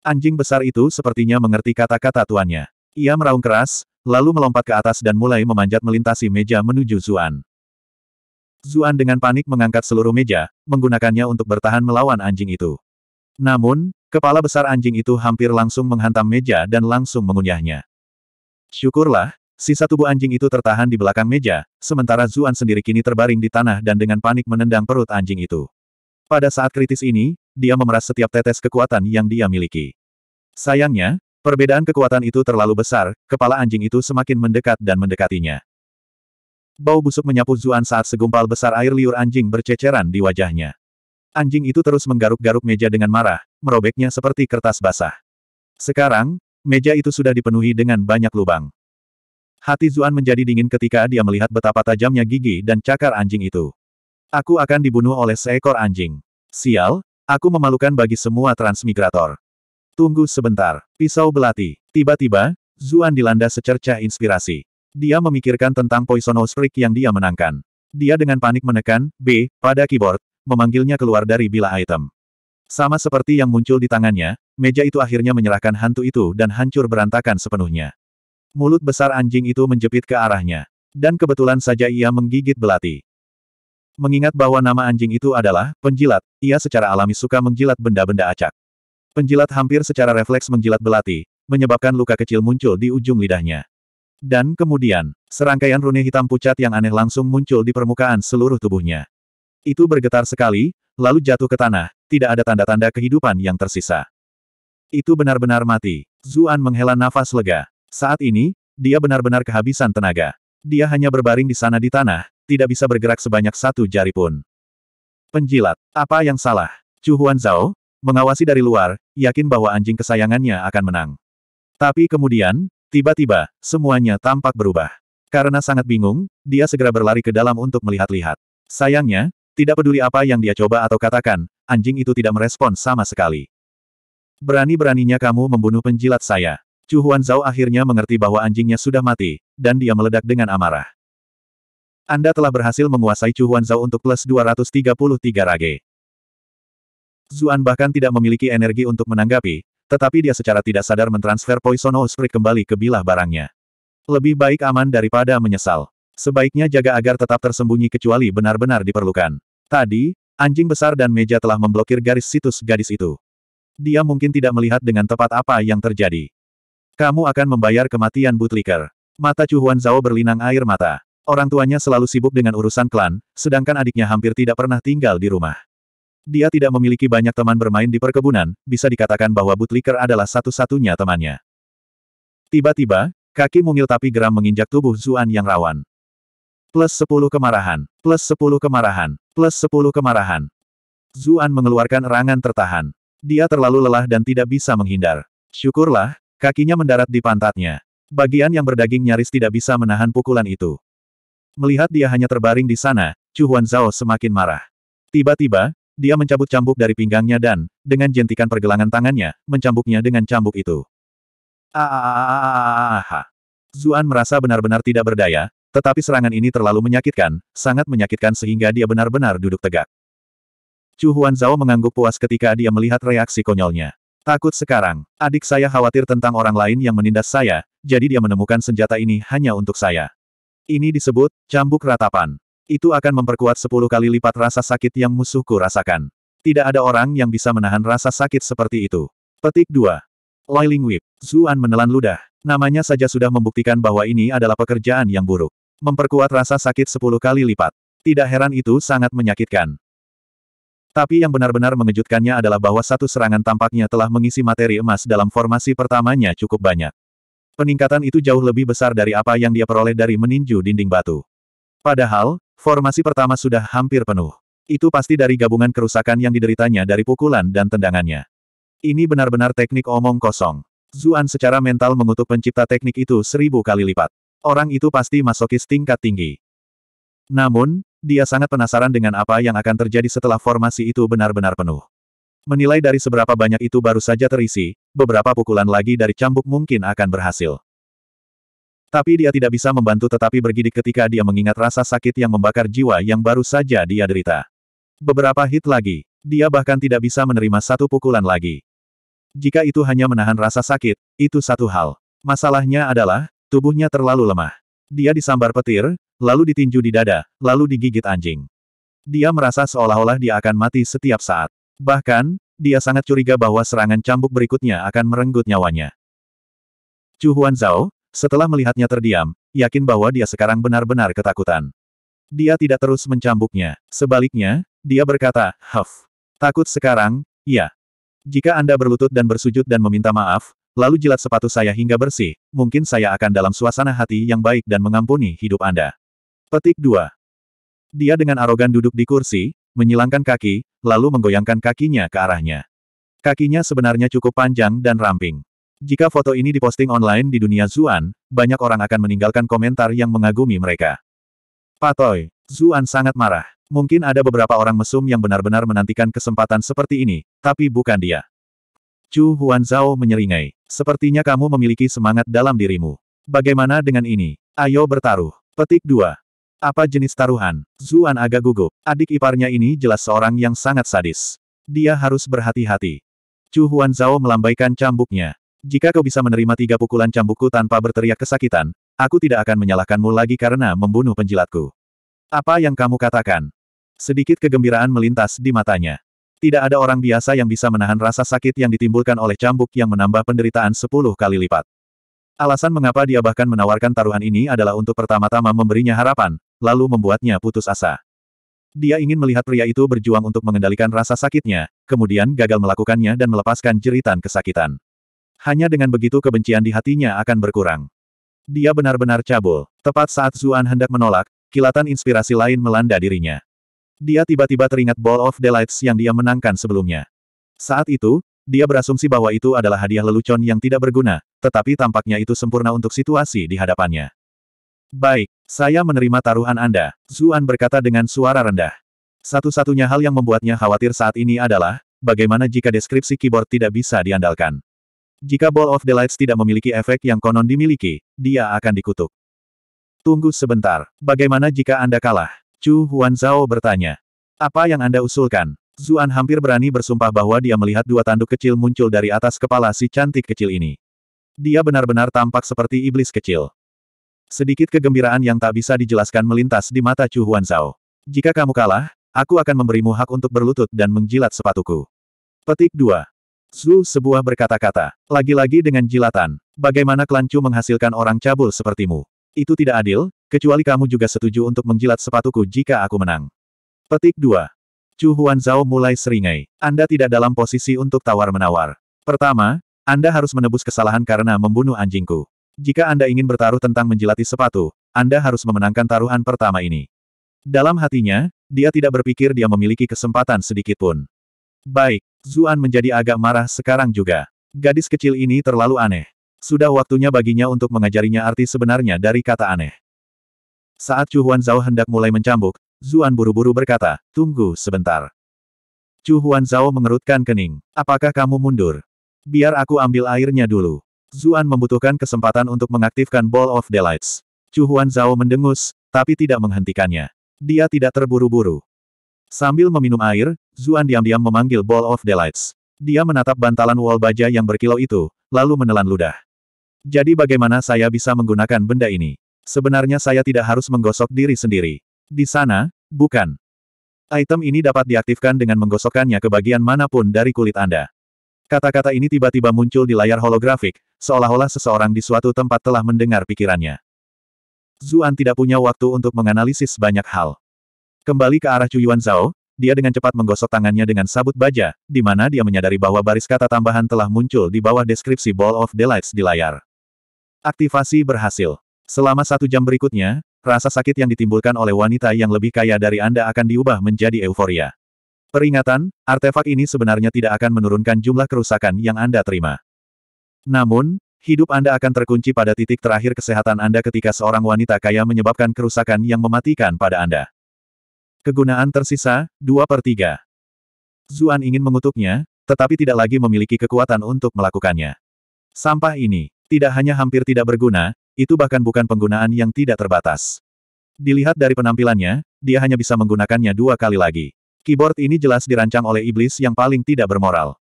Anjing besar itu sepertinya mengerti kata-kata tuannya. Ia meraung keras, lalu melompat ke atas dan mulai memanjat melintasi meja menuju Zuan. Zuan dengan panik mengangkat seluruh meja, menggunakannya untuk bertahan melawan anjing itu. Namun, Kepala besar anjing itu hampir langsung menghantam meja dan langsung mengunyahnya. Syukurlah, sisa tubuh anjing itu tertahan di belakang meja, sementara Zuan sendiri kini terbaring di tanah dan dengan panik menendang perut anjing itu. Pada saat kritis ini, dia memeras setiap tetes kekuatan yang dia miliki. Sayangnya, perbedaan kekuatan itu terlalu besar, kepala anjing itu semakin mendekat dan mendekatinya. Bau busuk menyapu Zuan saat segumpal besar air liur anjing berceceran di wajahnya. Anjing itu terus menggaruk-garuk meja dengan marah, merobeknya seperti kertas basah. Sekarang, meja itu sudah dipenuhi dengan banyak lubang. Hati Zuan menjadi dingin ketika dia melihat betapa tajamnya gigi dan cakar anjing itu. Aku akan dibunuh oleh seekor anjing. Sial, aku memalukan bagi semua transmigrator. Tunggu sebentar, pisau belati. Tiba-tiba, Zuan dilanda secercah inspirasi. Dia memikirkan tentang poisonous Freak yang dia menangkan. Dia dengan panik menekan B pada keyboard, memanggilnya keluar dari bila item. Sama seperti yang muncul di tangannya, meja itu akhirnya menyerahkan hantu itu dan hancur berantakan sepenuhnya. Mulut besar anjing itu menjepit ke arahnya. Dan kebetulan saja ia menggigit belati. Mengingat bahwa nama anjing itu adalah penjilat, ia secara alami suka menjilat benda-benda acak. Penjilat hampir secara refleks menjilat belati, menyebabkan luka kecil muncul di ujung lidahnya. Dan kemudian, serangkaian rune hitam pucat yang aneh langsung muncul di permukaan seluruh tubuhnya. Itu bergetar sekali, lalu jatuh ke tanah, tidak ada tanda-tanda kehidupan yang tersisa. Itu benar-benar mati. Zuan menghela nafas lega. Saat ini, dia benar-benar kehabisan tenaga. Dia hanya berbaring di sana di tanah, tidak bisa bergerak sebanyak satu jari pun. Penjilat, apa yang salah? Chu Huan Zhao, mengawasi dari luar, yakin bahwa anjing kesayangannya akan menang. Tapi kemudian, tiba-tiba, semuanya tampak berubah. Karena sangat bingung, dia segera berlari ke dalam untuk melihat-lihat. Sayangnya, tidak peduli apa yang dia coba atau katakan, anjing itu tidak merespons sama sekali. Berani-beraninya kamu membunuh penjilat saya. Chu Huan Zhao akhirnya mengerti bahwa anjingnya sudah mati, dan dia meledak dengan amarah. Anda telah berhasil menguasai Chu Huan Zhao untuk plus 233 rage. Zuan bahkan tidak memiliki energi untuk menanggapi, tetapi dia secara tidak sadar mentransfer Poison Osprey kembali ke bilah barangnya. Lebih baik aman daripada menyesal. Sebaiknya jaga agar tetap tersembunyi kecuali benar-benar diperlukan. Tadi, anjing besar dan meja telah memblokir garis situs gadis itu. Dia mungkin tidak melihat dengan tepat apa yang terjadi. Kamu akan membayar kematian bootlicker. Mata Chuhuan Zhao berlinang air mata. Orang tuanya selalu sibuk dengan urusan klan, sedangkan adiknya hampir tidak pernah tinggal di rumah. Dia tidak memiliki banyak teman bermain di perkebunan, bisa dikatakan bahwa bootlicker adalah satu-satunya temannya. Tiba-tiba, kaki mungil tapi geram menginjak tubuh Zuan yang rawan. Plus 10 kemarahan. Plus 10 kemarahan. Plus 10 kemarahan. Zuan mengeluarkan erangan tertahan. Dia terlalu lelah dan tidak bisa menghindar. Syukurlah, kakinya mendarat di pantatnya. Bagian yang berdaging nyaris tidak bisa menahan pukulan itu. Melihat dia hanya terbaring di sana, Chu Huan Zhao semakin marah. Tiba-tiba, dia mencabut cambuk dari pinggangnya dan, dengan jentikan pergelangan tangannya, mencambuknya dengan cambuk itu. Ah! ah, ah, ah Zuan merasa benar-benar tidak berdaya, tetapi serangan ini terlalu menyakitkan, sangat menyakitkan sehingga dia benar-benar duduk tegak. Chu Huan Zhao mengangguk puas ketika dia melihat reaksi konyolnya. Takut sekarang, adik saya khawatir tentang orang lain yang menindas saya, jadi dia menemukan senjata ini hanya untuk saya. Ini disebut, cambuk ratapan. Itu akan memperkuat 10 kali lipat rasa sakit yang musuhku rasakan. Tidak ada orang yang bisa menahan rasa sakit seperti itu. Petik 2. Loiling Whip. Zuan menelan ludah. Namanya saja sudah membuktikan bahwa ini adalah pekerjaan yang buruk memperkuat rasa sakit sepuluh kali lipat. Tidak heran itu sangat menyakitkan. Tapi yang benar-benar mengejutkannya adalah bahwa satu serangan tampaknya telah mengisi materi emas dalam formasi pertamanya cukup banyak. Peningkatan itu jauh lebih besar dari apa yang dia peroleh dari meninju dinding batu. Padahal, formasi pertama sudah hampir penuh. Itu pasti dari gabungan kerusakan yang dideritanya dari pukulan dan tendangannya. Ini benar-benar teknik omong kosong. Zuan secara mental mengutuk pencipta teknik itu seribu kali lipat. Orang itu pasti masokis tingkat tinggi. Namun, dia sangat penasaran dengan apa yang akan terjadi setelah formasi itu benar-benar penuh. Menilai dari seberapa banyak itu baru saja terisi, beberapa pukulan lagi dari cambuk mungkin akan berhasil. Tapi dia tidak bisa membantu tetapi bergidik ketika dia mengingat rasa sakit yang membakar jiwa yang baru saja dia derita. Beberapa hit lagi, dia bahkan tidak bisa menerima satu pukulan lagi. Jika itu hanya menahan rasa sakit, itu satu hal. Masalahnya adalah, Tubuhnya terlalu lemah. Dia disambar petir, lalu ditinju di dada, lalu digigit anjing. Dia merasa seolah-olah dia akan mati setiap saat. Bahkan, dia sangat curiga bahwa serangan cambuk berikutnya akan merenggut nyawanya. Chu Huan Zhao, setelah melihatnya terdiam, yakin bahwa dia sekarang benar-benar ketakutan. Dia tidak terus mencambuknya. Sebaliknya, dia berkata, Huff. Takut sekarang? Ya. Jika Anda berlutut dan bersujud dan meminta maaf, Lalu jilat sepatu saya hingga bersih, mungkin saya akan dalam suasana hati yang baik dan mengampuni hidup Anda. Petik 2. Dia dengan arogan duduk di kursi, menyilangkan kaki, lalu menggoyangkan kakinya ke arahnya. Kakinya sebenarnya cukup panjang dan ramping. Jika foto ini diposting online di dunia Zuan, banyak orang akan meninggalkan komentar yang mengagumi mereka. Patoy, Zuan sangat marah. Mungkin ada beberapa orang mesum yang benar-benar menantikan kesempatan seperti ini, tapi bukan dia. Chu Huan Zhao menyeringai. Sepertinya kamu memiliki semangat dalam dirimu. Bagaimana dengan ini? Ayo bertaruh. Petik 2. Apa jenis taruhan? Zuan agak gugup. Adik iparnya ini jelas seorang yang sangat sadis. Dia harus berhati-hati. Chu Huan Zhao melambaikan cambuknya. Jika kau bisa menerima tiga pukulan cambukku tanpa berteriak kesakitan, aku tidak akan menyalahkanmu lagi karena membunuh penjilatku. Apa yang kamu katakan? Sedikit kegembiraan melintas di matanya. Tidak ada orang biasa yang bisa menahan rasa sakit yang ditimbulkan oleh cambuk yang menambah penderitaan sepuluh kali lipat. Alasan mengapa dia bahkan menawarkan taruhan ini adalah untuk pertama-tama memberinya harapan, lalu membuatnya putus asa. Dia ingin melihat pria itu berjuang untuk mengendalikan rasa sakitnya, kemudian gagal melakukannya dan melepaskan jeritan kesakitan. Hanya dengan begitu kebencian di hatinya akan berkurang. Dia benar-benar cabul. Tepat saat Zuan hendak menolak, kilatan inspirasi lain melanda dirinya dia tiba-tiba teringat Ball of Delights yang dia menangkan sebelumnya. Saat itu, dia berasumsi bahwa itu adalah hadiah lelucon yang tidak berguna, tetapi tampaknya itu sempurna untuk situasi di hadapannya. Baik, saya menerima taruhan Anda, Zuan berkata dengan suara rendah. Satu-satunya hal yang membuatnya khawatir saat ini adalah, bagaimana jika deskripsi keyboard tidak bisa diandalkan. Jika Ball of Delights tidak memiliki efek yang konon dimiliki, dia akan dikutuk. Tunggu sebentar, bagaimana jika Anda kalah? Chu Huan Zhao bertanya. Apa yang Anda usulkan? Zuan hampir berani bersumpah bahwa dia melihat dua tanduk kecil muncul dari atas kepala si cantik kecil ini. Dia benar-benar tampak seperti iblis kecil. Sedikit kegembiraan yang tak bisa dijelaskan melintas di mata Chu Huan Zhao. Jika kamu kalah, aku akan memberimu hak untuk berlutut dan menjilat sepatuku. Petik 2. Zhu sebuah berkata-kata. Lagi-lagi dengan jilatan. Bagaimana klan menghasilkan orang cabul sepertimu? Itu tidak adil, Kecuali kamu juga setuju untuk menjilat sepatuku jika aku menang. Petik 2. Chu Huan Zhao mulai seringai. Anda tidak dalam posisi untuk tawar-menawar. Pertama, Anda harus menebus kesalahan karena membunuh anjingku. Jika Anda ingin bertaruh tentang menjilati sepatu, Anda harus memenangkan taruhan pertama ini. Dalam hatinya, dia tidak berpikir dia memiliki kesempatan sedikit pun. Baik, Zuan menjadi agak marah sekarang juga. Gadis kecil ini terlalu aneh. Sudah waktunya baginya untuk mengajarinya arti sebenarnya dari kata aneh. Saat Chu Huan Zhao hendak mulai mencambuk, Zuan buru-buru berkata, tunggu sebentar. Chu Huan Zhao mengerutkan kening. Apakah kamu mundur? Biar aku ambil airnya dulu. Zuan membutuhkan kesempatan untuk mengaktifkan Ball of Delights. Chu Huan Zhao mendengus, tapi tidak menghentikannya. Dia tidak terburu-buru. Sambil meminum air, Zuan diam-diam memanggil Ball of Delights. Dia menatap bantalan wall baja yang berkilau itu, lalu menelan ludah. Jadi bagaimana saya bisa menggunakan benda ini? Sebenarnya saya tidak harus menggosok diri sendiri. Di sana, bukan. Item ini dapat diaktifkan dengan menggosokkannya ke bagian manapun dari kulit Anda. Kata-kata ini tiba-tiba muncul di layar holografik, seolah-olah seseorang di suatu tempat telah mendengar pikirannya. Zuan tidak punya waktu untuk menganalisis banyak hal. Kembali ke arah Cuyuan Zhao, dia dengan cepat menggosok tangannya dengan sabut baja, di mana dia menyadari bahwa baris kata tambahan telah muncul di bawah deskripsi Ball of Delights di layar. Aktivasi berhasil. Selama satu jam berikutnya, rasa sakit yang ditimbulkan oleh wanita yang lebih kaya dari Anda akan diubah menjadi euforia. Peringatan, artefak ini sebenarnya tidak akan menurunkan jumlah kerusakan yang Anda terima. Namun, hidup Anda akan terkunci pada titik terakhir kesehatan Anda ketika seorang wanita kaya menyebabkan kerusakan yang mematikan pada Anda. Kegunaan tersisa, 2 per 3. Zuan ingin mengutuknya, tetapi tidak lagi memiliki kekuatan untuk melakukannya. Sampah ini, tidak hanya hampir tidak berguna, itu bahkan bukan penggunaan yang tidak terbatas. Dilihat dari penampilannya, dia hanya bisa menggunakannya dua kali lagi. Keyboard ini jelas dirancang oleh iblis yang paling tidak bermoral.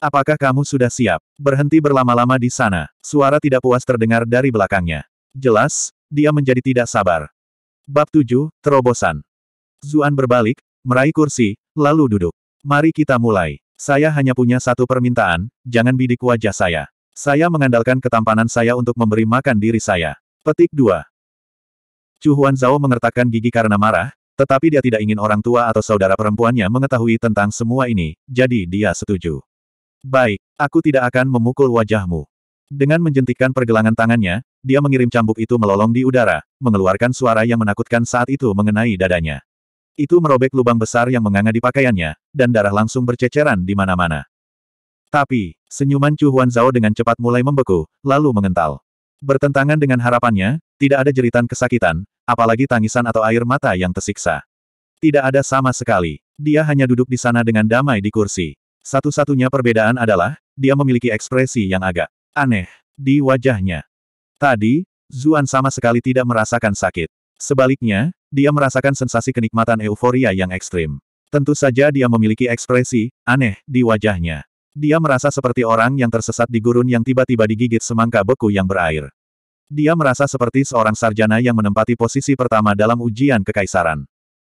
Apakah kamu sudah siap? Berhenti berlama-lama di sana. Suara tidak puas terdengar dari belakangnya. Jelas, dia menjadi tidak sabar. Bab 7, Terobosan. Zuan berbalik, meraih kursi, lalu duduk. Mari kita mulai. Saya hanya punya satu permintaan, jangan bidik wajah saya. Saya mengandalkan ketampanan saya untuk memberi makan diri saya. Petik 2. Chu Huan Zhao mengertakkan gigi karena marah, tetapi dia tidak ingin orang tua atau saudara perempuannya mengetahui tentang semua ini, jadi dia setuju. Baik, aku tidak akan memukul wajahmu. Dengan menjentikkan pergelangan tangannya, dia mengirim cambuk itu melolong di udara, mengeluarkan suara yang menakutkan saat itu mengenai dadanya. Itu merobek lubang besar yang menganga di pakaiannya, dan darah langsung berceceran di mana-mana. Tapi, senyuman Chu Huan Zhao dengan cepat mulai membeku, lalu mengental. Bertentangan dengan harapannya, tidak ada jeritan kesakitan, apalagi tangisan atau air mata yang tersiksa. Tidak ada sama sekali. Dia hanya duduk di sana dengan damai di kursi. Satu-satunya perbedaan adalah, dia memiliki ekspresi yang agak aneh di wajahnya. Tadi, Zuan sama sekali tidak merasakan sakit. Sebaliknya, dia merasakan sensasi kenikmatan euforia yang ekstrim. Tentu saja dia memiliki ekspresi, aneh, di wajahnya. Dia merasa seperti orang yang tersesat di gurun yang tiba-tiba digigit semangka beku yang berair. Dia merasa seperti seorang sarjana yang menempati posisi pertama dalam ujian kekaisaran.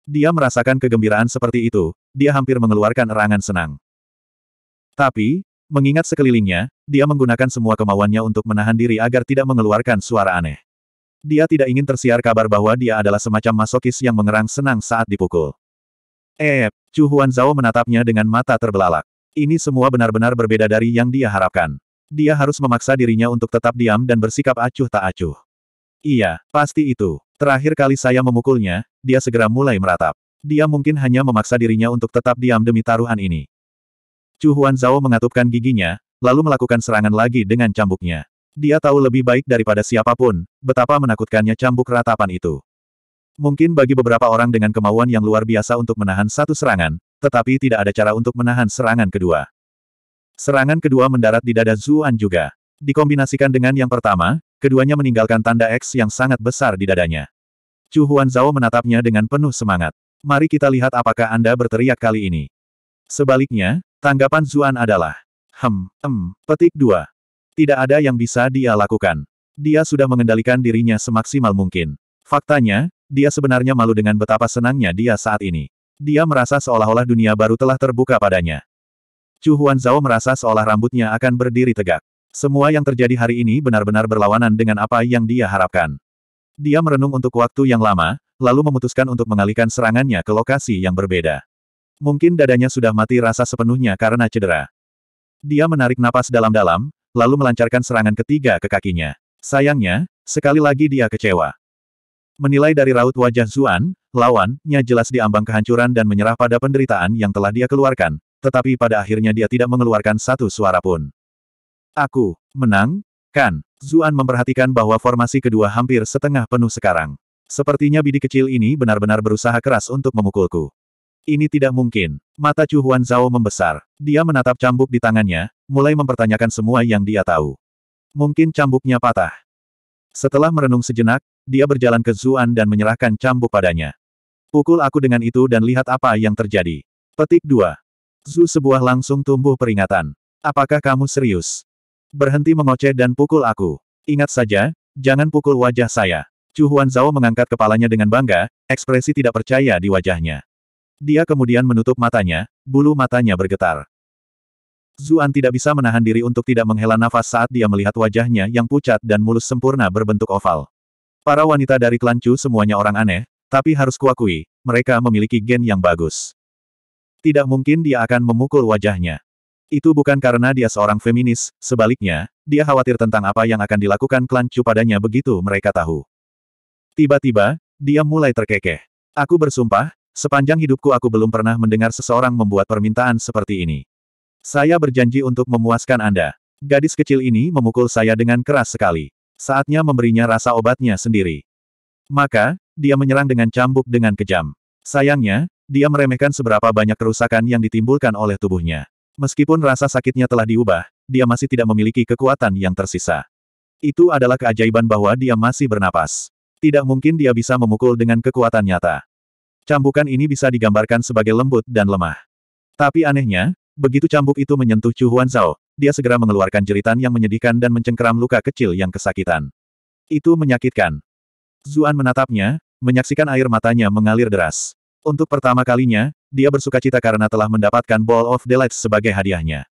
Dia merasakan kegembiraan seperti itu, dia hampir mengeluarkan erangan senang. Tapi, mengingat sekelilingnya, dia menggunakan semua kemauannya untuk menahan diri agar tidak mengeluarkan suara aneh. Dia tidak ingin tersiar kabar bahwa dia adalah semacam masokis yang mengerang senang saat dipukul. Eh, Chu Huan Zhao menatapnya dengan mata terbelalak. Ini semua benar-benar berbeda dari yang dia harapkan. Dia harus memaksa dirinya untuk tetap diam dan bersikap acuh tak acuh. Iya, pasti itu. Terakhir kali saya memukulnya, dia segera mulai meratap. Dia mungkin hanya memaksa dirinya untuk tetap diam demi taruhan ini. Chu Huan Zhao mengatupkan giginya, lalu melakukan serangan lagi dengan cambuknya. Dia tahu lebih baik daripada siapapun, betapa menakutkannya cambuk ratapan itu. Mungkin bagi beberapa orang dengan kemauan yang luar biasa untuk menahan satu serangan, tetapi tidak ada cara untuk menahan serangan kedua. Serangan kedua mendarat di dada Zuan juga. Dikombinasikan dengan yang pertama, keduanya meninggalkan tanda X yang sangat besar di dadanya. Chu Huan Zhao menatapnya dengan penuh semangat. Mari kita lihat apakah Anda berteriak kali ini. Sebaliknya, tanggapan Zuan adalah, hem, hem, petik dua. Tidak ada yang bisa dia lakukan. Dia sudah mengendalikan dirinya semaksimal mungkin. Faktanya, dia sebenarnya malu dengan betapa senangnya dia saat ini. Dia merasa seolah-olah dunia baru telah terbuka padanya. Chu Zhao merasa seolah rambutnya akan berdiri tegak. Semua yang terjadi hari ini benar-benar berlawanan dengan apa yang dia harapkan. Dia merenung untuk waktu yang lama, lalu memutuskan untuk mengalihkan serangannya ke lokasi yang berbeda. Mungkin dadanya sudah mati rasa sepenuhnya karena cedera. Dia menarik napas dalam-dalam, lalu melancarkan serangan ketiga ke kakinya. Sayangnya, sekali lagi dia kecewa. Menilai dari raut wajah Zuan, lawannya jelas diambang kehancuran dan menyerah pada penderitaan yang telah dia keluarkan, tetapi pada akhirnya dia tidak mengeluarkan satu suara pun. Aku, menang, kan? Zuan memperhatikan bahwa formasi kedua hampir setengah penuh sekarang. Sepertinya bidik kecil ini benar-benar berusaha keras untuk memukulku. Ini tidak mungkin. Mata Chu Huan Zhao membesar. Dia menatap cambuk di tangannya, mulai mempertanyakan semua yang dia tahu. Mungkin cambuknya patah. Setelah merenung sejenak, dia berjalan ke Zuan dan menyerahkan cambuk padanya. Pukul aku dengan itu dan lihat apa yang terjadi. Petik 2. Zu sebuah langsung tumbuh peringatan. Apakah kamu serius? Berhenti mengoceh dan pukul aku. Ingat saja, jangan pukul wajah saya. Chu Huan Zhao mengangkat kepalanya dengan bangga, ekspresi tidak percaya di wajahnya. Dia kemudian menutup matanya, bulu matanya bergetar. Zuan tidak bisa menahan diri untuk tidak menghela nafas saat dia melihat wajahnya yang pucat dan mulus sempurna berbentuk oval. Para wanita dari klan Chu semuanya orang aneh, tapi harus kuakui, mereka memiliki gen yang bagus. Tidak mungkin dia akan memukul wajahnya. Itu bukan karena dia seorang feminis, sebaliknya, dia khawatir tentang apa yang akan dilakukan klan Chu padanya begitu mereka tahu. Tiba-tiba, dia mulai terkekeh. Aku bersumpah, sepanjang hidupku aku belum pernah mendengar seseorang membuat permintaan seperti ini. Saya berjanji untuk memuaskan Anda. Gadis kecil ini memukul saya dengan keras sekali. Saatnya memberinya rasa obatnya sendiri. Maka, dia menyerang dengan cambuk dengan kejam. Sayangnya, dia meremehkan seberapa banyak kerusakan yang ditimbulkan oleh tubuhnya. Meskipun rasa sakitnya telah diubah, dia masih tidak memiliki kekuatan yang tersisa. Itu adalah keajaiban bahwa dia masih bernapas. Tidak mungkin dia bisa memukul dengan kekuatan nyata. Cambukan ini bisa digambarkan sebagai lembut dan lemah. Tapi anehnya, Begitu cambuk itu menyentuh Chu Huan Zhao, dia segera mengeluarkan jeritan yang menyedihkan dan mencengkeram luka kecil yang kesakitan. Itu menyakitkan. Zuan menatapnya, menyaksikan air matanya mengalir deras. Untuk pertama kalinya, dia bersuka cita karena telah mendapatkan Ball of Delight sebagai hadiahnya.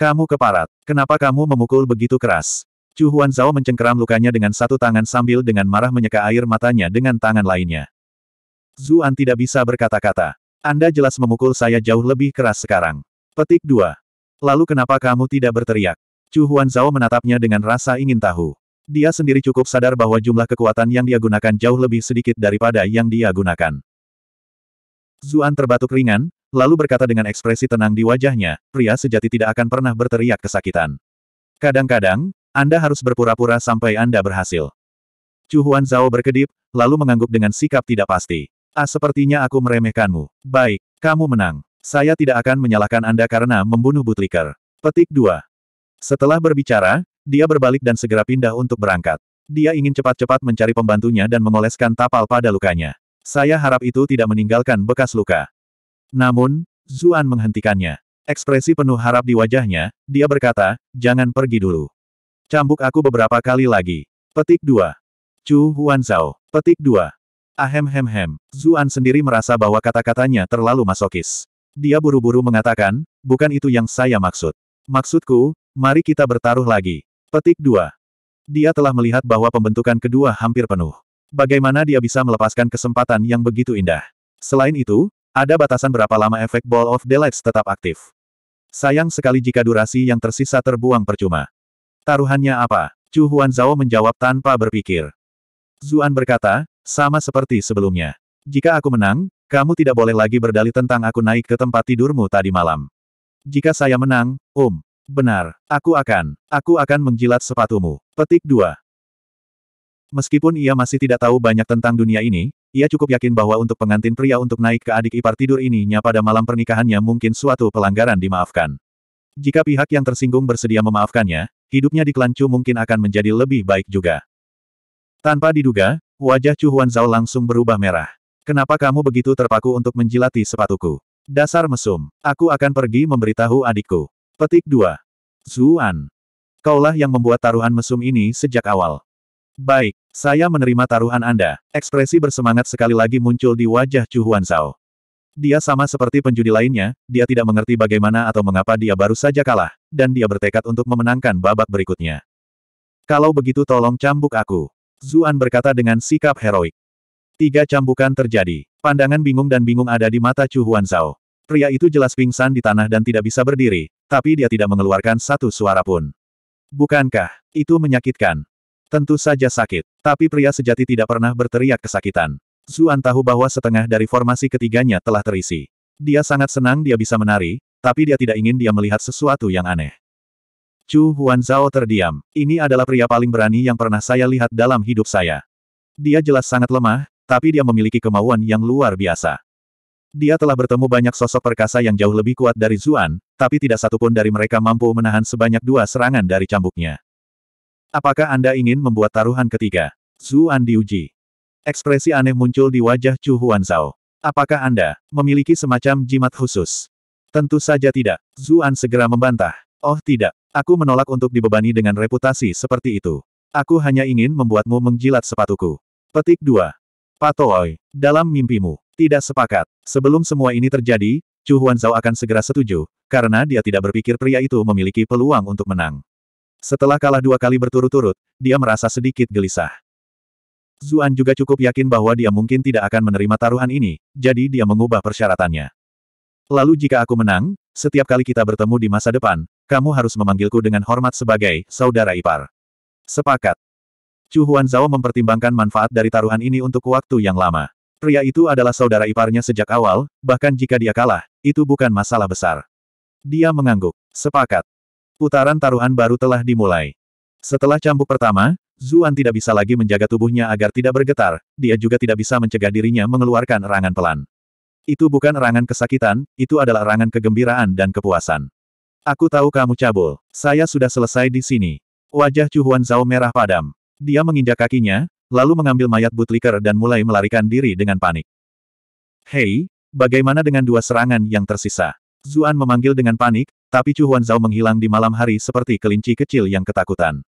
Kamu keparat, kenapa kamu memukul begitu keras? Chu Huan Zhao mencengkeram lukanya dengan satu tangan sambil dengan marah menyeka air matanya dengan tangan lainnya. Zuan tidak bisa berkata-kata. Anda jelas memukul saya jauh lebih keras sekarang. Petik 2. Lalu kenapa kamu tidak berteriak? Chu Huan Zhao menatapnya dengan rasa ingin tahu. Dia sendiri cukup sadar bahwa jumlah kekuatan yang dia gunakan jauh lebih sedikit daripada yang dia gunakan. Zuan terbatuk ringan, lalu berkata dengan ekspresi tenang di wajahnya, pria sejati tidak akan pernah berteriak kesakitan. Kadang-kadang, Anda harus berpura-pura sampai Anda berhasil. Chu Huan Zhao berkedip, lalu mengangguk dengan sikap tidak pasti. Ah sepertinya aku meremehkanmu. Baik, kamu menang. Saya tidak akan menyalahkan Anda karena membunuh Butliker. Petik 2. Setelah berbicara, dia berbalik dan segera pindah untuk berangkat. Dia ingin cepat-cepat mencari pembantunya dan mengoleskan tapal pada lukanya. Saya harap itu tidak meninggalkan bekas luka. Namun, Zuan menghentikannya. Ekspresi penuh harap di wajahnya, dia berkata, jangan pergi dulu. Cambuk aku beberapa kali lagi. Petik 2. Chu Huanzao. Petik 2. Ahem hem hem. Zuan sendiri merasa bahwa kata-katanya terlalu masokis. Dia buru-buru mengatakan, bukan itu yang saya maksud. Maksudku, mari kita bertaruh lagi. Petik 2. Dia telah melihat bahwa pembentukan kedua hampir penuh. Bagaimana dia bisa melepaskan kesempatan yang begitu indah? Selain itu, ada batasan berapa lama efek Ball of Delights tetap aktif. Sayang sekali jika durasi yang tersisa terbuang percuma. Taruhannya apa? Chu Huan menjawab tanpa berpikir. Zuan berkata, sama seperti sebelumnya. Jika aku menang, kamu tidak boleh lagi berdalih tentang aku naik ke tempat tidurmu tadi malam. Jika saya menang, Om. Um, benar, aku akan. Aku akan menjilat sepatumu. Petik 2. Meskipun ia masih tidak tahu banyak tentang dunia ini, ia cukup yakin bahwa untuk pengantin pria untuk naik ke adik ipar tidur ininya pada malam pernikahannya mungkin suatu pelanggaran dimaafkan. Jika pihak yang tersinggung bersedia memaafkannya, hidupnya di Kelancu mungkin akan menjadi lebih baik juga. Tanpa diduga, wajah Chu Huan Zhao langsung berubah merah. Kenapa kamu begitu terpaku untuk menjilati sepatuku? Dasar mesum. Aku akan pergi memberitahu adikku. Petik 2. Zuan. Kaulah yang membuat taruhan mesum ini sejak awal. Baik, saya menerima taruhan Anda. Ekspresi bersemangat sekali lagi muncul di wajah Chu Huan Zhao. Dia sama seperti penjudi lainnya, dia tidak mengerti bagaimana atau mengapa dia baru saja kalah, dan dia bertekad untuk memenangkan babak berikutnya. Kalau begitu tolong cambuk aku. Zuan berkata dengan sikap heroik. Tiga cambukan terjadi. Pandangan bingung dan bingung ada di mata Chu Huan Zhao. Pria itu jelas pingsan di tanah dan tidak bisa berdiri, tapi dia tidak mengeluarkan satu suara pun. Bukankah, itu menyakitkan? Tentu saja sakit, tapi pria sejati tidak pernah berteriak kesakitan. Zuan tahu bahwa setengah dari formasi ketiganya telah terisi. Dia sangat senang dia bisa menari, tapi dia tidak ingin dia melihat sesuatu yang aneh. Chu Huan Zhao terdiam. Ini adalah pria paling berani yang pernah saya lihat dalam hidup saya. Dia jelas sangat lemah, tapi dia memiliki kemauan yang luar biasa. Dia telah bertemu banyak sosok perkasa yang jauh lebih kuat dari Zuan, tapi tidak satupun dari mereka mampu menahan sebanyak dua serangan dari cambuknya. Apakah Anda ingin membuat taruhan ketiga? Zuan diuji. Ekspresi aneh muncul di wajah Chu Huan Zhao. Apakah Anda memiliki semacam jimat khusus? Tentu saja tidak. Zuan segera membantah. Oh tidak, aku menolak untuk dibebani dengan reputasi seperti itu. Aku hanya ingin membuatmu menjilat sepatuku. Petik 2. Patoloi, dalam mimpimu, tidak sepakat. Sebelum semua ini terjadi, Chu Zhao akan segera setuju, karena dia tidak berpikir pria itu memiliki peluang untuk menang. Setelah kalah dua kali berturut-turut, dia merasa sedikit gelisah. Zuan juga cukup yakin bahwa dia mungkin tidak akan menerima taruhan ini, jadi dia mengubah persyaratannya. Lalu jika aku menang, setiap kali kita bertemu di masa depan, kamu harus memanggilku dengan hormat sebagai saudara ipar. Sepakat. Chu Zhao mempertimbangkan manfaat dari taruhan ini untuk waktu yang lama. Pria itu adalah saudara iparnya sejak awal, bahkan jika dia kalah, itu bukan masalah besar. Dia mengangguk. Sepakat. Putaran taruhan baru telah dimulai. Setelah cambuk pertama, Zuan tidak bisa lagi menjaga tubuhnya agar tidak bergetar, dia juga tidak bisa mencegah dirinya mengeluarkan erangan pelan. Itu bukan erangan kesakitan, itu adalah erangan kegembiraan dan kepuasan. Aku tahu kamu cabul. Saya sudah selesai di sini. Wajah Chu Huan Zhao merah padam. Dia menginjak kakinya, lalu mengambil mayat Butliker dan mulai melarikan diri dengan panik. Hei, bagaimana dengan dua serangan yang tersisa? Zuan memanggil dengan panik, tapi Chu Zhao menghilang di malam hari seperti kelinci kecil yang ketakutan.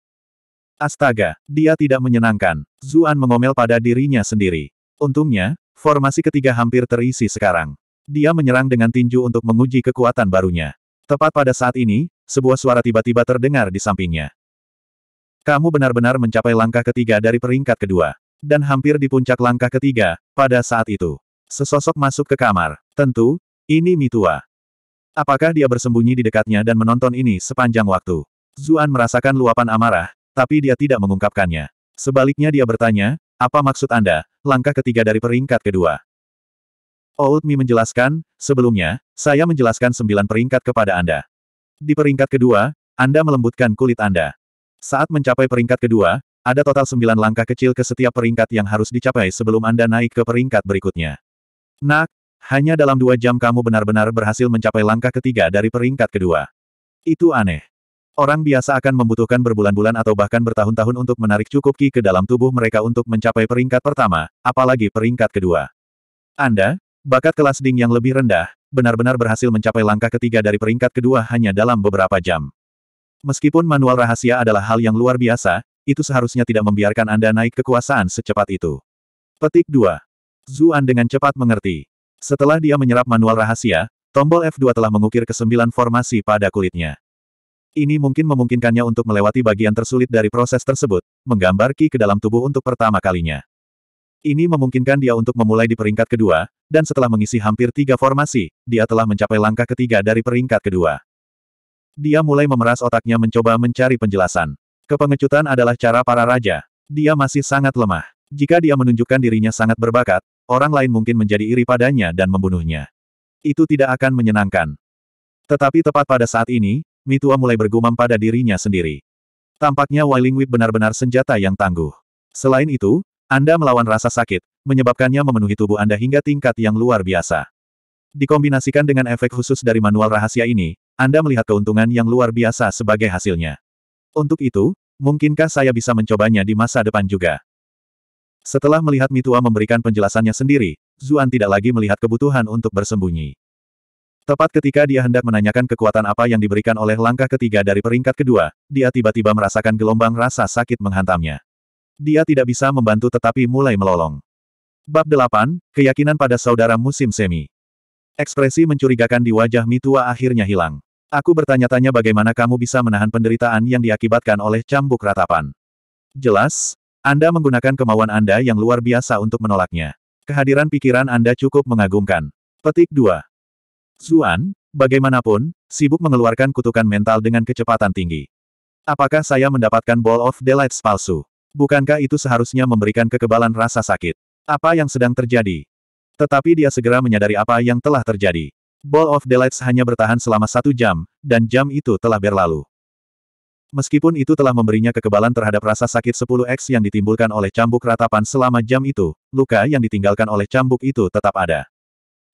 Astaga, dia tidak menyenangkan. Zuan mengomel pada dirinya sendiri. Untungnya, formasi ketiga hampir terisi sekarang. Dia menyerang dengan tinju untuk menguji kekuatan barunya. Tepat pada saat ini, sebuah suara tiba-tiba terdengar di sampingnya. Kamu benar-benar mencapai langkah ketiga dari peringkat kedua. Dan hampir di puncak langkah ketiga, pada saat itu. Sesosok masuk ke kamar. Tentu, ini Mitua. Apakah dia bersembunyi di dekatnya dan menonton ini sepanjang waktu? Zuan merasakan luapan amarah, tapi dia tidak mengungkapkannya. Sebaliknya dia bertanya, apa maksud Anda, langkah ketiga dari peringkat kedua? Old Mi menjelaskan, sebelumnya, saya menjelaskan sembilan peringkat kepada Anda. Di peringkat kedua, Anda melembutkan kulit Anda. Saat mencapai peringkat kedua, ada total sembilan langkah kecil ke setiap peringkat yang harus dicapai sebelum Anda naik ke peringkat berikutnya. Nak, hanya dalam dua jam kamu benar-benar berhasil mencapai langkah ketiga dari peringkat kedua. Itu aneh. Orang biasa akan membutuhkan berbulan-bulan atau bahkan bertahun-tahun untuk menarik cukup ki ke dalam tubuh mereka untuk mencapai peringkat pertama, apalagi peringkat kedua. Anda, bakat kelas ding yang lebih rendah, benar-benar berhasil mencapai langkah ketiga dari peringkat kedua hanya dalam beberapa jam. Meskipun manual rahasia adalah hal yang luar biasa, itu seharusnya tidak membiarkan Anda naik kekuasaan secepat itu. Petik 2. Zuan dengan cepat mengerti. Setelah dia menyerap manual rahasia, tombol F2 telah mengukir kesembilan formasi pada kulitnya. Ini mungkin memungkinkannya untuk melewati bagian tersulit dari proses tersebut, menggambar Ki ke dalam tubuh untuk pertama kalinya. Ini memungkinkan dia untuk memulai di peringkat kedua, dan setelah mengisi hampir tiga formasi, dia telah mencapai langkah ketiga dari peringkat kedua. Dia mulai memeras otaknya mencoba mencari penjelasan. Kepengecutan adalah cara para raja. Dia masih sangat lemah. Jika dia menunjukkan dirinya sangat berbakat, orang lain mungkin menjadi iri padanya dan membunuhnya. Itu tidak akan menyenangkan. Tetapi tepat pada saat ini, Mitua mulai bergumam pada dirinya sendiri. Tampaknya Wailing Whip benar-benar senjata yang tangguh. Selain itu, Anda melawan rasa sakit, menyebabkannya memenuhi tubuh Anda hingga tingkat yang luar biasa. Dikombinasikan dengan efek khusus dari manual rahasia ini, anda melihat keuntungan yang luar biasa sebagai hasilnya. Untuk itu, mungkinkah saya bisa mencobanya di masa depan juga? Setelah melihat Mitua memberikan penjelasannya sendiri, Zuan tidak lagi melihat kebutuhan untuk bersembunyi. Tepat ketika dia hendak menanyakan kekuatan apa yang diberikan oleh langkah ketiga dari peringkat kedua, dia tiba-tiba merasakan gelombang rasa sakit menghantamnya. Dia tidak bisa membantu tetapi mulai melolong. Bab 8, Keyakinan pada Saudara Musim Semi Ekspresi mencurigakan di wajah Mitua akhirnya hilang. Aku bertanya-tanya bagaimana kamu bisa menahan penderitaan yang diakibatkan oleh cambuk ratapan. Jelas, Anda menggunakan kemauan Anda yang luar biasa untuk menolaknya. Kehadiran pikiran Anda cukup mengagumkan. Petik 2. Zuan, bagaimanapun, sibuk mengeluarkan kutukan mental dengan kecepatan tinggi. Apakah saya mendapatkan Ball of Delights palsu? Bukankah itu seharusnya memberikan kekebalan rasa sakit? Apa yang sedang terjadi? Tetapi dia segera menyadari apa yang telah terjadi. Ball of Delights hanya bertahan selama satu jam, dan jam itu telah berlalu. Meskipun itu telah memberinya kekebalan terhadap rasa sakit 10x yang ditimbulkan oleh cambuk ratapan selama jam itu, luka yang ditinggalkan oleh cambuk itu tetap ada.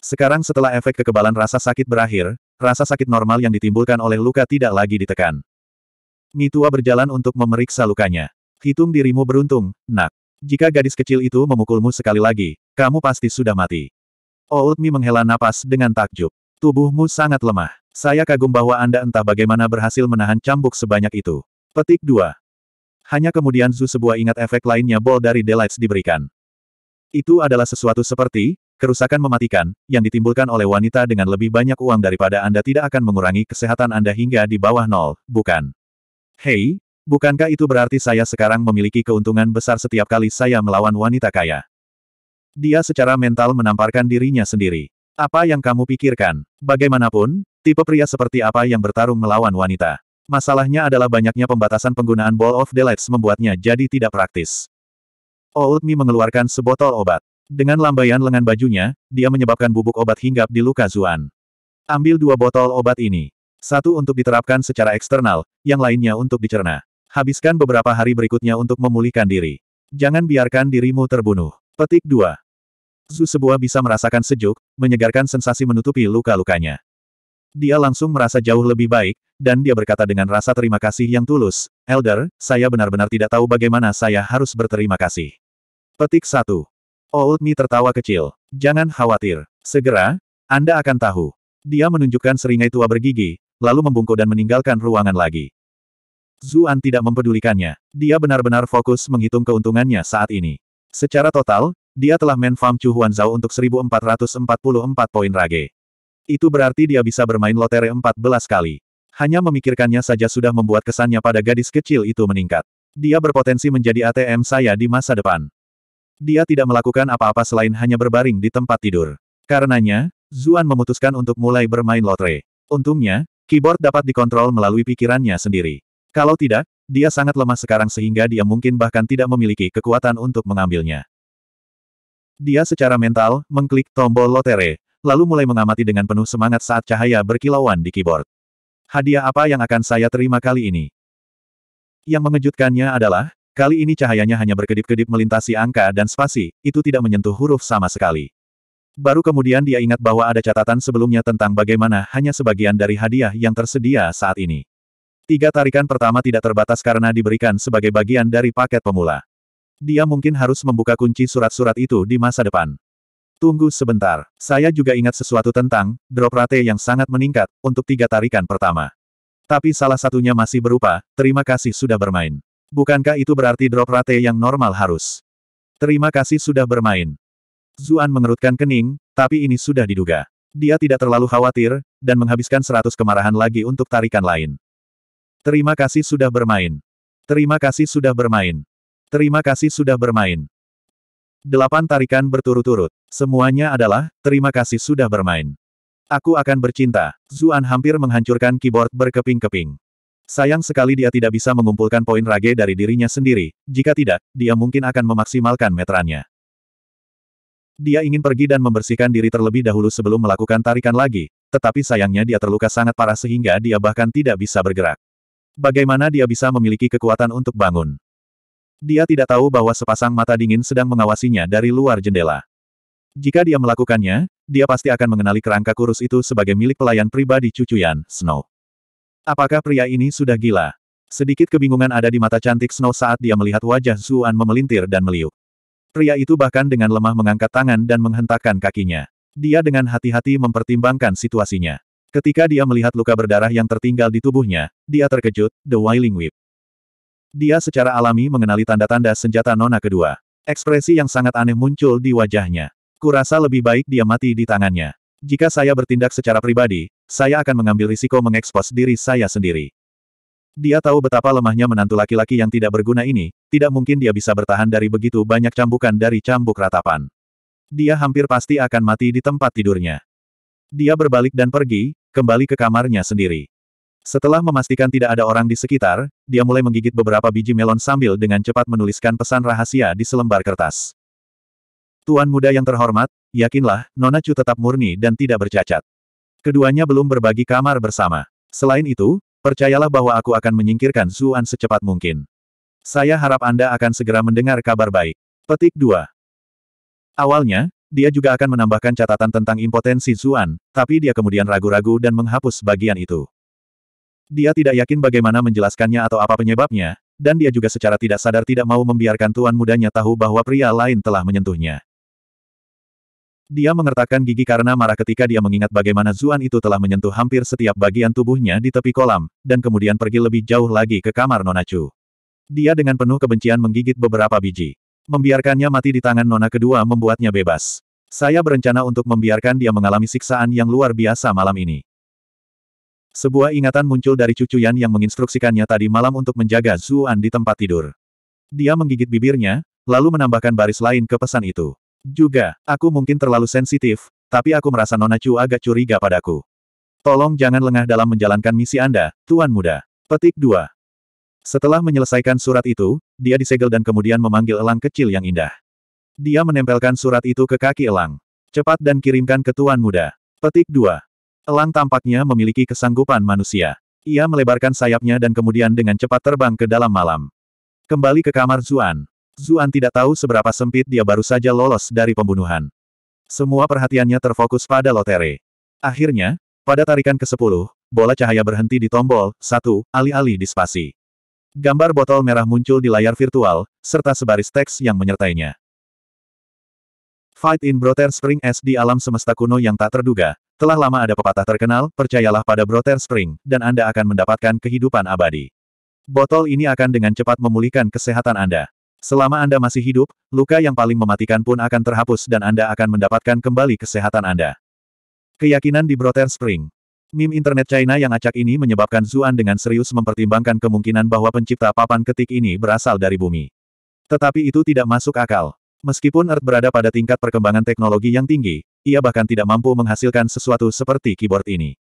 Sekarang setelah efek kekebalan rasa sakit berakhir, rasa sakit normal yang ditimbulkan oleh luka tidak lagi ditekan. Mitua berjalan untuk memeriksa lukanya. Hitung dirimu beruntung, nak. Jika gadis kecil itu memukulmu sekali lagi, kamu pasti sudah mati. Old oh, Mi menghela napas dengan takjub. Tubuhmu sangat lemah. Saya kagum bahwa Anda entah bagaimana berhasil menahan cambuk sebanyak itu. Petik 2. Hanya kemudian Zu sebuah ingat efek lainnya bol dari Delights diberikan. Itu adalah sesuatu seperti, kerusakan mematikan, yang ditimbulkan oleh wanita dengan lebih banyak uang daripada Anda tidak akan mengurangi kesehatan Anda hingga di bawah nol, bukan? Hei, bukankah itu berarti saya sekarang memiliki keuntungan besar setiap kali saya melawan wanita kaya? Dia secara mental menamparkan dirinya sendiri. Apa yang kamu pikirkan? Bagaimanapun, tipe pria seperti apa yang bertarung melawan wanita. Masalahnya adalah banyaknya pembatasan penggunaan Ball of Delights membuatnya jadi tidak praktis. Old Mi mengeluarkan sebotol obat. Dengan lambaian lengan bajunya, dia menyebabkan bubuk obat hinggap di luka Zuan. Ambil dua botol obat ini. Satu untuk diterapkan secara eksternal, yang lainnya untuk dicerna. Habiskan beberapa hari berikutnya untuk memulihkan diri. Jangan biarkan dirimu terbunuh. Petik 2. Zu sebuah bisa merasakan sejuk, menyegarkan sensasi menutupi luka-lukanya. Dia langsung merasa jauh lebih baik, dan dia berkata dengan rasa terima kasih yang tulus, Elder, saya benar-benar tidak tahu bagaimana saya harus berterima kasih. Petik 1. Old Mi tertawa kecil. Jangan khawatir. Segera, Anda akan tahu. Dia menunjukkan seringai tua bergigi, lalu membungkuk dan meninggalkan ruangan lagi. Zuan tidak mempedulikannya. Dia benar-benar fokus menghitung keuntungannya saat ini. Secara total, dia telah menfarm Chu Zhao untuk 1444 poin rage. Itu berarti dia bisa bermain lotere 14 kali. Hanya memikirkannya saja sudah membuat kesannya pada gadis kecil itu meningkat. Dia berpotensi menjadi ATM saya di masa depan. Dia tidak melakukan apa-apa selain hanya berbaring di tempat tidur. Karenanya, Zuan memutuskan untuk mulai bermain lotre. Untungnya, keyboard dapat dikontrol melalui pikirannya sendiri. Kalau tidak, dia sangat lemah sekarang sehingga dia mungkin bahkan tidak memiliki kekuatan untuk mengambilnya. Dia secara mental, mengklik tombol lotere, lalu mulai mengamati dengan penuh semangat saat cahaya berkilauan di keyboard. Hadiah apa yang akan saya terima kali ini? Yang mengejutkannya adalah, kali ini cahayanya hanya berkedip-kedip melintasi angka dan spasi, itu tidak menyentuh huruf sama sekali. Baru kemudian dia ingat bahwa ada catatan sebelumnya tentang bagaimana hanya sebagian dari hadiah yang tersedia saat ini. Tiga tarikan pertama tidak terbatas karena diberikan sebagai bagian dari paket pemula. Dia mungkin harus membuka kunci surat-surat itu di masa depan. Tunggu sebentar, saya juga ingat sesuatu tentang drop rate yang sangat meningkat untuk tiga tarikan pertama. Tapi salah satunya masih berupa, terima kasih sudah bermain. Bukankah itu berarti drop rate yang normal harus? Terima kasih sudah bermain. Zuan mengerutkan kening, tapi ini sudah diduga. Dia tidak terlalu khawatir, dan menghabiskan seratus kemarahan lagi untuk tarikan lain. Terima kasih sudah bermain. Terima kasih sudah bermain. Terima kasih sudah bermain. Delapan tarikan berturut-turut. Semuanya adalah, terima kasih sudah bermain. Aku akan bercinta. Zuan hampir menghancurkan keyboard berkeping-keping. Sayang sekali dia tidak bisa mengumpulkan poin rage dari dirinya sendiri, jika tidak, dia mungkin akan memaksimalkan meterannya. Dia ingin pergi dan membersihkan diri terlebih dahulu sebelum melakukan tarikan lagi, tetapi sayangnya dia terluka sangat parah sehingga dia bahkan tidak bisa bergerak. Bagaimana dia bisa memiliki kekuatan untuk bangun? Dia tidak tahu bahwa sepasang mata dingin sedang mengawasinya dari luar jendela. Jika dia melakukannya, dia pasti akan mengenali kerangka kurus itu sebagai milik pelayan pribadi cucu Yan Snow. Apakah pria ini sudah gila? Sedikit kebingungan ada di mata cantik Snow saat dia melihat wajah Zuan memelintir dan meliuk. Pria itu bahkan dengan lemah mengangkat tangan dan menghentakkan kakinya. Dia dengan hati-hati mempertimbangkan situasinya. Ketika dia melihat luka berdarah yang tertinggal di tubuhnya, dia terkejut, The Wailing Whip. Dia secara alami mengenali tanda-tanda senjata nona kedua. Ekspresi yang sangat aneh muncul di wajahnya. Kurasa lebih baik dia mati di tangannya. Jika saya bertindak secara pribadi, saya akan mengambil risiko mengekspos diri saya sendiri. Dia tahu betapa lemahnya menantu laki-laki yang tidak berguna ini, tidak mungkin dia bisa bertahan dari begitu banyak cambukan dari cambuk ratapan. Dia hampir pasti akan mati di tempat tidurnya. Dia berbalik dan pergi, kembali ke kamarnya sendiri. Setelah memastikan tidak ada orang di sekitar, dia mulai menggigit beberapa biji melon sambil dengan cepat menuliskan pesan rahasia di selembar kertas. Tuan muda yang terhormat, yakinlah, Nona Chu tetap murni dan tidak bercacat. Keduanya belum berbagi kamar bersama. Selain itu, percayalah bahwa aku akan menyingkirkan Zuan secepat mungkin. Saya harap Anda akan segera mendengar kabar baik. Petik 2. Awalnya, dia juga akan menambahkan catatan tentang impotensi Zuan, tapi dia kemudian ragu-ragu dan menghapus bagian itu. Dia tidak yakin bagaimana menjelaskannya atau apa penyebabnya, dan dia juga secara tidak sadar tidak mau membiarkan tuan mudanya tahu bahwa pria lain telah menyentuhnya. Dia mengertakkan gigi karena marah ketika dia mengingat bagaimana Zuan itu telah menyentuh hampir setiap bagian tubuhnya di tepi kolam, dan kemudian pergi lebih jauh lagi ke kamar Nonachu. Dia dengan penuh kebencian menggigit beberapa biji. Membiarkannya mati di tangan nona kedua membuatnya bebas. Saya berencana untuk membiarkan dia mengalami siksaan yang luar biasa malam ini. Sebuah ingatan muncul dari cucu Yan yang menginstruksikannya tadi malam untuk menjaga Zuan di tempat tidur. Dia menggigit bibirnya, lalu menambahkan baris lain ke pesan itu. Juga, aku mungkin terlalu sensitif, tapi aku merasa Nona Chu agak curiga padaku. Tolong jangan lengah dalam menjalankan misi Anda, Tuan Muda. Petik 2. Setelah menyelesaikan surat itu, dia disegel dan kemudian memanggil elang kecil yang indah. Dia menempelkan surat itu ke kaki elang. Cepat dan kirimkan ke tuan muda. Petik 2. Elang tampaknya memiliki kesanggupan manusia. Ia melebarkan sayapnya dan kemudian dengan cepat terbang ke dalam malam. Kembali ke kamar Zuan. Zuan tidak tahu seberapa sempit dia baru saja lolos dari pembunuhan. Semua perhatiannya terfokus pada Lotere. Akhirnya, pada tarikan ke-10, bola cahaya berhenti di tombol, satu, alih-alih di spasi. Gambar botol merah muncul di layar virtual, serta sebaris teks yang menyertainya. Fight in Brother Spring S di alam semesta kuno yang tak terduga, telah lama ada pepatah terkenal, percayalah pada Brother Spring, dan Anda akan mendapatkan kehidupan abadi. Botol ini akan dengan cepat memulihkan kesehatan Anda. Selama Anda masih hidup, luka yang paling mematikan pun akan terhapus dan Anda akan mendapatkan kembali kesehatan Anda. Keyakinan di Brother Spring Meme internet China yang acak ini menyebabkan Zuan dengan serius mempertimbangkan kemungkinan bahwa pencipta papan ketik ini berasal dari bumi. Tetapi itu tidak masuk akal. Meskipun Earth berada pada tingkat perkembangan teknologi yang tinggi, ia bahkan tidak mampu menghasilkan sesuatu seperti keyboard ini.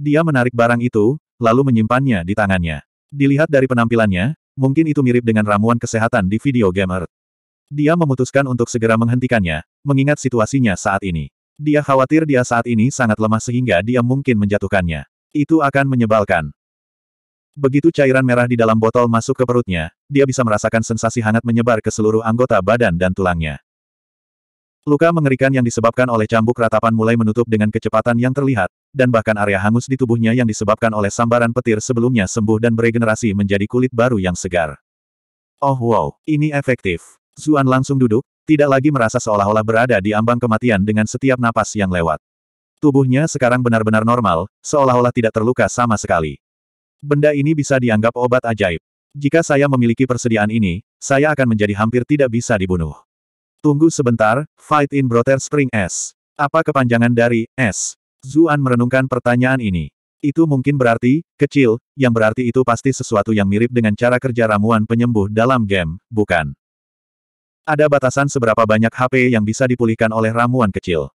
Dia menarik barang itu, lalu menyimpannya di tangannya. Dilihat dari penampilannya, mungkin itu mirip dengan ramuan kesehatan di video game Earth. Dia memutuskan untuk segera menghentikannya, mengingat situasinya saat ini. Dia khawatir dia saat ini sangat lemah sehingga dia mungkin menjatuhkannya. Itu akan menyebalkan. Begitu cairan merah di dalam botol masuk ke perutnya, dia bisa merasakan sensasi hangat menyebar ke seluruh anggota badan dan tulangnya. Luka mengerikan yang disebabkan oleh cambuk ratapan mulai menutup dengan kecepatan yang terlihat, dan bahkan area hangus di tubuhnya yang disebabkan oleh sambaran petir sebelumnya sembuh dan beregenerasi menjadi kulit baru yang segar. Oh wow, ini efektif. Zuan langsung duduk, tidak lagi merasa seolah-olah berada di ambang kematian dengan setiap napas yang lewat. Tubuhnya sekarang benar-benar normal, seolah-olah tidak terluka sama sekali. Benda ini bisa dianggap obat ajaib. Jika saya memiliki persediaan ini, saya akan menjadi hampir tidak bisa dibunuh. Tunggu sebentar, Fight in Brother Spring S. Apa kepanjangan dari S? Zuan merenungkan pertanyaan ini. Itu mungkin berarti, kecil, yang berarti itu pasti sesuatu yang mirip dengan cara kerja ramuan penyembuh dalam game, bukan? Ada batasan seberapa banyak HP yang bisa dipulihkan oleh ramuan kecil.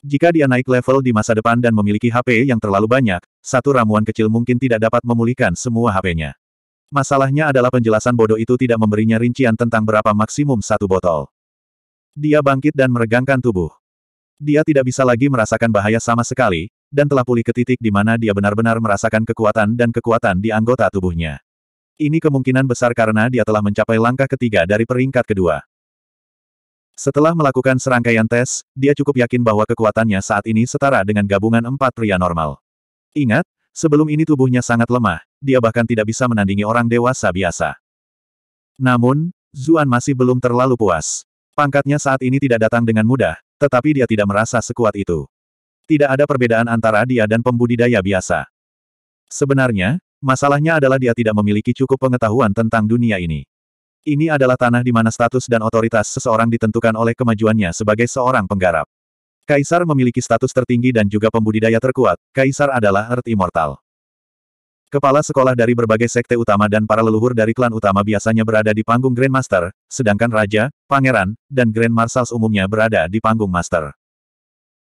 Jika dia naik level di masa depan dan memiliki HP yang terlalu banyak, satu ramuan kecil mungkin tidak dapat memulihkan semua HP-nya. Masalahnya adalah penjelasan bodoh itu tidak memberinya rincian tentang berapa maksimum satu botol. Dia bangkit dan meregangkan tubuh. Dia tidak bisa lagi merasakan bahaya sama sekali, dan telah pulih ke titik di mana dia benar-benar merasakan kekuatan dan kekuatan di anggota tubuhnya. Ini kemungkinan besar karena dia telah mencapai langkah ketiga dari peringkat kedua. Setelah melakukan serangkaian tes, dia cukup yakin bahwa kekuatannya saat ini setara dengan gabungan empat pria normal. Ingat, sebelum ini tubuhnya sangat lemah, dia bahkan tidak bisa menandingi orang dewasa biasa. Namun, Zuan masih belum terlalu puas. Pangkatnya saat ini tidak datang dengan mudah, tetapi dia tidak merasa sekuat itu. Tidak ada perbedaan antara dia dan pembudidaya biasa. Sebenarnya, Masalahnya adalah dia tidak memiliki cukup pengetahuan tentang dunia ini. Ini adalah tanah di mana status dan otoritas seseorang ditentukan oleh kemajuannya sebagai seorang penggarap. Kaisar memiliki status tertinggi dan juga pembudidaya terkuat, Kaisar adalah Earth Immortal. Kepala sekolah dari berbagai sekte utama dan para leluhur dari klan utama biasanya berada di panggung Grandmaster, sedangkan Raja, Pangeran, dan Grand Marshals umumnya berada di panggung Master.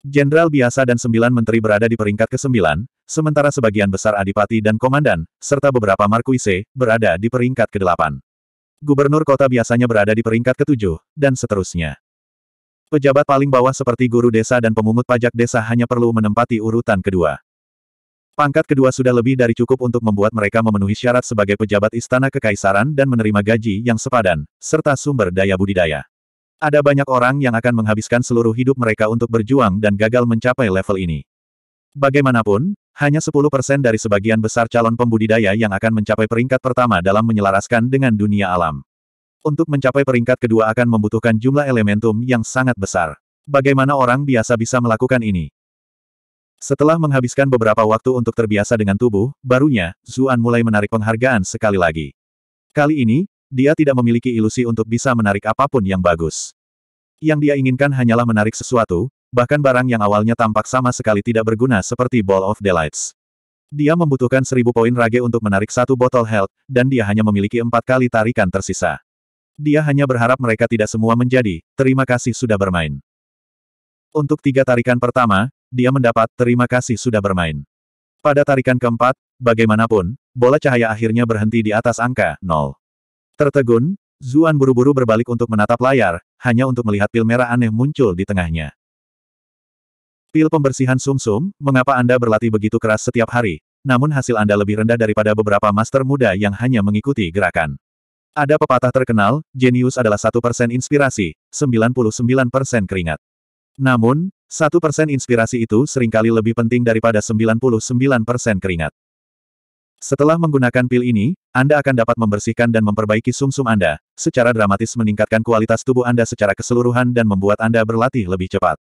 Jenderal biasa dan sembilan menteri berada di peringkat ke-9, sementara sebagian besar adipati dan komandan, serta beberapa markuise, berada di peringkat ke-8. Gubernur kota biasanya berada di peringkat ke-7, dan seterusnya. Pejabat paling bawah seperti guru desa dan pemungut pajak desa hanya perlu menempati urutan kedua. Pangkat kedua sudah lebih dari cukup untuk membuat mereka memenuhi syarat sebagai pejabat istana kekaisaran dan menerima gaji yang sepadan, serta sumber daya budidaya. Ada banyak orang yang akan menghabiskan seluruh hidup mereka untuk berjuang dan gagal mencapai level ini. Bagaimanapun, hanya 10% dari sebagian besar calon pembudidaya yang akan mencapai peringkat pertama dalam menyelaraskan dengan dunia alam. Untuk mencapai peringkat kedua akan membutuhkan jumlah elementum yang sangat besar. Bagaimana orang biasa bisa melakukan ini? Setelah menghabiskan beberapa waktu untuk terbiasa dengan tubuh, barunya, Zuan mulai menarik penghargaan sekali lagi. Kali ini, dia tidak memiliki ilusi untuk bisa menarik apapun yang bagus. Yang dia inginkan hanyalah menarik sesuatu, bahkan barang yang awalnya tampak sama sekali tidak berguna seperti Ball of Delights. Dia membutuhkan seribu poin rage untuk menarik satu botol health, dan dia hanya memiliki empat kali tarikan tersisa. Dia hanya berharap mereka tidak semua menjadi, terima kasih sudah bermain. Untuk tiga tarikan pertama, dia mendapat, terima kasih sudah bermain. Pada tarikan keempat, bagaimanapun, bola cahaya akhirnya berhenti di atas angka, 0. Tertegun, Zuan buru-buru berbalik untuk menatap layar, hanya untuk melihat pil merah aneh muncul di tengahnya. Pil pembersihan sumsum, -sum, mengapa Anda berlatih begitu keras setiap hari, namun hasil Anda lebih rendah daripada beberapa master muda yang hanya mengikuti gerakan. Ada pepatah terkenal, jenius adalah satu persen inspirasi, 99% keringat. Namun, satu persen inspirasi itu seringkali lebih penting daripada 99% keringat. Setelah menggunakan pil ini, Anda akan dapat membersihkan dan memperbaiki sumsum -sum Anda, secara dramatis meningkatkan kualitas tubuh Anda secara keseluruhan dan membuat Anda berlatih lebih cepat.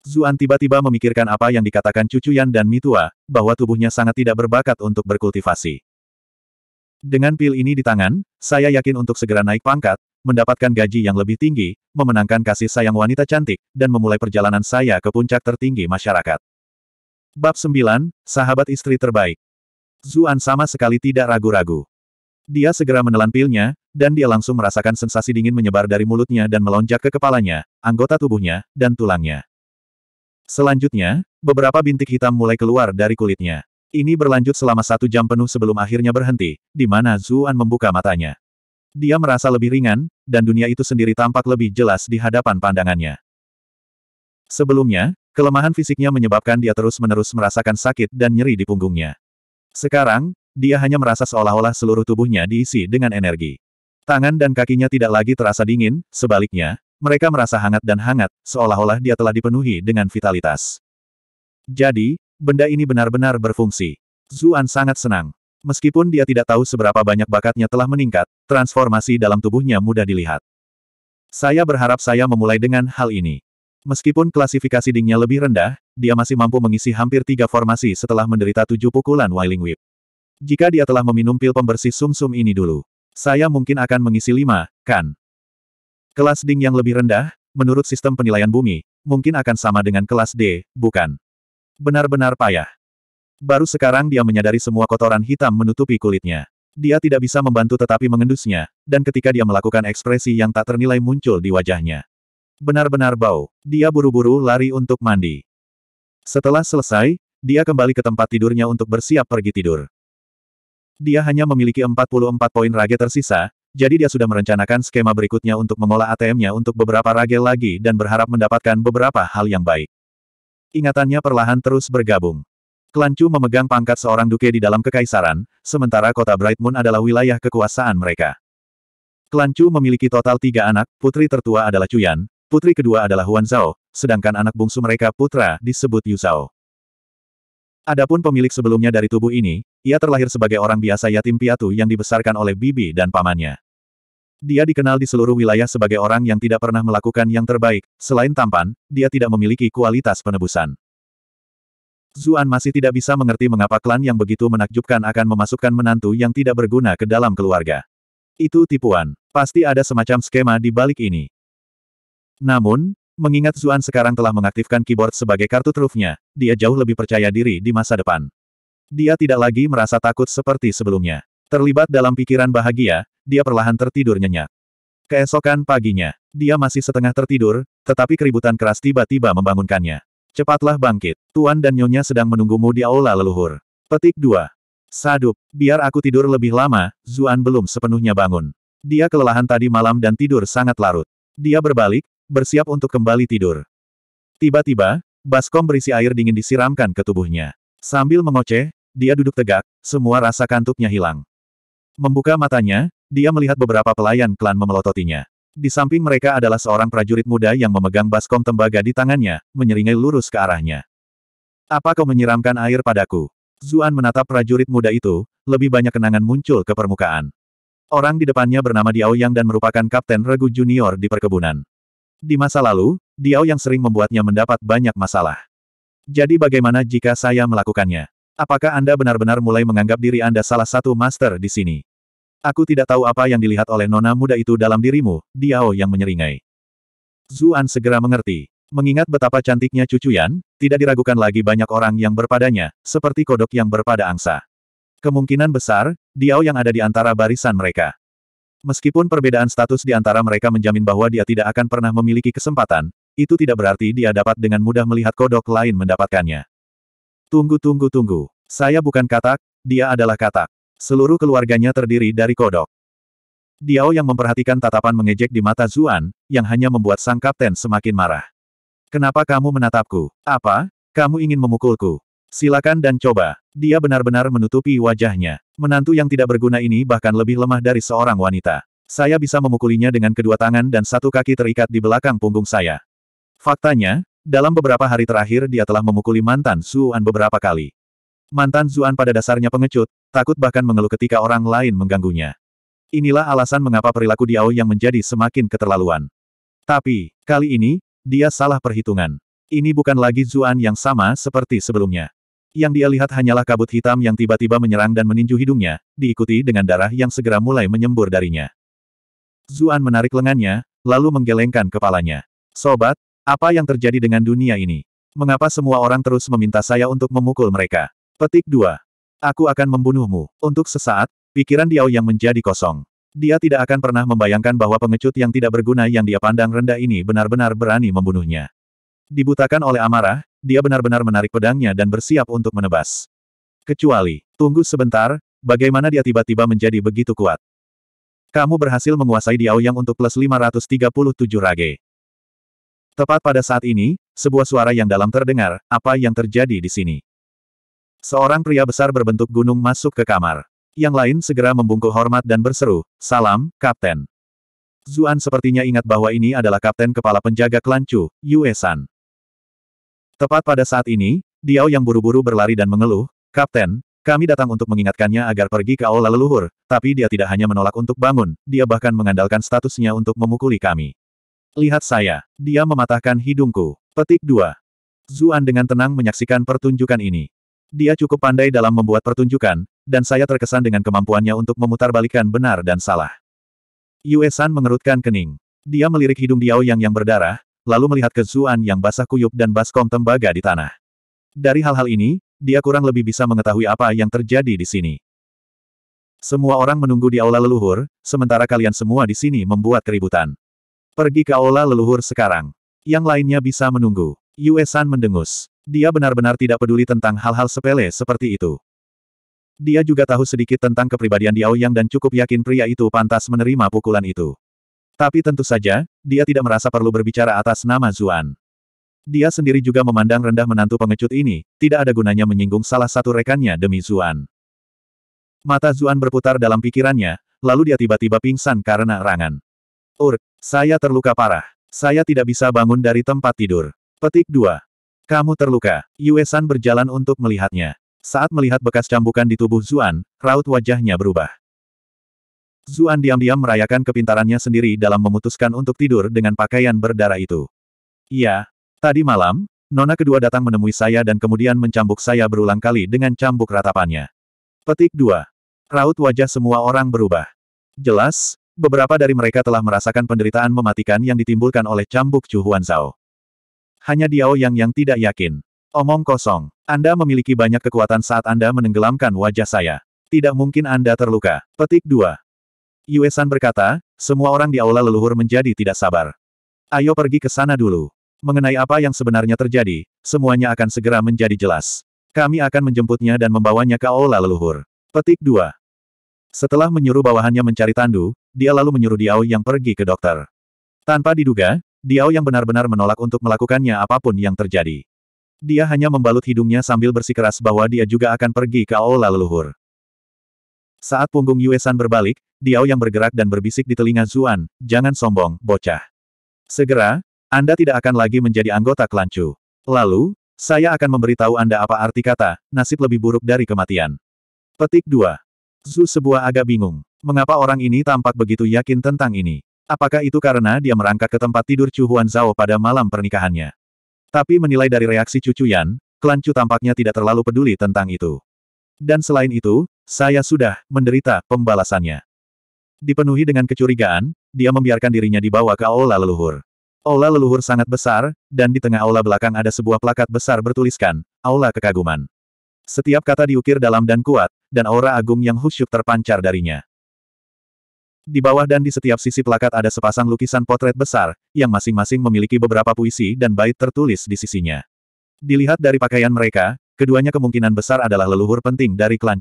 Zuan tiba-tiba memikirkan apa yang dikatakan Cucu Yan dan Mitua, bahwa tubuhnya sangat tidak berbakat untuk berkultivasi. Dengan pil ini di tangan, saya yakin untuk segera naik pangkat, mendapatkan gaji yang lebih tinggi, memenangkan kasih sayang wanita cantik, dan memulai perjalanan saya ke puncak tertinggi masyarakat. Bab 9, Sahabat Istri Terbaik Zuan sama sekali tidak ragu-ragu. Dia segera menelan pilnya, dan dia langsung merasakan sensasi dingin menyebar dari mulutnya dan melonjak ke kepalanya, anggota tubuhnya, dan tulangnya. Selanjutnya, beberapa bintik hitam mulai keluar dari kulitnya. Ini berlanjut selama satu jam penuh sebelum akhirnya berhenti, di mana Zuan membuka matanya. Dia merasa lebih ringan, dan dunia itu sendiri tampak lebih jelas di hadapan pandangannya. Sebelumnya, kelemahan fisiknya menyebabkan dia terus-menerus merasakan sakit dan nyeri di punggungnya. Sekarang, dia hanya merasa seolah-olah seluruh tubuhnya diisi dengan energi. Tangan dan kakinya tidak lagi terasa dingin, sebaliknya, mereka merasa hangat dan hangat, seolah-olah dia telah dipenuhi dengan vitalitas. Jadi, benda ini benar-benar berfungsi. Zuan sangat senang. Meskipun dia tidak tahu seberapa banyak bakatnya telah meningkat, transformasi dalam tubuhnya mudah dilihat. Saya berharap saya memulai dengan hal ini. Meskipun klasifikasi dingnya lebih rendah, dia masih mampu mengisi hampir tiga formasi setelah menderita tujuh pukulan Wailing Whip. Jika dia telah meminum pil pembersih sumsum -sum ini dulu, saya mungkin akan mengisi lima, kan? Kelas Ding yang lebih rendah, menurut sistem penilaian bumi, mungkin akan sama dengan kelas D, bukan? Benar-benar payah. Baru sekarang dia menyadari semua kotoran hitam menutupi kulitnya. Dia tidak bisa membantu tetapi mengendusnya, dan ketika dia melakukan ekspresi yang tak ternilai muncul di wajahnya. Benar-benar bau. Dia buru-buru lari untuk mandi. Setelah selesai, dia kembali ke tempat tidurnya untuk bersiap pergi tidur. Dia hanya memiliki 44 poin rage tersisa, jadi dia sudah merencanakan skema berikutnya untuk mengolah ATM-nya untuk beberapa ragel lagi dan berharap mendapatkan beberapa hal yang baik. Ingatannya perlahan terus bergabung. Klan Chu memegang pangkat seorang duke di dalam kekaisaran, sementara kota Bright Moon adalah wilayah kekuasaan mereka. Klan Chu memiliki total tiga anak, putri tertua adalah Yan, putri kedua adalah Huan Zhao, sedangkan anak bungsu mereka putra disebut Yu Zhao. Adapun pemilik sebelumnya dari tubuh ini, ia terlahir sebagai orang biasa yatim piatu yang dibesarkan oleh bibi dan pamannya. Dia dikenal di seluruh wilayah sebagai orang yang tidak pernah melakukan yang terbaik, selain tampan, dia tidak memiliki kualitas penebusan. Zuan masih tidak bisa mengerti mengapa klan yang begitu menakjubkan akan memasukkan menantu yang tidak berguna ke dalam keluarga. Itu tipuan. Pasti ada semacam skema di balik ini. Namun, Mengingat Zuan sekarang telah mengaktifkan keyboard sebagai kartu trufnya, dia jauh lebih percaya diri di masa depan. Dia tidak lagi merasa takut seperti sebelumnya. Terlibat dalam pikiran bahagia, dia perlahan tertidur nyenyak. Keesokan paginya, dia masih setengah tertidur, tetapi keributan keras tiba-tiba membangunkannya. Cepatlah bangkit, Tuan dan Nyonya sedang menunggumu di aula leluhur. Petik 2. Sadup, biar aku tidur lebih lama, Zuan belum sepenuhnya bangun. Dia kelelahan tadi malam dan tidur sangat larut. Dia berbalik, bersiap untuk kembali tidur. Tiba-tiba, baskom berisi air dingin disiramkan ke tubuhnya. Sambil mengoceh, dia duduk tegak, semua rasa kantuknya hilang. Membuka matanya, dia melihat beberapa pelayan klan memelototinya. Di samping mereka adalah seorang prajurit muda yang memegang baskom tembaga di tangannya, menyeringai lurus ke arahnya. Apa kau menyiramkan air padaku? Zuan menatap prajurit muda itu, lebih banyak kenangan muncul ke permukaan. Orang di depannya bernama Diao Yang dan merupakan Kapten Regu Junior di perkebunan. Di masa lalu, Diao yang sering membuatnya mendapat banyak masalah. Jadi bagaimana jika saya melakukannya? Apakah Anda benar-benar mulai menganggap diri Anda salah satu master di sini? Aku tidak tahu apa yang dilihat oleh nona muda itu dalam dirimu, Diao yang menyeringai. Zuan segera mengerti. Mengingat betapa cantiknya cucu Yan, tidak diragukan lagi banyak orang yang berpadanya, seperti kodok yang berpada angsa. Kemungkinan besar, Diao yang ada di antara barisan mereka. Meskipun perbedaan status di antara mereka menjamin bahwa dia tidak akan pernah memiliki kesempatan, itu tidak berarti dia dapat dengan mudah melihat kodok lain mendapatkannya. Tunggu tunggu tunggu. Saya bukan katak, dia adalah katak. Seluruh keluarganya terdiri dari kodok. Diao yang memperhatikan tatapan mengejek di mata Zuan, yang hanya membuat sang kapten semakin marah. Kenapa kamu menatapku? Apa? Kamu ingin memukulku? Silakan dan coba. Dia benar-benar menutupi wajahnya. Menantu yang tidak berguna ini bahkan lebih lemah dari seorang wanita. Saya bisa memukulinya dengan kedua tangan dan satu kaki terikat di belakang punggung saya. Faktanya, dalam beberapa hari terakhir dia telah memukuli mantan Zuan beberapa kali. Mantan Zuan pada dasarnya pengecut, takut bahkan mengeluh ketika orang lain mengganggunya. Inilah alasan mengapa perilaku Diao yang menjadi semakin keterlaluan. Tapi, kali ini, dia salah perhitungan. Ini bukan lagi Zuan yang sama seperti sebelumnya. Yang dia lihat hanyalah kabut hitam yang tiba-tiba menyerang dan meninju hidungnya, diikuti dengan darah yang segera mulai menyembur darinya. Zuan menarik lengannya, lalu menggelengkan kepalanya. Sobat, apa yang terjadi dengan dunia ini? Mengapa semua orang terus meminta saya untuk memukul mereka? Petik 2. Aku akan membunuhmu. Untuk sesaat, pikiran Diao yang menjadi kosong. Dia tidak akan pernah membayangkan bahwa pengecut yang tidak berguna yang dia pandang rendah ini benar-benar berani membunuhnya. Dibutakan oleh amarah, dia benar-benar menarik pedangnya dan bersiap untuk menebas. Kecuali, tunggu sebentar, bagaimana dia tiba-tiba menjadi begitu kuat. Kamu berhasil menguasai Diao Yang untuk plus 537 rage. Tepat pada saat ini, sebuah suara yang dalam terdengar, apa yang terjadi di sini. Seorang pria besar berbentuk gunung masuk ke kamar. Yang lain segera membungkuk hormat dan berseru, Salam, Kapten. Zuan sepertinya ingat bahwa ini adalah Kapten Kepala Penjaga Klancu, Yue San. Tepat pada saat ini, Diao yang buru-buru berlari dan mengeluh, Kapten, kami datang untuk mengingatkannya agar pergi ke aula leluhur, tapi dia tidak hanya menolak untuk bangun, dia bahkan mengandalkan statusnya untuk memukuli kami. Lihat saya, dia mematahkan hidungku. Petik 2. Zuan dengan tenang menyaksikan pertunjukan ini. Dia cukup pandai dalam membuat pertunjukan, dan saya terkesan dengan kemampuannya untuk memutarbalikkan benar dan salah. Yuesan mengerutkan kening. Dia melirik hidung Diao yang yang berdarah, lalu melihat ke Zuan yang basah kuyup dan baskom tembaga di tanah. Dari hal-hal ini, dia kurang lebih bisa mengetahui apa yang terjadi di sini. Semua orang menunggu di aula leluhur, sementara kalian semua di sini membuat keributan. Pergi ke aula leluhur sekarang. Yang lainnya bisa menunggu. Yue mendengus. Dia benar-benar tidak peduli tentang hal-hal sepele seperti itu. Dia juga tahu sedikit tentang kepribadian Diao Yang dan cukup yakin pria itu pantas menerima pukulan itu. Tapi tentu saja, dia tidak merasa perlu berbicara atas nama Zuan. Dia sendiri juga memandang rendah menantu pengecut ini, tidak ada gunanya menyinggung salah satu rekannya demi Zuan. Mata Zuan berputar dalam pikirannya, lalu dia tiba-tiba pingsan karena rangan. Urk, saya terluka parah. Saya tidak bisa bangun dari tempat tidur. Petik 2. Kamu terluka. Yuesan berjalan untuk melihatnya. Saat melihat bekas cambukan di tubuh Zuan, raut wajahnya berubah. Zuan diam-diam merayakan kepintarannya sendiri dalam memutuskan untuk tidur dengan pakaian berdarah itu. Iya, tadi malam, nona kedua datang menemui saya dan kemudian mencambuk saya berulang kali dengan cambuk ratapannya. Petik 2. Raut wajah semua orang berubah. Jelas, beberapa dari mereka telah merasakan penderitaan mematikan yang ditimbulkan oleh cambuk Chu Zhao. Hanya Diao Yang yang tidak yakin. Omong kosong, Anda memiliki banyak kekuatan saat Anda menenggelamkan wajah saya. Tidak mungkin Anda terluka. Petik 2. Yuesan berkata, semua orang di aula leluhur menjadi tidak sabar. Ayo pergi ke sana dulu. Mengenai apa yang sebenarnya terjadi, semuanya akan segera menjadi jelas. Kami akan menjemputnya dan membawanya ke aula leluhur. Petik 2. Setelah menyuruh bawahannya mencari Tandu, dia lalu menyuruh Diao yang pergi ke dokter. Tanpa diduga, Diao yang benar-benar menolak untuk melakukannya apapun yang terjadi. Dia hanya membalut hidungnya sambil bersikeras bahwa dia juga akan pergi ke aula leluhur. Saat punggung Yuesan berbalik, Diao yang bergerak dan berbisik di telinga Zuan, jangan sombong, bocah. Segera, Anda tidak akan lagi menjadi anggota Kelancu. Lalu, saya akan memberitahu Anda apa arti kata, nasib lebih buruk dari kematian. Petik 2. Zu sebuah agak bingung. Mengapa orang ini tampak begitu yakin tentang ini? Apakah itu karena dia merangkak ke tempat tidur Chu Huan Zhao pada malam pernikahannya? Tapi menilai dari reaksi Chu Yan, klan tampaknya tidak terlalu peduli tentang itu. Dan selain itu, saya sudah menderita pembalasannya. Dipenuhi dengan kecurigaan, dia membiarkan dirinya dibawa ke aula leluhur. Aula leluhur sangat besar, dan di tengah aula belakang ada sebuah plakat besar bertuliskan, Aula Kekaguman. Setiap kata diukir dalam dan kuat, dan aura agung yang khusyuk terpancar darinya. Di bawah dan di setiap sisi plakat ada sepasang lukisan potret besar, yang masing-masing memiliki beberapa puisi dan bait tertulis di sisinya. Dilihat dari pakaian mereka, keduanya kemungkinan besar adalah leluhur penting dari klan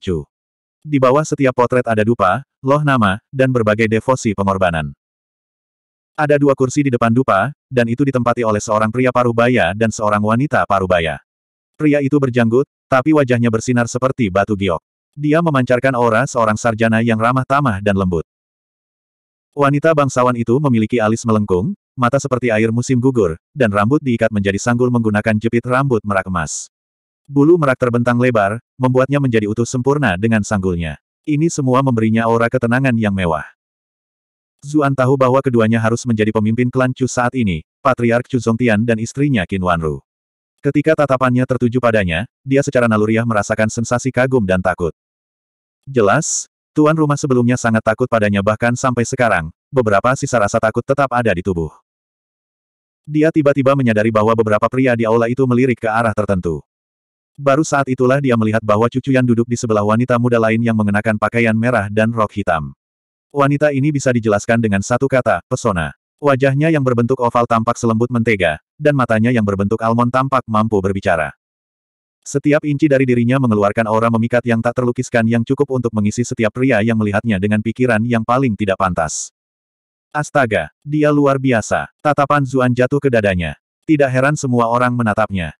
di bawah setiap potret ada dupa, loh nama, dan berbagai devosi pengorbanan. Ada dua kursi di depan dupa, dan itu ditempati oleh seorang pria parubaya dan seorang wanita parubaya. Pria itu berjanggut, tapi wajahnya bersinar seperti batu giok. Dia memancarkan aura seorang sarjana yang ramah tamah dan lembut. Wanita bangsawan itu memiliki alis melengkung, mata seperti air musim gugur, dan rambut diikat menjadi sanggul menggunakan jepit rambut merak emas. Bulu merak terbentang lebar, membuatnya menjadi utuh sempurna dengan sanggulnya. Ini semua memberinya aura ketenangan yang mewah. Zuan tahu bahwa keduanya harus menjadi pemimpin klan Chu saat ini, Patriark Chu Zongtian dan istrinya Qin Wanru. Ketika tatapannya tertuju padanya, dia secara naluriah merasakan sensasi kagum dan takut. Jelas, tuan rumah sebelumnya sangat takut padanya bahkan sampai sekarang, beberapa sisa rasa takut tetap ada di tubuh. Dia tiba-tiba menyadari bahwa beberapa pria di aula itu melirik ke arah tertentu. Baru saat itulah dia melihat bahwa Cucu yang duduk di sebelah wanita muda lain yang mengenakan pakaian merah dan rok hitam. Wanita ini bisa dijelaskan dengan satu kata, pesona. Wajahnya yang berbentuk oval tampak selembut mentega, dan matanya yang berbentuk almond tampak mampu berbicara. Setiap inci dari dirinya mengeluarkan aura memikat yang tak terlukiskan yang cukup untuk mengisi setiap pria yang melihatnya dengan pikiran yang paling tidak pantas. Astaga, dia luar biasa. Tatapan Zuan jatuh ke dadanya. Tidak heran semua orang menatapnya.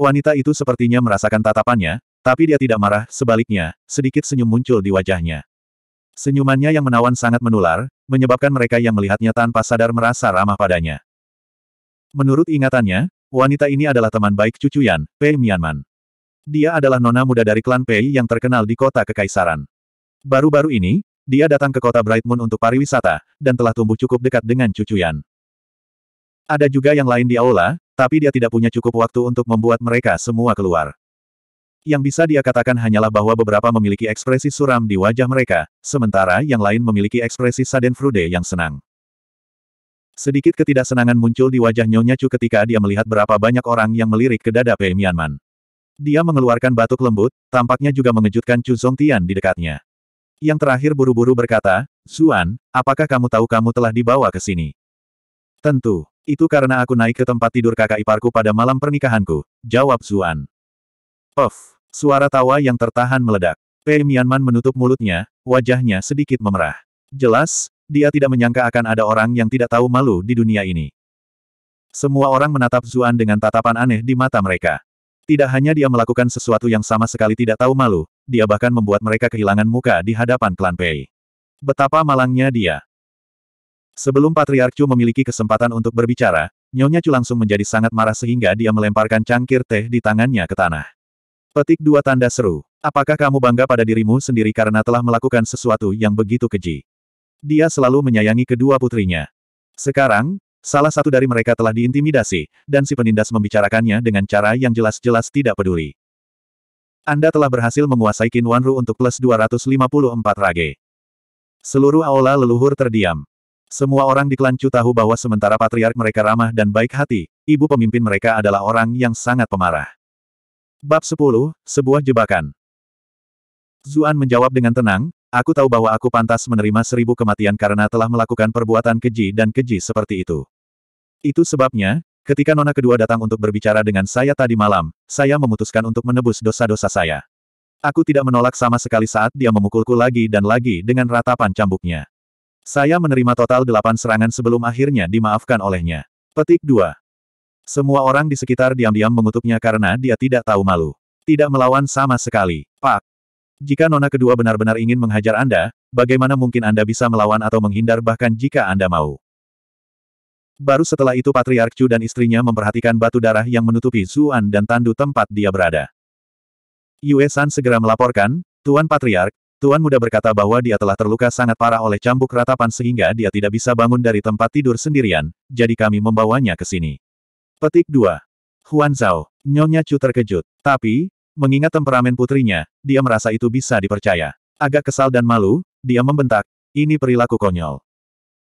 Wanita itu sepertinya merasakan tatapannya, tapi dia tidak marah, sebaliknya, sedikit senyum muncul di wajahnya. Senyumannya yang menawan sangat menular, menyebabkan mereka yang melihatnya tanpa sadar merasa ramah padanya. Menurut ingatannya, wanita ini adalah teman baik cucu Yan, Pei Mianman. Dia adalah nona muda dari klan Pei yang terkenal di kota Kekaisaran. Baru-baru ini, dia datang ke kota Bright Moon untuk pariwisata, dan telah tumbuh cukup dekat dengan cucu Yan. Ada juga yang lain di aula, tapi dia tidak punya cukup waktu untuk membuat mereka semua keluar. Yang bisa dia katakan hanyalah bahwa beberapa memiliki ekspresi suram di wajah mereka, sementara yang lain memiliki ekspresi saden frude yang senang. Sedikit ketidaksenangan muncul di wajah Nyonya Chu ketika dia melihat berapa banyak orang yang melirik ke dada Pei Mianman. Dia mengeluarkan batuk lembut, tampaknya juga mengejutkan Chu Zongtian di dekatnya. Yang terakhir buru-buru berkata, Zuan, apakah kamu tahu kamu telah dibawa ke sini? Tentu. Itu karena aku naik ke tempat tidur kakak iparku pada malam pernikahanku, jawab Zuan. Puf, suara tawa yang tertahan meledak. Pei Mianman menutup mulutnya, wajahnya sedikit memerah. Jelas, dia tidak menyangka akan ada orang yang tidak tahu malu di dunia ini. Semua orang menatap Zuan dengan tatapan aneh di mata mereka. Tidak hanya dia melakukan sesuatu yang sama sekali tidak tahu malu, dia bahkan membuat mereka kehilangan muka di hadapan klan Pei. Betapa malangnya dia. Sebelum Patriark Chu memiliki kesempatan untuk berbicara, Nyonya Chu langsung menjadi sangat marah sehingga dia melemparkan cangkir teh di tangannya ke tanah. Petik dua tanda seru. Apakah kamu bangga pada dirimu sendiri karena telah melakukan sesuatu yang begitu keji? Dia selalu menyayangi kedua putrinya. Sekarang, salah satu dari mereka telah diintimidasi, dan si penindas membicarakannya dengan cara yang jelas-jelas tidak peduli. Anda telah berhasil menguasai Kinwanru untuk plus 254 rage. Seluruh aula leluhur terdiam. Semua orang di klan Chu tahu bahwa sementara patriark mereka ramah dan baik hati, ibu pemimpin mereka adalah orang yang sangat pemarah. Bab 10, Sebuah Jebakan Zuan menjawab dengan tenang, aku tahu bahwa aku pantas menerima seribu kematian karena telah melakukan perbuatan keji dan keji seperti itu. Itu sebabnya, ketika nona kedua datang untuk berbicara dengan saya tadi malam, saya memutuskan untuk menebus dosa-dosa saya. Aku tidak menolak sama sekali saat dia memukulku lagi dan lagi dengan ratapan cambuknya. Saya menerima total delapan serangan sebelum akhirnya dimaafkan olehnya. Petik 2. Semua orang di sekitar diam-diam mengutuknya karena dia tidak tahu malu. Tidak melawan sama sekali. Pak. Jika nona kedua benar-benar ingin menghajar Anda, bagaimana mungkin Anda bisa melawan atau menghindar bahkan jika Anda mau? Baru setelah itu Patriark Chu dan istrinya memperhatikan batu darah yang menutupi Zuan dan tandu tempat dia berada. Yue San segera melaporkan, Tuan Patriark, Tuan muda berkata bahwa dia telah terluka sangat parah oleh cambuk ratapan sehingga dia tidak bisa bangun dari tempat tidur sendirian, jadi kami membawanya ke sini. Petik 2. Huan Zhao. Nyonya Chu terkejut. Tapi, mengingat temperamen putrinya, dia merasa itu bisa dipercaya. Agak kesal dan malu, dia membentak, ini perilaku konyol.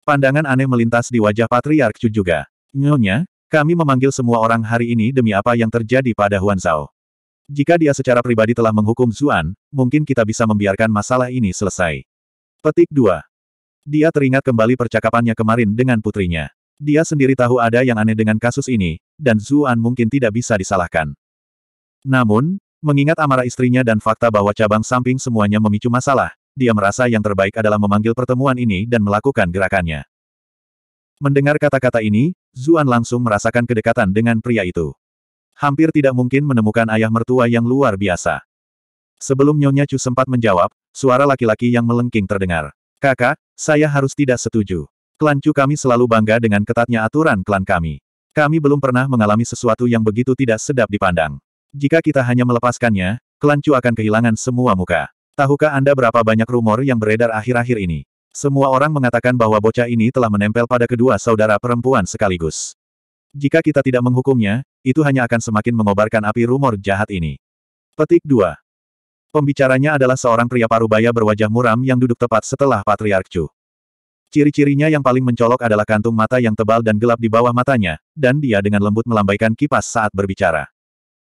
Pandangan aneh melintas di wajah Patriark Chu juga. Nyonya, kami memanggil semua orang hari ini demi apa yang terjadi pada Huan Zhao. Jika dia secara pribadi telah menghukum Zuan, mungkin kita bisa membiarkan masalah ini selesai. Petik 2. Dia teringat kembali percakapannya kemarin dengan putrinya. Dia sendiri tahu ada yang aneh dengan kasus ini, dan Zuan mungkin tidak bisa disalahkan. Namun, mengingat amarah istrinya dan fakta bahwa cabang samping semuanya memicu masalah, dia merasa yang terbaik adalah memanggil pertemuan ini dan melakukan gerakannya. Mendengar kata-kata ini, Zuan langsung merasakan kedekatan dengan pria itu hampir tidak mungkin menemukan ayah mertua yang luar biasa. Sebelum Nyonya Chu sempat menjawab, suara laki-laki yang melengking terdengar. Kakak, saya harus tidak setuju. Klan Chu kami selalu bangga dengan ketatnya aturan klan kami. Kami belum pernah mengalami sesuatu yang begitu tidak sedap dipandang. Jika kita hanya melepaskannya, klan Chu akan kehilangan semua muka. Tahukah Anda berapa banyak rumor yang beredar akhir-akhir ini? Semua orang mengatakan bahwa bocah ini telah menempel pada kedua saudara perempuan sekaligus. Jika kita tidak menghukumnya, itu hanya akan semakin mengobarkan api rumor jahat ini. Petik 2. Pembicaranya adalah seorang pria parubaya berwajah muram yang duduk tepat setelah Patriark Chu. Ciri-cirinya yang paling mencolok adalah kantung mata yang tebal dan gelap di bawah matanya, dan dia dengan lembut melambaikan kipas saat berbicara.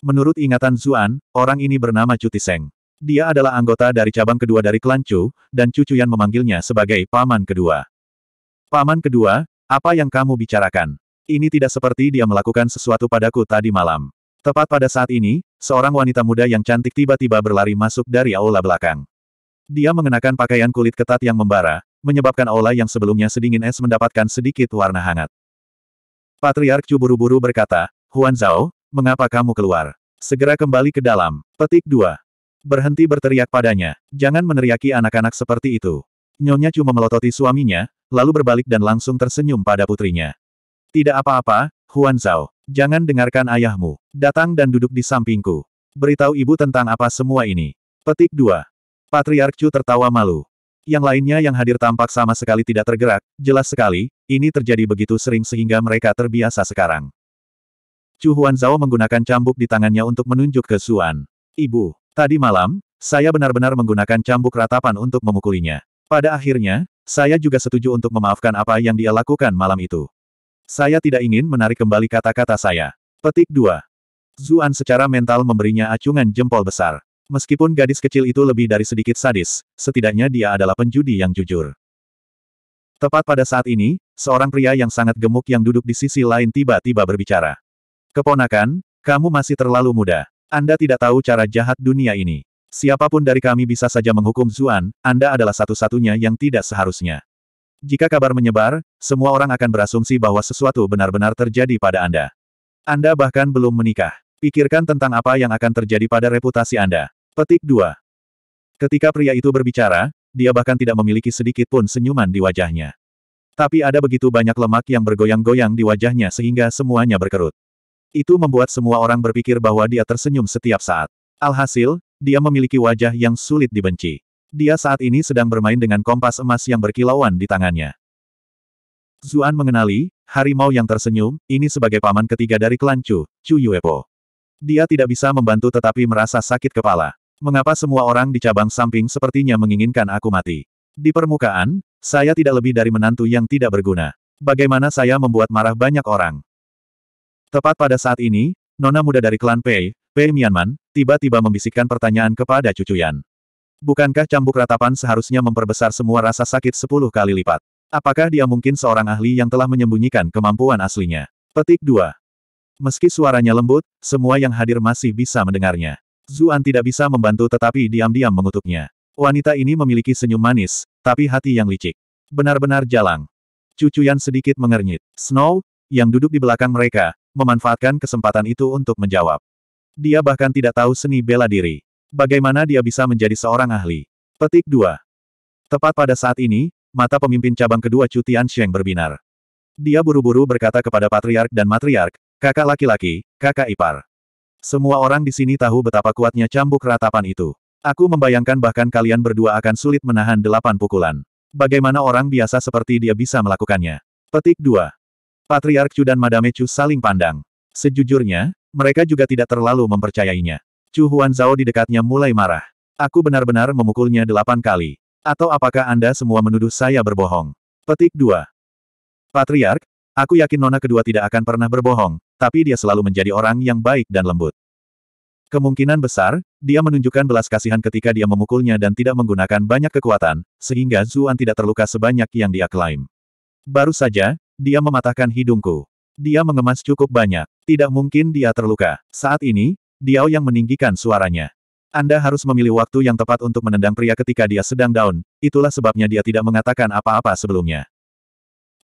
Menurut ingatan Zuan, orang ini bernama Chu Tiseng. Dia adalah anggota dari cabang kedua dari klan Chu, dan Chu Chuyan memanggilnya sebagai paman kedua. Paman kedua, apa yang kamu bicarakan? Ini tidak seperti dia melakukan sesuatu padaku tadi malam. Tepat pada saat ini, seorang wanita muda yang cantik tiba-tiba berlari masuk dari aula belakang. Dia mengenakan pakaian kulit ketat yang membara, menyebabkan aula yang sebelumnya sedingin es mendapatkan sedikit warna hangat. Patriark Chu buru-buru berkata, Huan Zhao, mengapa kamu keluar? Segera kembali ke dalam. Petik 2. Berhenti berteriak padanya. Jangan meneriaki anak-anak seperti itu. Nyonya Chu memelototi suaminya, lalu berbalik dan langsung tersenyum pada putrinya. Tidak apa-apa, Huan Zhao. Jangan dengarkan ayahmu. Datang dan duduk di sampingku. Beritahu ibu tentang apa semua ini. Petik 2. Patriark Chu tertawa malu. Yang lainnya yang hadir tampak sama sekali tidak tergerak, jelas sekali, ini terjadi begitu sering sehingga mereka terbiasa sekarang. Chu Huan Zhao menggunakan cambuk di tangannya untuk menunjuk ke Suan. Ibu, tadi malam, saya benar-benar menggunakan cambuk ratapan untuk memukulinya. Pada akhirnya, saya juga setuju untuk memaafkan apa yang dia lakukan malam itu. Saya tidak ingin menarik kembali kata-kata saya. Petik 2. Zuan secara mental memberinya acungan jempol besar. Meskipun gadis kecil itu lebih dari sedikit sadis, setidaknya dia adalah penjudi yang jujur. Tepat pada saat ini, seorang pria yang sangat gemuk yang duduk di sisi lain tiba-tiba berbicara. Keponakan, kamu masih terlalu muda. Anda tidak tahu cara jahat dunia ini. Siapapun dari kami bisa saja menghukum Zuan, Anda adalah satu-satunya yang tidak seharusnya. Jika kabar menyebar, semua orang akan berasumsi bahwa sesuatu benar-benar terjadi pada Anda. Anda bahkan belum menikah. Pikirkan tentang apa yang akan terjadi pada reputasi Anda. Petik 2. Ketika pria itu berbicara, dia bahkan tidak memiliki sedikit pun senyuman di wajahnya. Tapi ada begitu banyak lemak yang bergoyang-goyang di wajahnya sehingga semuanya berkerut. Itu membuat semua orang berpikir bahwa dia tersenyum setiap saat. Alhasil, dia memiliki wajah yang sulit dibenci. Dia saat ini sedang bermain dengan kompas emas yang berkilauan di tangannya. Zuan mengenali, harimau yang tersenyum, ini sebagai paman ketiga dari klan Chu, Chu Yuepo. Dia tidak bisa membantu tetapi merasa sakit kepala. Mengapa semua orang di cabang samping sepertinya menginginkan aku mati? Di permukaan, saya tidak lebih dari menantu yang tidak berguna. Bagaimana saya membuat marah banyak orang? Tepat pada saat ini, nona muda dari klan Pei, Pei Mianman, tiba-tiba membisikkan pertanyaan kepada cucu Yan. Bukankah cambuk ratapan seharusnya memperbesar semua rasa sakit sepuluh kali lipat? Apakah dia mungkin seorang ahli yang telah menyembunyikan kemampuan aslinya? Petik 2. Meski suaranya lembut, semua yang hadir masih bisa mendengarnya. Zuan tidak bisa membantu tetapi diam-diam mengutuknya. Wanita ini memiliki senyum manis, tapi hati yang licik. Benar-benar jalang. Cucuyan sedikit mengernyit. Snow, yang duduk di belakang mereka, memanfaatkan kesempatan itu untuk menjawab. Dia bahkan tidak tahu seni bela diri. Bagaimana dia bisa menjadi seorang ahli? Petik 2. Tepat pada saat ini, mata pemimpin cabang kedua Chu Tianxiang berbinar. Dia buru-buru berkata kepada patriark dan matriark, kakak laki-laki, kakak ipar. Semua orang di sini tahu betapa kuatnya cambuk ratapan itu. Aku membayangkan bahkan kalian berdua akan sulit menahan delapan pukulan. Bagaimana orang biasa seperti dia bisa melakukannya? Petik 2. Patriark Chu dan Madame Chu saling pandang. Sejujurnya, mereka juga tidak terlalu mempercayainya. Chu Huan Zhao di dekatnya mulai marah. Aku benar-benar memukulnya delapan kali. Atau apakah Anda semua menuduh saya berbohong? Petik 2. Patriark, aku yakin Nona kedua tidak akan pernah berbohong, tapi dia selalu menjadi orang yang baik dan lembut. Kemungkinan besar, dia menunjukkan belas kasihan ketika dia memukulnya dan tidak menggunakan banyak kekuatan, sehingga Zuan tidak terluka sebanyak yang dia klaim. Baru saja, dia mematahkan hidungku. Dia mengemas cukup banyak. Tidak mungkin dia terluka. Saat ini, Diao yang meninggikan suaranya. Anda harus memilih waktu yang tepat untuk menendang pria ketika dia sedang down, itulah sebabnya dia tidak mengatakan apa-apa sebelumnya.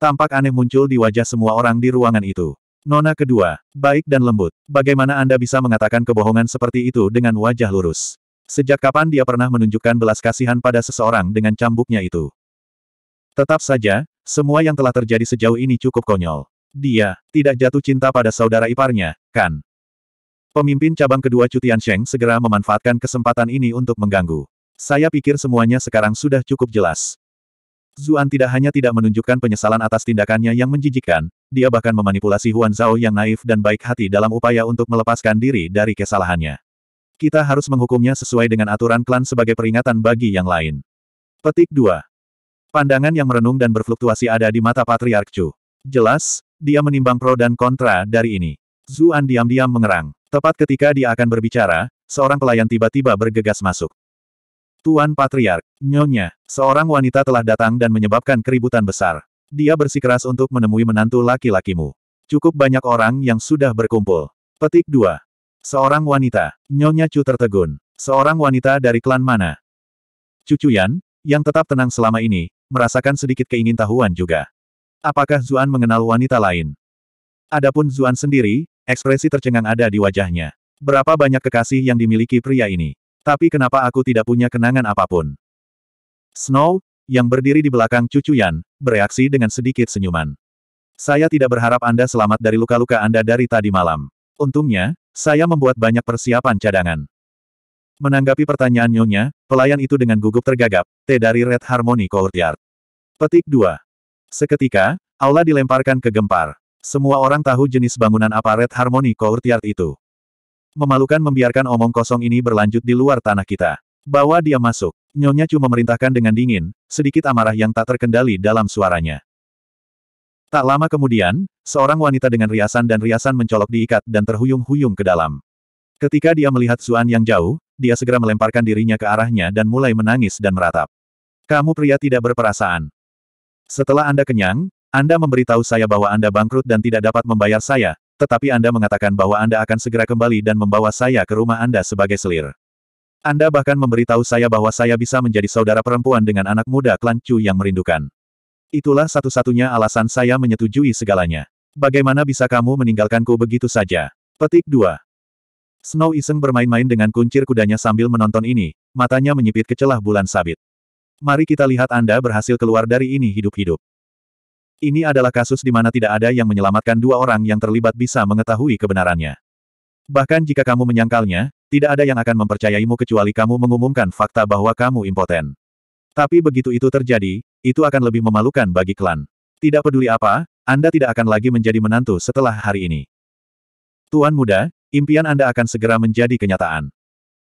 Tampak aneh muncul di wajah semua orang di ruangan itu. Nona kedua, baik dan lembut. Bagaimana Anda bisa mengatakan kebohongan seperti itu dengan wajah lurus? Sejak kapan dia pernah menunjukkan belas kasihan pada seseorang dengan cambuknya itu? Tetap saja, semua yang telah terjadi sejauh ini cukup konyol. Dia tidak jatuh cinta pada saudara iparnya, kan? Pemimpin cabang kedua Cutian Sheng segera memanfaatkan kesempatan ini untuk mengganggu. Saya pikir semuanya sekarang sudah cukup jelas. Zuan tidak hanya tidak menunjukkan penyesalan atas tindakannya yang menjijikkan, dia bahkan memanipulasi Huan Zhao yang naif dan baik hati dalam upaya untuk melepaskan diri dari kesalahannya. Kita harus menghukumnya sesuai dengan aturan klan sebagai peringatan bagi yang lain. Petik 2. Pandangan yang merenung dan berfluktuasi ada di mata Patriark Chu. Jelas, dia menimbang pro dan kontra dari ini. Zuan diam-diam mengerang. Tepat ketika dia akan berbicara, seorang pelayan tiba-tiba bergegas masuk. Tuan Patriark, Nyonya, seorang wanita telah datang dan menyebabkan keributan besar. Dia bersikeras untuk menemui menantu laki-lakimu. Cukup banyak orang yang sudah berkumpul. Petik 2. Seorang wanita, Nyonya Chu tertegun. Seorang wanita dari klan mana? Cucuyan, yang tetap tenang selama ini, merasakan sedikit keingintahuan juga. Apakah Zuan mengenal wanita lain? Adapun Zuan sendiri, Ekspresi tercengang ada di wajahnya. Berapa banyak kekasih yang dimiliki pria ini. Tapi kenapa aku tidak punya kenangan apapun? Snow, yang berdiri di belakang cucu Yan, bereaksi dengan sedikit senyuman. Saya tidak berharap Anda selamat dari luka-luka Anda dari tadi malam. Untungnya, saya membuat banyak persiapan cadangan. Menanggapi pertanyaan nyonya, pelayan itu dengan gugup tergagap, T dari Red Harmony Courtyard. Petik 2. Seketika, Aula dilemparkan ke gempar. Semua orang tahu jenis bangunan apa Red Harmony Courtyard itu. Memalukan membiarkan omong kosong ini berlanjut di luar tanah kita. Bawa dia masuk. Nyonya Chu memerintahkan dengan dingin, sedikit amarah yang tak terkendali dalam suaranya. Tak lama kemudian, seorang wanita dengan riasan dan riasan mencolok diikat dan terhuyung-huyung ke dalam. Ketika dia melihat Suan yang jauh, dia segera melemparkan dirinya ke arahnya dan mulai menangis dan meratap. Kamu pria tidak berperasaan. Setelah Anda kenyang, anda memberitahu saya bahwa Anda bangkrut dan tidak dapat membayar saya, tetapi Anda mengatakan bahwa Anda akan segera kembali dan membawa saya ke rumah Anda sebagai selir. Anda bahkan memberitahu saya bahwa saya bisa menjadi saudara perempuan dengan anak muda klan Chu yang merindukan. Itulah satu-satunya alasan saya menyetujui segalanya. Bagaimana bisa kamu meninggalkanku begitu saja? Petik 2. Snow iseng bermain-main dengan kuncir kudanya sambil menonton ini, matanya menyipit ke celah bulan sabit. Mari kita lihat Anda berhasil keluar dari ini hidup-hidup. Ini adalah kasus di mana tidak ada yang menyelamatkan dua orang yang terlibat bisa mengetahui kebenarannya. Bahkan jika kamu menyangkalnya, tidak ada yang akan mempercayaimu kecuali kamu mengumumkan fakta bahwa kamu impoten. Tapi begitu itu terjadi, itu akan lebih memalukan bagi klan. Tidak peduli apa, Anda tidak akan lagi menjadi menantu setelah hari ini. Tuan muda, impian Anda akan segera menjadi kenyataan.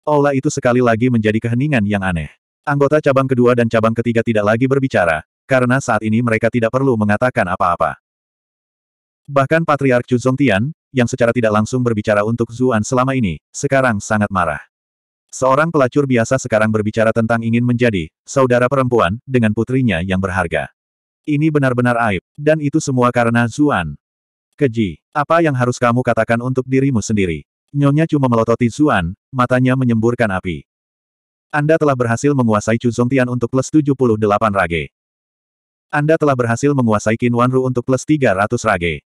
Olah itu sekali lagi menjadi keheningan yang aneh. Anggota cabang kedua dan cabang ketiga tidak lagi berbicara, karena saat ini mereka tidak perlu mengatakan apa-apa. Bahkan Patriark Chu Tian, yang secara tidak langsung berbicara untuk Zuan selama ini, sekarang sangat marah. Seorang pelacur biasa sekarang berbicara tentang ingin menjadi saudara perempuan dengan putrinya yang berharga. Ini benar-benar aib, dan itu semua karena Zuan. Keji, apa yang harus kamu katakan untuk dirimu sendiri? Nyonya cuma melototi Zuan, matanya menyemburkan api. Anda telah berhasil menguasai Chu Tian untuk plus 78 rage. Anda telah berhasil menguasai Qin Wanru untuk plus 300 rage.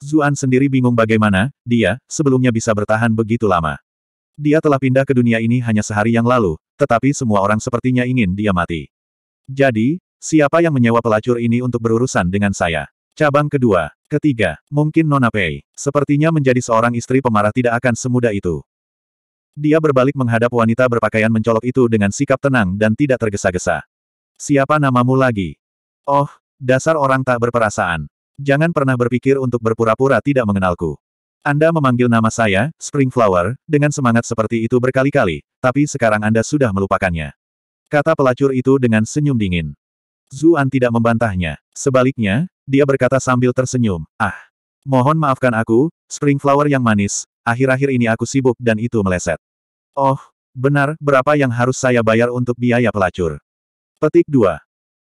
Zuan sendiri bingung bagaimana, dia, sebelumnya bisa bertahan begitu lama. Dia telah pindah ke dunia ini hanya sehari yang lalu, tetapi semua orang sepertinya ingin dia mati. Jadi, siapa yang menyewa pelacur ini untuk berurusan dengan saya? Cabang kedua, ketiga, mungkin Nona Pei. Sepertinya menjadi seorang istri pemarah tidak akan semudah itu. Dia berbalik menghadap wanita berpakaian mencolok itu dengan sikap tenang dan tidak tergesa-gesa. Siapa namamu lagi? Oh, dasar orang tak berperasaan. Jangan pernah berpikir untuk berpura-pura tidak mengenalku. Anda memanggil nama saya, Springflower, dengan semangat seperti itu berkali-kali, tapi sekarang Anda sudah melupakannya. Kata pelacur itu dengan senyum dingin. Zuan tidak membantahnya. Sebaliknya, dia berkata sambil tersenyum, Ah, mohon maafkan aku, Springflower yang manis, akhir-akhir ini aku sibuk dan itu meleset. Oh, benar, berapa yang harus saya bayar untuk biaya pelacur? Petik 2.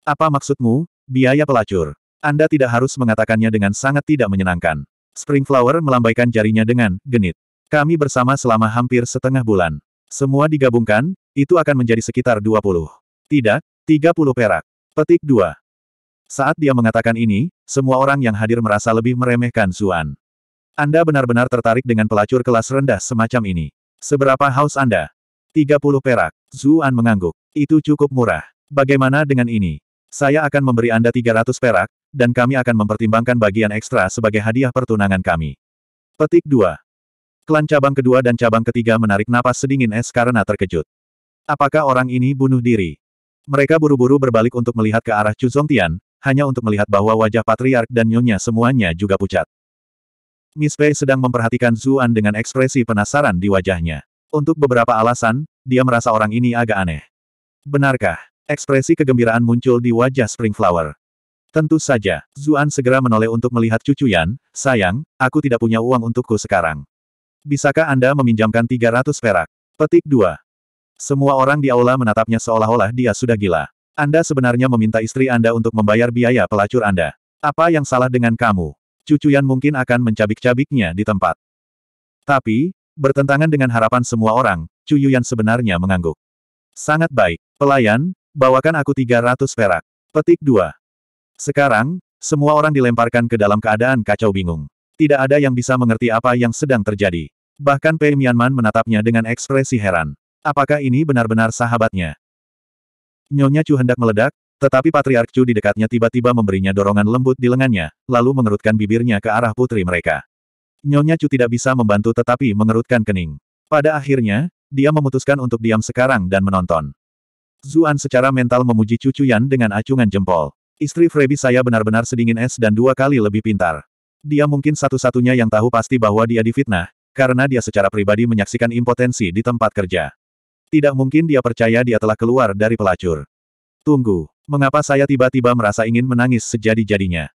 Apa maksudmu, Biaya pelacur. Anda tidak harus mengatakannya dengan sangat tidak menyenangkan. Springflower melambaikan jarinya dengan genit. Kami bersama selama hampir setengah bulan. Semua digabungkan, itu akan menjadi sekitar 20. Tidak, 30 perak. Petik 2. Saat dia mengatakan ini, semua orang yang hadir merasa lebih meremehkan Zuan. Anda benar-benar tertarik dengan pelacur kelas rendah semacam ini. Seberapa haus Anda? 30 perak. Zuan mengangguk. Itu cukup murah. Bagaimana dengan ini? Saya akan memberi Anda 300 perak, dan kami akan mempertimbangkan bagian ekstra sebagai hadiah pertunangan kami. Petik 2. Klan cabang kedua dan cabang ketiga menarik napas sedingin es karena terkejut. Apakah orang ini bunuh diri? Mereka buru-buru berbalik untuk melihat ke arah Chu Zongtian, hanya untuk melihat bahwa wajah patriark dan nyonya semuanya juga pucat. Miss Pei sedang memperhatikan Zuan dengan ekspresi penasaran di wajahnya. Untuk beberapa alasan, dia merasa orang ini agak aneh. Benarkah? Ekspresi kegembiraan muncul di wajah Spring Flower. Tentu saja, Zuan segera menoleh untuk melihat cucu Yan, sayang, aku tidak punya uang untukku sekarang. Bisakah Anda meminjamkan 300 perak? Petik 2. Semua orang di aula menatapnya seolah-olah dia sudah gila. Anda sebenarnya meminta istri Anda untuk membayar biaya pelacur Anda. Apa yang salah dengan kamu? Cucu Yan mungkin akan mencabik-cabiknya di tempat. Tapi, bertentangan dengan harapan semua orang, Cuyu Yan sebenarnya mengangguk. Sangat baik, pelayan, Bawakan aku 300 perak. Petik 2. Sekarang, semua orang dilemparkan ke dalam keadaan kacau bingung. Tidak ada yang bisa mengerti apa yang sedang terjadi. Bahkan Pei Mianman menatapnya dengan ekspresi heran. Apakah ini benar-benar sahabatnya? Nyonya Chu hendak meledak, tetapi Patriark Chu di dekatnya tiba-tiba memberinya dorongan lembut di lengannya, lalu mengerutkan bibirnya ke arah putri mereka. Nyonya Chu tidak bisa membantu tetapi mengerutkan kening. Pada akhirnya, dia memutuskan untuk diam sekarang dan menonton. Zuan secara mental memuji cucu Yan dengan acungan jempol. Istri Freby saya benar-benar sedingin es dan dua kali lebih pintar. Dia mungkin satu-satunya yang tahu pasti bahwa dia difitnah, karena dia secara pribadi menyaksikan impotensi di tempat kerja. Tidak mungkin dia percaya dia telah keluar dari pelacur. Tunggu, mengapa saya tiba-tiba merasa ingin menangis sejadi-jadinya?